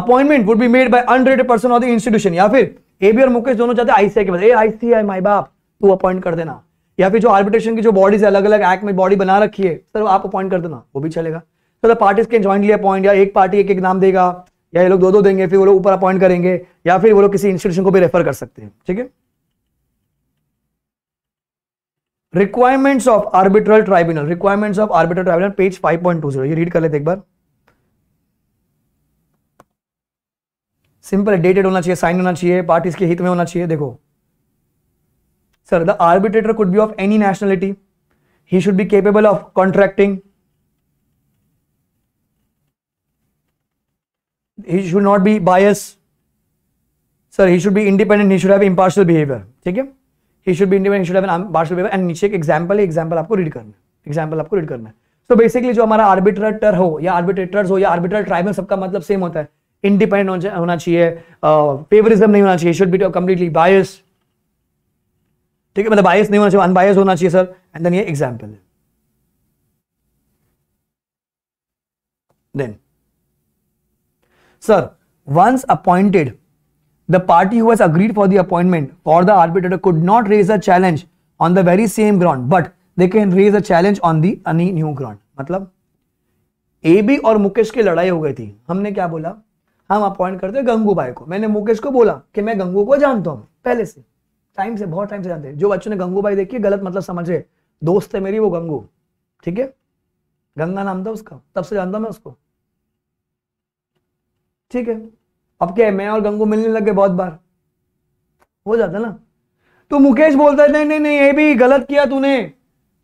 appointment would be made by unrated person of the institution या फिर ए बी और मुकेश दोनों चाहते आईसीआई के पास ए आईसीआई माय बाप तू अपॉइंट कर देना या फिर जो आर्बिट्रेशन की जो बॉडीज अलग अलग एक्ट में बॉडी बना रखी है सर आप अपॉइंट कर देना वो भी चलेगा सर तो पार्टीज के ज्वाइंटली अपॉइंट या एक पार्टी एक एक नाम देगा या ये लोग दो दो देंगे फिर वो लोग ऊपर अपॉइंट करेंगे या फिर वो लोग किसी इंस्टीट्यूशन को भी रेफर कर सकते हैं ठीक है requirements of arbitral tribunal requirements of arbitral tribunal page five point two zero read कर लेते एक बार सिंपल डेटेड होना चाहिए साइन होना चाहिए पार्टीज के हित में होना चाहिए देखो Sir, the arbitrator could be of any nationality. He should be capable of contracting. He should not be biased. Sir, he should be independent. He should have impartial behavior. ठीक है? He should be independent. He should have an impartial behavior. And नीचे एक example है. Example आपको read करना है. Example आपको read करना है. So basically जो हमारा arbitrator हो या arbitrators हो या arbitral tribal सबका मतलब same होता है. Independent होना चाहिए. Uh, favorism नहीं होना चाहिए. Should be completely biased. ठीक है मतलब बायस नहीं होना चाहिए अनबायस होना चाहिए सर एंड देन ये एग्जाम्पल है then sir once appointed the party who's agreed for the appointment for the arbitrator could not raise a challenge on the very same ground but they can raise a challenge on the any new ground मतलब A B और मुकेश की लड़ाई हो गई थी हमने क्या बोला हम अपॉइंट करते गंगू भाई को मैंने मुकेश को बोला कि मैं गंगू को जानता हूं पहले से टाइम से बहुत टाइम से जानते हैं जो बच्चों ने गंगू भाई देखी गलत मतलब समझे दोस्त है मेरी वो गंगू ठीक है गंगा नाम था उसका तब से जानता मैं उसको ठीक है अब क्या है मैं और गंगू मिलने लग गए बहुत बार हो जाता ना तो मुकेश बोलता है नहीं नहीं नहीं ये भी गलत किया तूने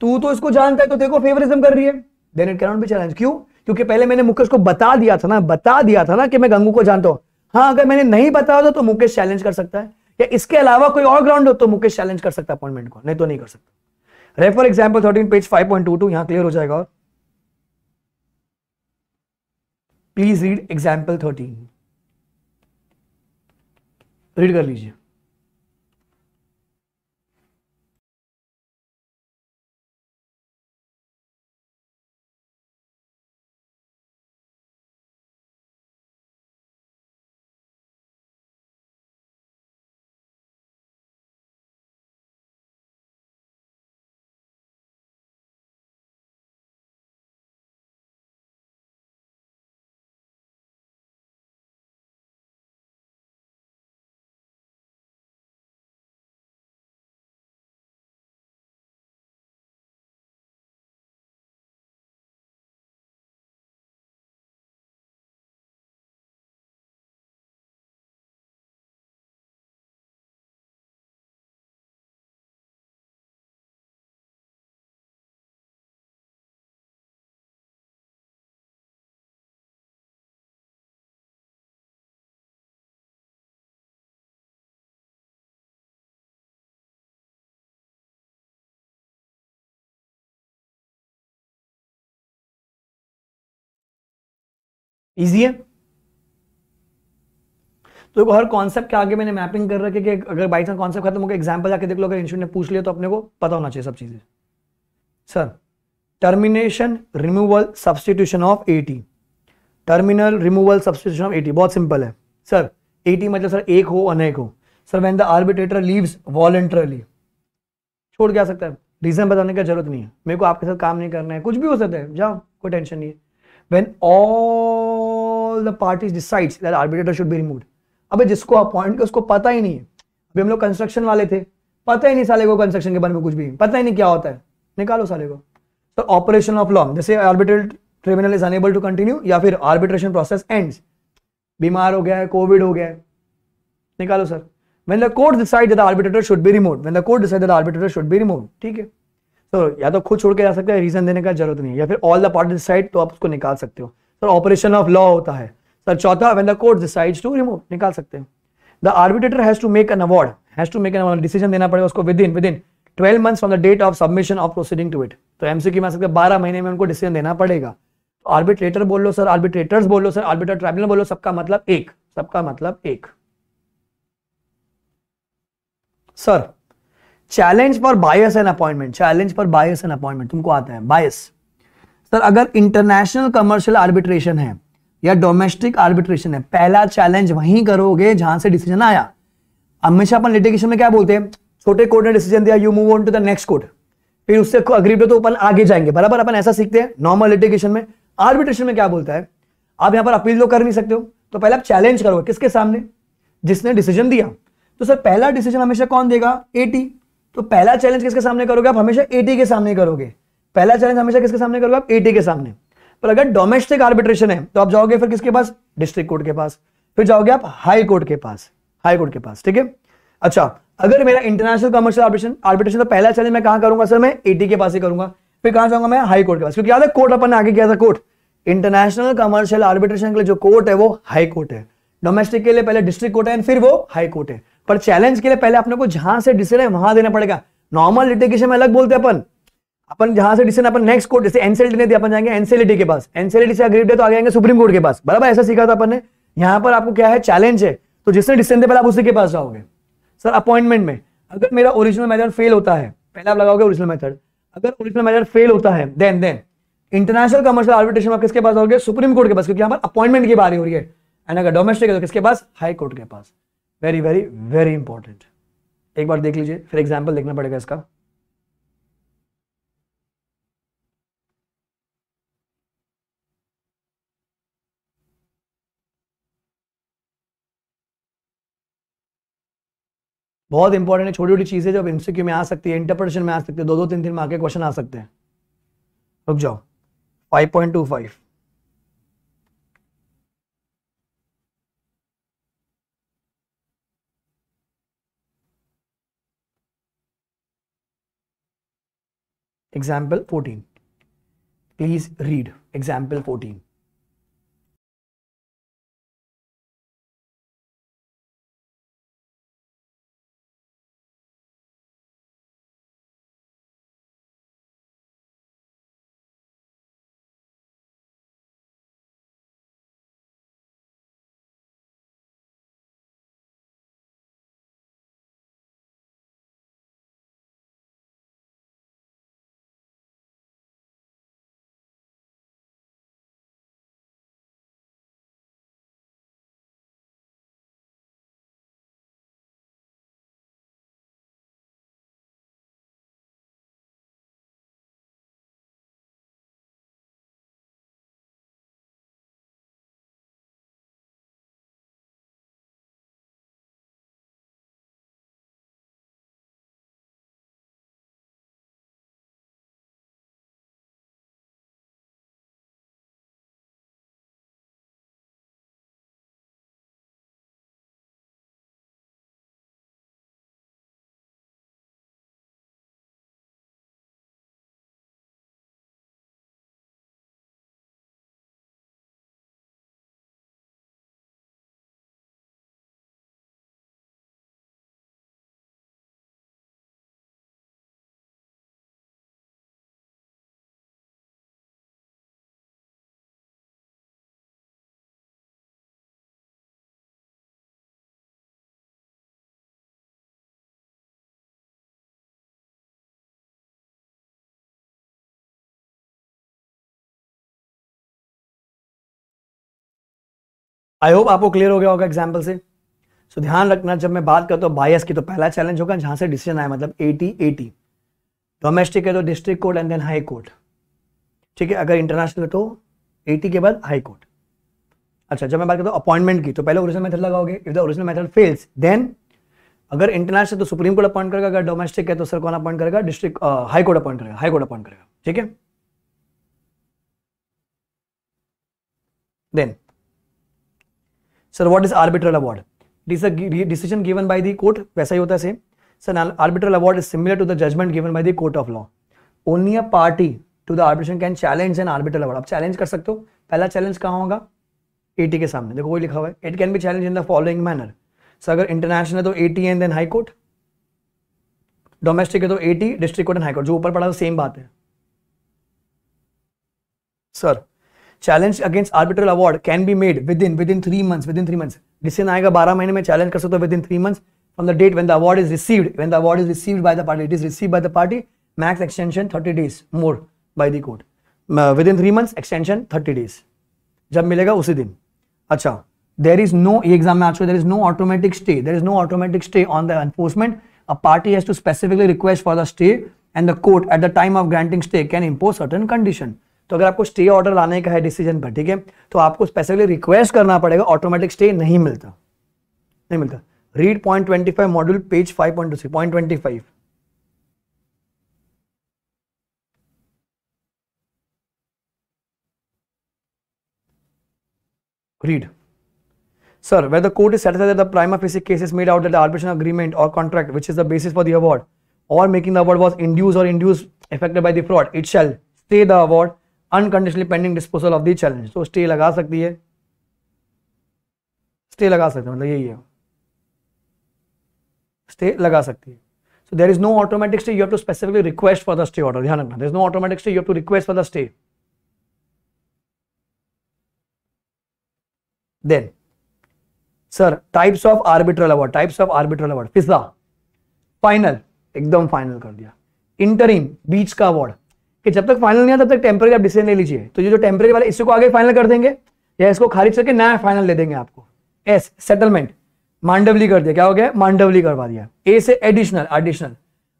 तू तो इसको जानता है तो देखो फेवरिज्म कर रही है then it cannot be challenge क्यों क्योंकि पहले मैंने मुकेश को बता दिया था ना बता दिया था ना कि मैं गंगू को जानता हूं हाँ अगर मैंने नहीं बताया तो, तो मुकेश चैलेंज कर सकता है या इसके अलावा कोई और ग्राउंड हो तो मुकेश चैलेंज कर सकता अपॉइंटमेंट को नहीं तो नहीं कर सकता refer example thirteen page five point two two यहां क्लियर हो जाएगा और please read example thirteen read कर लीजिए इजी है तो हर कॉन्सेप्ट के आगे मैंने मैपिंग कर रखे कि अगर बाई चांस कॉन्सेप्ट खत्म होगा एग्जाम्पल जाके देख लो अगर इंस्टीट्यूट ने पूछ लिया तो अपने को पता होना चाहिए सब चीजें sir termination removal substitution of AT terminal removal substitution of AT बहुत सिंपल है सर एटी मतलब सर एक हो अनेक हो sir when the arbitrator leaves voluntarily छोड़ के आ सकता है रीजन बताने की जरूरत नहीं है मेरे को आपके साथ काम नहीं करना है कुछ भी हो सकता है जाओ कोई टेंशन नहीं है when all the parties decides that arbitrator should be removed अबे जिसको अपॉइंट किया उसको पता ही नहीं है अभी हम लोग कंस्ट्रक्शन वाले थे पता ही नहीं साले को कंस्ट्रक्शन के बारे में कुछ भी पता ही नहीं क्या होता है निकालो साले को तो ऑपरेशन ऑफ लॉ जैसे arbitral tribunal is unable to continue या फिर आर्बिट्रेशन प्रोसेस एंड्स बीमार हो गया है कोविड हो गया है निकालो sir when the court decides that the arbitrator should be removed when the court decides that the arbitrator should be removed ठीक है सर तो या तो खुद छोड़ के जा सकते हैं रीजन देने का जरूरत नहीं या फिर ऑल द पार्टी डिसाइड तो आप उसको निकाल सकते हो सर ऑपरेशन ऑफ लॉ होता है सर चौथा when the court decides to remove निकाल सकते हो the arbitrator has to make an award has to make an award decision देना पड़ेगा उसको within within twelve month from the date of submission of proceeding to it तो MCQ में आ सकते बारह महीने में उनको डिसीजन देना पड़ेगा आर्बिट्रेटर तो बोल लो सर आर्बिट्रेटर्स बोलो सर आर्बिटर ट्राइब्यूनल बोलो सबका मतलब एक सबका मतलब एक sir challenge for bias an appointment challenge for bias an appointment तुमको आता है बायस सर अगर इंटरनेशनल कमर्शियल आर्बिट्रेशन है या डोमेस्टिक आर्बिट्रेशन है पहला चैलेंज वहीं करोगे जहां से डिसीजन आया हमेशा अपन लिटिगेशन में क्या बोलते हैं छोटे कोर्ट ने डिसीजन दिया you move on to the next court फिर उससे अग्री पे तो अपन आगे जाएंगे बराबर अपन ऐसा सीखते हैं नॉर्मल लिटिगेशन में आर्बिट्रेशन में क्या बोलता है आप यहां पर अपील तो कर नहीं सकते हो तो पहले आप चैलेंज करोगे किसके सामने जिसने डिसीजन दिया तो सर पहला डिसीजन हमेशा कौन देगा एटी तो पहला चैलेंज किसके सामने करोगे आप हमेशा एटी के सामने करोगे पहला चैलेंज हमेशा किसके सामने करोगे आप एटी के सामने पर अगर डोमेस्टिक आर्बिट्रेशन है तो आप जाओगे फिर किसके पास डिस्ट्रिक्ट कोर्ट के पास फिर जाओगे आप हाई कोर्ट के पास हाई कोर्ट के पास ठीक है अच्छा अगर मेरा इंटरनेशनल कमर्शियल आर्बिट्रेशन आर्बिट्रेशन तो पहला चैलेंज मैं कहां करूंगा सर मैं एटी के पास ही करूंगा फिर कहां जाऊंगा मैं हाई कोर्ट के पास क्योंकि याद है कोर्ट अपन ने आगे किया था कोर्ट इंटरनेशनल कमर्शियल आर्बिट्रेशन के लिए जो कोर्ट है वो हाई कोर्ट है डोमेस्टिक के लिए पहले डिस्ट्रिक्ट कोर्ट है फिर वो हाई कोर्ट है पर चैलेंज के लिए पहले अपने को जहां से डिसीजन है वहां देना पड़ेगा नॉर्मल लिटिगेशन में अलग बोलते अपन अपन जहां से डिसीजन अपन नेक्स्ट कोर्ट जैसे एनसीएलटी ने दिया अपन जाएंगे एनसीएलटी के पास एनसीएलटी से अग्रीव तो आ जाएंगे सुप्रीम कोर्ट के पास बराबर ऐसा सीखा था अपन ने यहाँ पर आपको क्या है चैलेंज है तो जिसने डिसीजन दे पहले आप उसी के पास जाओगे सर अपॉइंटमेंट में अगर मेरा ओरिजिनल मेथड फेल होता है पहले आप लगाओगे ओरिजिनल मेथड अगर ओरिजिनल मेथड फेल होता है then then international commercial arbitration में किसके पास जाओगे सुप्रीम कोर्ट के पास क्योंकि यहाँ पर अपॉइंटमेंट की बारी हो रही है एंड अगर डोमेस्टिक है तो किसके पास हाई कोर्ट के पास वेरी वेरी वेरी इंपॉर्टेंट एक बार देख लीजिए फिर एग्जाम्पल देखना पड़ेगा इसका बहुत इंपॉर्टेंट है छोटी छोटी चीजें जब एमसीक्यू में आ सकती है इंटरप्रिटेशन में आ सकती है दो दो तीन तीन मार्के क्वेश्चन आ सकते हैं रुक जाओ five point two five Example 14. Please read example 14. I hope आपको क्लियर हो गया होगा एग्जाम्पल से सो so, ध्यान रखना जब मैं बात करता हूँ बायस की तो पहला चैलेंज होगा जहां से डिसीजन आया मतलब एटी एटी डोमेस्टिक है तो district court and then high court ठीक है अगर इंटरनेशनल तो एटी के बाद हाई कोर्ट अच्छा जब मैं बात करता हूँ अपॉइंटमेंट की तो पहले ओरिजिनल मेथड लगाओगे if the original method fails then अगर इंटरनेशनल तो सुप्रीम कोर्ट अपॉइंट करेगा अगर डोमेस्टिक है तो सर कौन अपॉइंट करेगा डिस्ट्रिक्ट हाई कोर्ट अपॉइंट करेगा हाई कोर्ट अपॉइंट करेगा ठीक है then sir what is arbitral award decision given by the court वैसा ही होता है same sir arbitral award is similar to the judgement given by the court of law only a party to the arbitration can challenge an arbitral award आप challenge कर सकते हो पहला challenge कहाँ होगा एटी के सामने देखो वही लिखा हुआ है it can be challenge in the following manner sir अगर इंटरनेशनल है तो AT and then high court domestic है तो AT district court and high court जो ऊपर पड़ा तो सेम बात है sir challenge against arbitral award can be made within within three months within three months decision आएगा बारह महीने में चैलेंज कर सकते हो within three months from the date when the award is received when the award is received by the party it is receive by the party max extension thirty days more by the court within three months extension thirty days जब मिलेगा उसी दिन अच्छा देर is no exam में आज there is no automatic stay there is no automatic stay on the enforcement a party has to specifically request for the stay and the court at the time of granting stay can impose certain condition तो अगर आपको stay order लाने का है decision पर ठीक है तो आपको स्पेसिफिकली रिक्वेस्ट करना पड़ेगा ऑटोमेटिक स्टे नहीं मिलता नहीं मिलता read point twenty five module page five point two point twenty five read sir where court is satisfied the prime of physic cases made out the arbitration agreement और contract which is the basis for the award और making the award was induced और induce effected by the fraud it shall stay the award unconditionally pending disposal of the challenge तो stay लगा सकती है stay लगा सकते हैं मतलब यही है स्टे लगा सकती है so there is no automatic stay you to specifically request for the stay order ध्यान रखना there is no automatic stay you to request for the stay then sir types of arbitral award types of arbitral award फिजा final एकदम final कर दिया interim बीच का award कि जब तक फाइनल नहीं है तब तक टेम्परेरी आप डिसीजन ले लीजिए तो ये जो टेम्परेरी वाले इसको आगे फाइनल कर देंगे या इसको खारिज करके नया फाइनल ले देंगे आपको एस सेटलमेंट मांडवली कर दिया क्या हो गया मांडवली करवा दिया ए से एडिशनल एडिशनल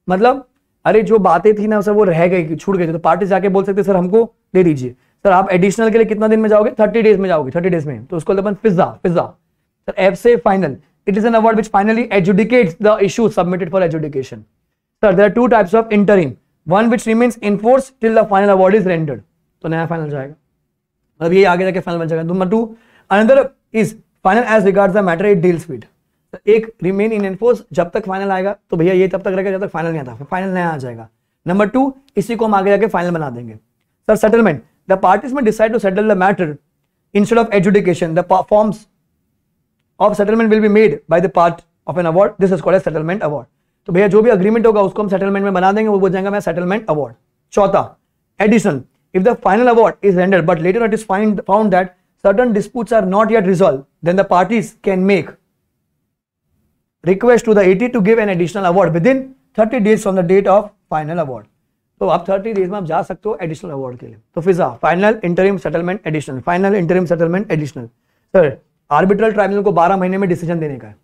मतलब अरे जो बातें थी ना सर वो रह गई छूट गई तो पार्टी जाके बोल सकते सर हमको दे दीजिए सर आप एडिशनल के लिए कितना दिन में जाओगे थर्टी डेज में जाओगे थर्टी डेज में तो उसको अपन पिज्जा पिज्जा सर एफ से final it is an award which finally adjudicate the issue submitted for adjudication sir there two types of interim one which remains in force till the final award is rendered तो नया final जाएगा मतलब ये आगे जाके final बन जाएगा number two another is final as regard the matter it deals with एक रिमेन इन एनफोर्स जब तक फाइनल आएगा तो भैया ये तब तक रहेगा जब तक फाइनल नहीं आता फाइनल नया आ जाएगा नंबर टू इसी को हम आगे जाके फाइनल बना देंगे सर सेटलमेंट द पार्टीज में decide to settle the matter instead of adjudication the forms of settlement will be made by the part of an award this is called settlement award तो भैया जो भी agreement होगा उसको हम settlement में बना देंगे वो बोल जाएगा मैं सेटलमेंट अवार्ड चौथा addition if the final award is render but later it is find found that certain certain are not yet yet then the parties can make request to the AT to give an additional award within thirty days on the date of final award तो आप thirty days में आप जा सकते हो additional award के लिए तो फिजा final interim settlement additional final interim settlement additional sir arbitral tribunal को बारह महीने में डिसीजन देने का है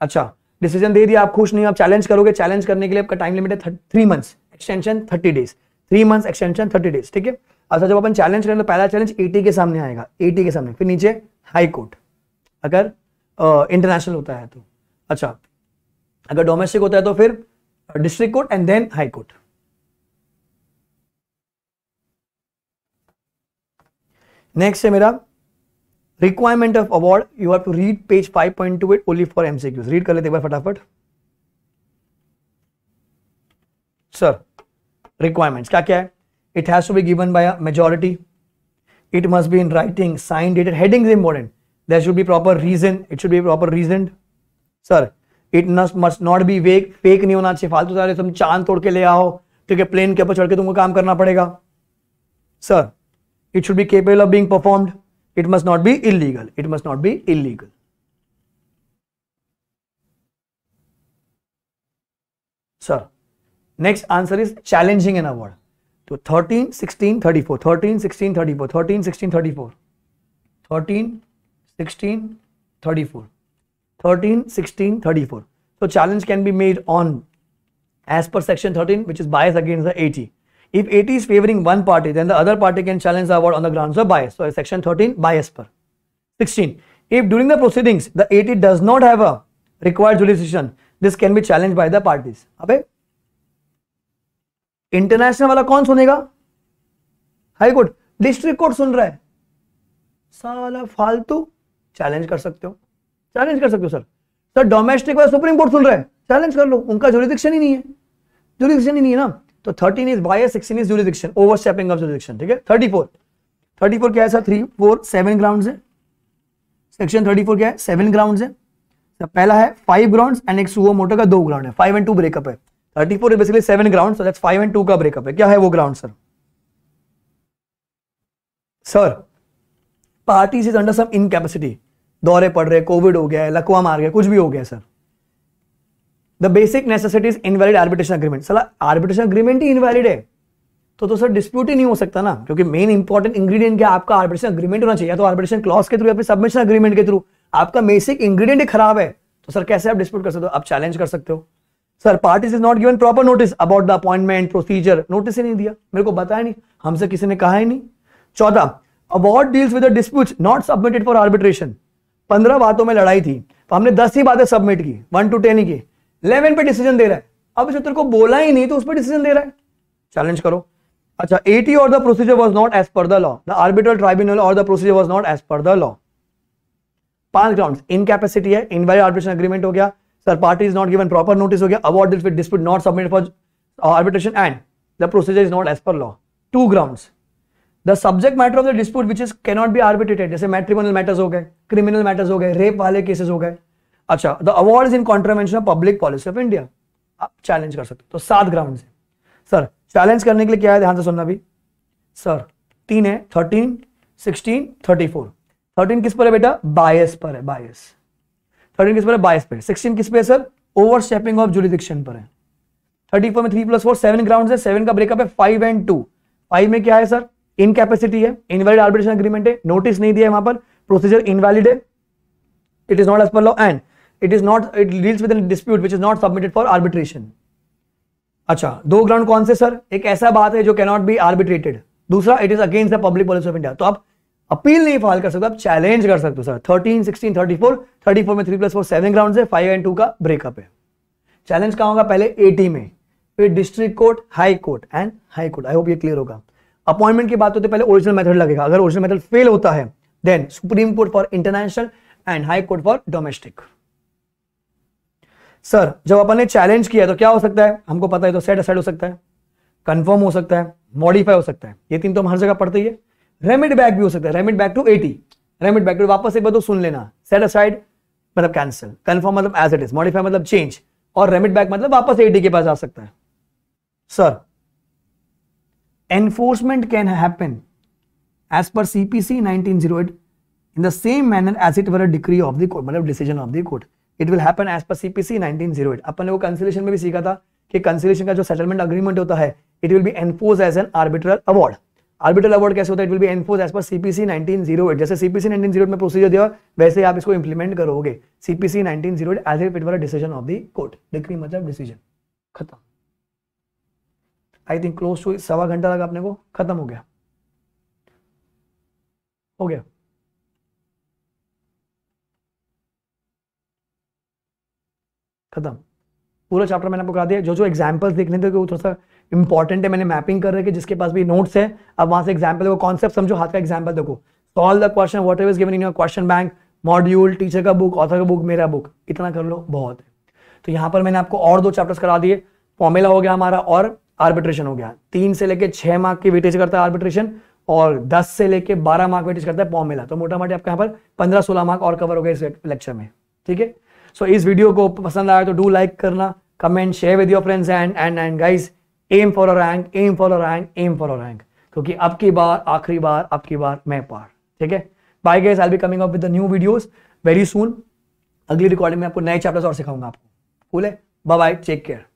अच्छा डिसीजन दे दिया आप खुश नहीं आप चैलेंज करोगे चैलेंज करने के लिए आपका टाइम लिमिट है three months extension thirty days three months extension thirty days ठीक है अच्छा जब अपन चैलेंज करें तो पहला चैलेंज एटी के सामने आएगा एटी के सामने फिर नीचे हाई कोर्ट अगर इंटरनेशनल होता है तो अच्छा अगर डोमेस्टिक होता है तो फिर district court and then high court next है मेरा requirement of award you have to read page 5.28 only for MCQs read कर लेते हैं फटाफट सर रिक्वायरमेंट्स क्या क्या है it has to be given by majority it must be in writing sign dated heading is important there should be proper reason it should be proper reason sir it must not be vague fake नहीं होना चाहिए फालतू सारे तुम चांद तोड़ के ले आओ ठीक है प्लेन के ऊपर चढ़ के तुमको काम करना पड़ेगा sir it should be capable of being performed It must not be illegal. It must not be illegal. Sir, next answer is challenging an award. So 13, 16, 34, 13, 16, 34, 13, 16, 34, 13, 16, 34, 13, 16, 34. So challenge can be made on as per section 13 which is bias against the eighty. If 80 is favoring one party, then the other party can challenge the award on the grounds of bias. So section 13, bias per. 16. If during the proceedings, the 80 does not have a required jurisdiction, this can be challenged by the parties. अबे International wala kaun sunega? High court. District court sun raha hai. Sala faltu. Challenge kar sakte ho. Challenge kar sakte ho, sir. Sir, domestic wala Supreme Court sun raha hai. Challenge kar lo. Unka jurisdiction hi nahi hai. Jurisdiction hi nahi hai na. तो 13 is bias 16 is jurisdiction overstepping of jurisdiction ठीक है 34 34 क्या है sir 3 4 7 grounds है section 34 क्या है 7 grounds है तो पहला है 5 ग्राउंड्स एंड एक सुओ मोटर का दो ग्राउंड है 5 एंड 2 ब्रेकअप है 34 is basically 7 ground so that's 5 and 2 का ब्रेकअप है क्या है वो ground sir sir party is under some incapacity दौरे पड़ रहे कोविड हो गया है लकवा मार गया कुछ भी हो गया sir the basic necessities invalid arbitration agreement सला आर्बिट्रेशन अग्रीमेंट ही इनवैलिड है तो तो सर डिस्प्यूट ही नहीं हो सकता ना क्योंकि मेन इंपॉर्टेंट इंग्रीडियंट क्या आपका आर्बिट्रेशन अग्रीमेंट होना चाहिए या तो आर्बिट्रेशन क्लॉज के थ्रू या फिर सबमिशन अग्रीमेंट के थ्रू आपका बेसिक इंग्रीडियंट ही खराब है तो सर कैसे आप डिस्प्यूट कर सकते हो आप चैलेंज कर सकते हो sir parties is not given proper notice about the appointment procedure notice ही नहीं दिया मेरे को बताया नहीं हमसे किसी ने कहा ही नहीं चौथा award deals with dispute not submitted for arbitration पंद्रह बातों में लड़ाई थी तो हमने दस ही बातें सबमिट की वन टू टेन ही की इलेवन पे डिसीजन दे रहा है अब शत्रु को बोला ही नहीं तो उस पर डिसीजन दे रहा है चैलेंज करो अच्छा एटी और the procedure was not as per the law the arbitral tribunal और the procedure was not as per the law पांच ग्राउंड इनकैपेसिटी है इनवैलिड आर्बिट्रेशन एग्रीमेंट हो गया sir party is not given proper notice हो गया award dispute dispute not submit for arbitration and the procedure is not as per law two ground the subject matter of the dispute which is cannot be आर्बिट्रेटेड जैसे matrimonial matters हो गए criminal matters हो गए rape वाले cases हो गए अच्छा the award is in contravention of public policy of India आप चैलेंज कर सकते हो तो सात ग्राउंड है सर चैलेंज करने के लिए क्या है ध्यान से सुनना भी सर तीन है thirteen sixteen thirty four thirteen किस पर है बेटा बायस पर है बायस थर्टीन किस पर है बायस पर सिक्सटीन किस पर है sir over stepping of jurisdiction पर है थर्टी फोर में three plus four seven ground है सेवन का ब्रेकअप है फाइव एंड टू फाइव में क्या है सर इनकेपेसिटी है इनवैलिड आर्बिट्रेशन अग्रीमेंट है नोटिस नहीं दिया है वहां पर प्रोसीजर इनवैलिड है it is not as per law and it is not it deals with dispute which is not submitted for arbitration अच्छा दो ग्राउंड कौन से सर एक ऐसा बात है जो कैनॉट बी आर्बिट्रेटेड दूसरा it is against the public policy of India तो आप अपील नहीं फाइल कर सकते आप चैलेंज कर सकते हो sir thirteen sixteen thirty four thirty four में three plus four seven ground है फाइव एंड टू का ब्रेकअप है चैलेंज कहाँ होगा पहले एटी में फिर district court high court and high court I hope ये क्लियर होगा अपॉइंटमेंट की बात होती है पहले ओरिजिनल मेथड लगेगा अगर ओरिजिनल मेथड फेल होता है then supreme court for international and high court for domestic sir जब अपन ने चैलेंज किया तो क्या हो सकता है हमको पता है तो सेट असाइड हो सकता है कंफर्म हो सकता है मॉडिफाई हो सकता है ये तीन तो हम हर जगह पढ़ते ही है रेमिड बैक भी हो सकता है remand back to AT remand back to वापस एक बार तो सुन लेना सेट असाइड मतलब कैंसिल कन्फर्म मतलब एज इट इज मॉडिफाई मतलब चेंज और रेमिड बैक मतलब वापस एटी के पास आ सकता है sir enforcement enforcement can happen as per CPC 1908 in the same manner as it were a decree of the court मतलब decision of the court it will happen as per CPC nineteen zero eight अपन वो conciliation में भी सीखा था कि conciliation का जो सेटलमेंट अग्रीमेंट होता है it will be enforce as an arbitral award arbitral award कैसे होता है it will be enforce as per CPC nineteen zero eight जैसे सीपीसी नाइनटीन जीरो में प्रोसीजर दिया वैसे आप इसको इंप्लीमेंट करोगे CPC nineteen zero eight as it were decision of the court decree मतलब डिसीजन खत्म आई थिंक क्लोज टू सवा घंटा लगा अपने को खत्म हो गया हो गया खत्म पूरा चैप्टर मैंने आपको करा दिया जो जो एग्जाम्पल्स देखने थे वो थोड़ा सा इंपॉर्टेंट है मैंने मैपिंग कर रखी जिसके पास भी नोट्स है अब वहां से एग्जाम्पल देखो कॉन्सेप्ट समझो हाथ का एग्जाम्पल देखो solve the question what is given in your question bank module teacher का बुक ऑथर का बुक मेरा बुक इतना कर लो बहुत है तो यहाँ पर मैंने आपको और दो चैप्टर्स करा दिए फॉर्मूला हो गया हमारा और आर्बिट्रेशन हो गया तीन से लेके छह मार्क की वेटेज करता है आर्बिट्रेशन और दस से लेके बारह मार्क वेटेज करता है फॉर्मूला तो मोटा मोटी आपके यहाँ पर पंद्रह सोलह मार्क और कवर हो गया इस लेक्चर में ठीक है सो इस वीडियो को पसंद आया तो डू लाइक करना comment share with your friends and and and guys aim for a rank aim for a rank aim for a rank क्योंकि अब की बार आखिरी बार अब की बार मैं पार ठीक है bye guys I will be coming up with the new videos very soon अगली रिकॉर्डिंग में आपको नए चैप्टर्स और सिखाऊंगा आपको कूल है बाय बाय टेक केयर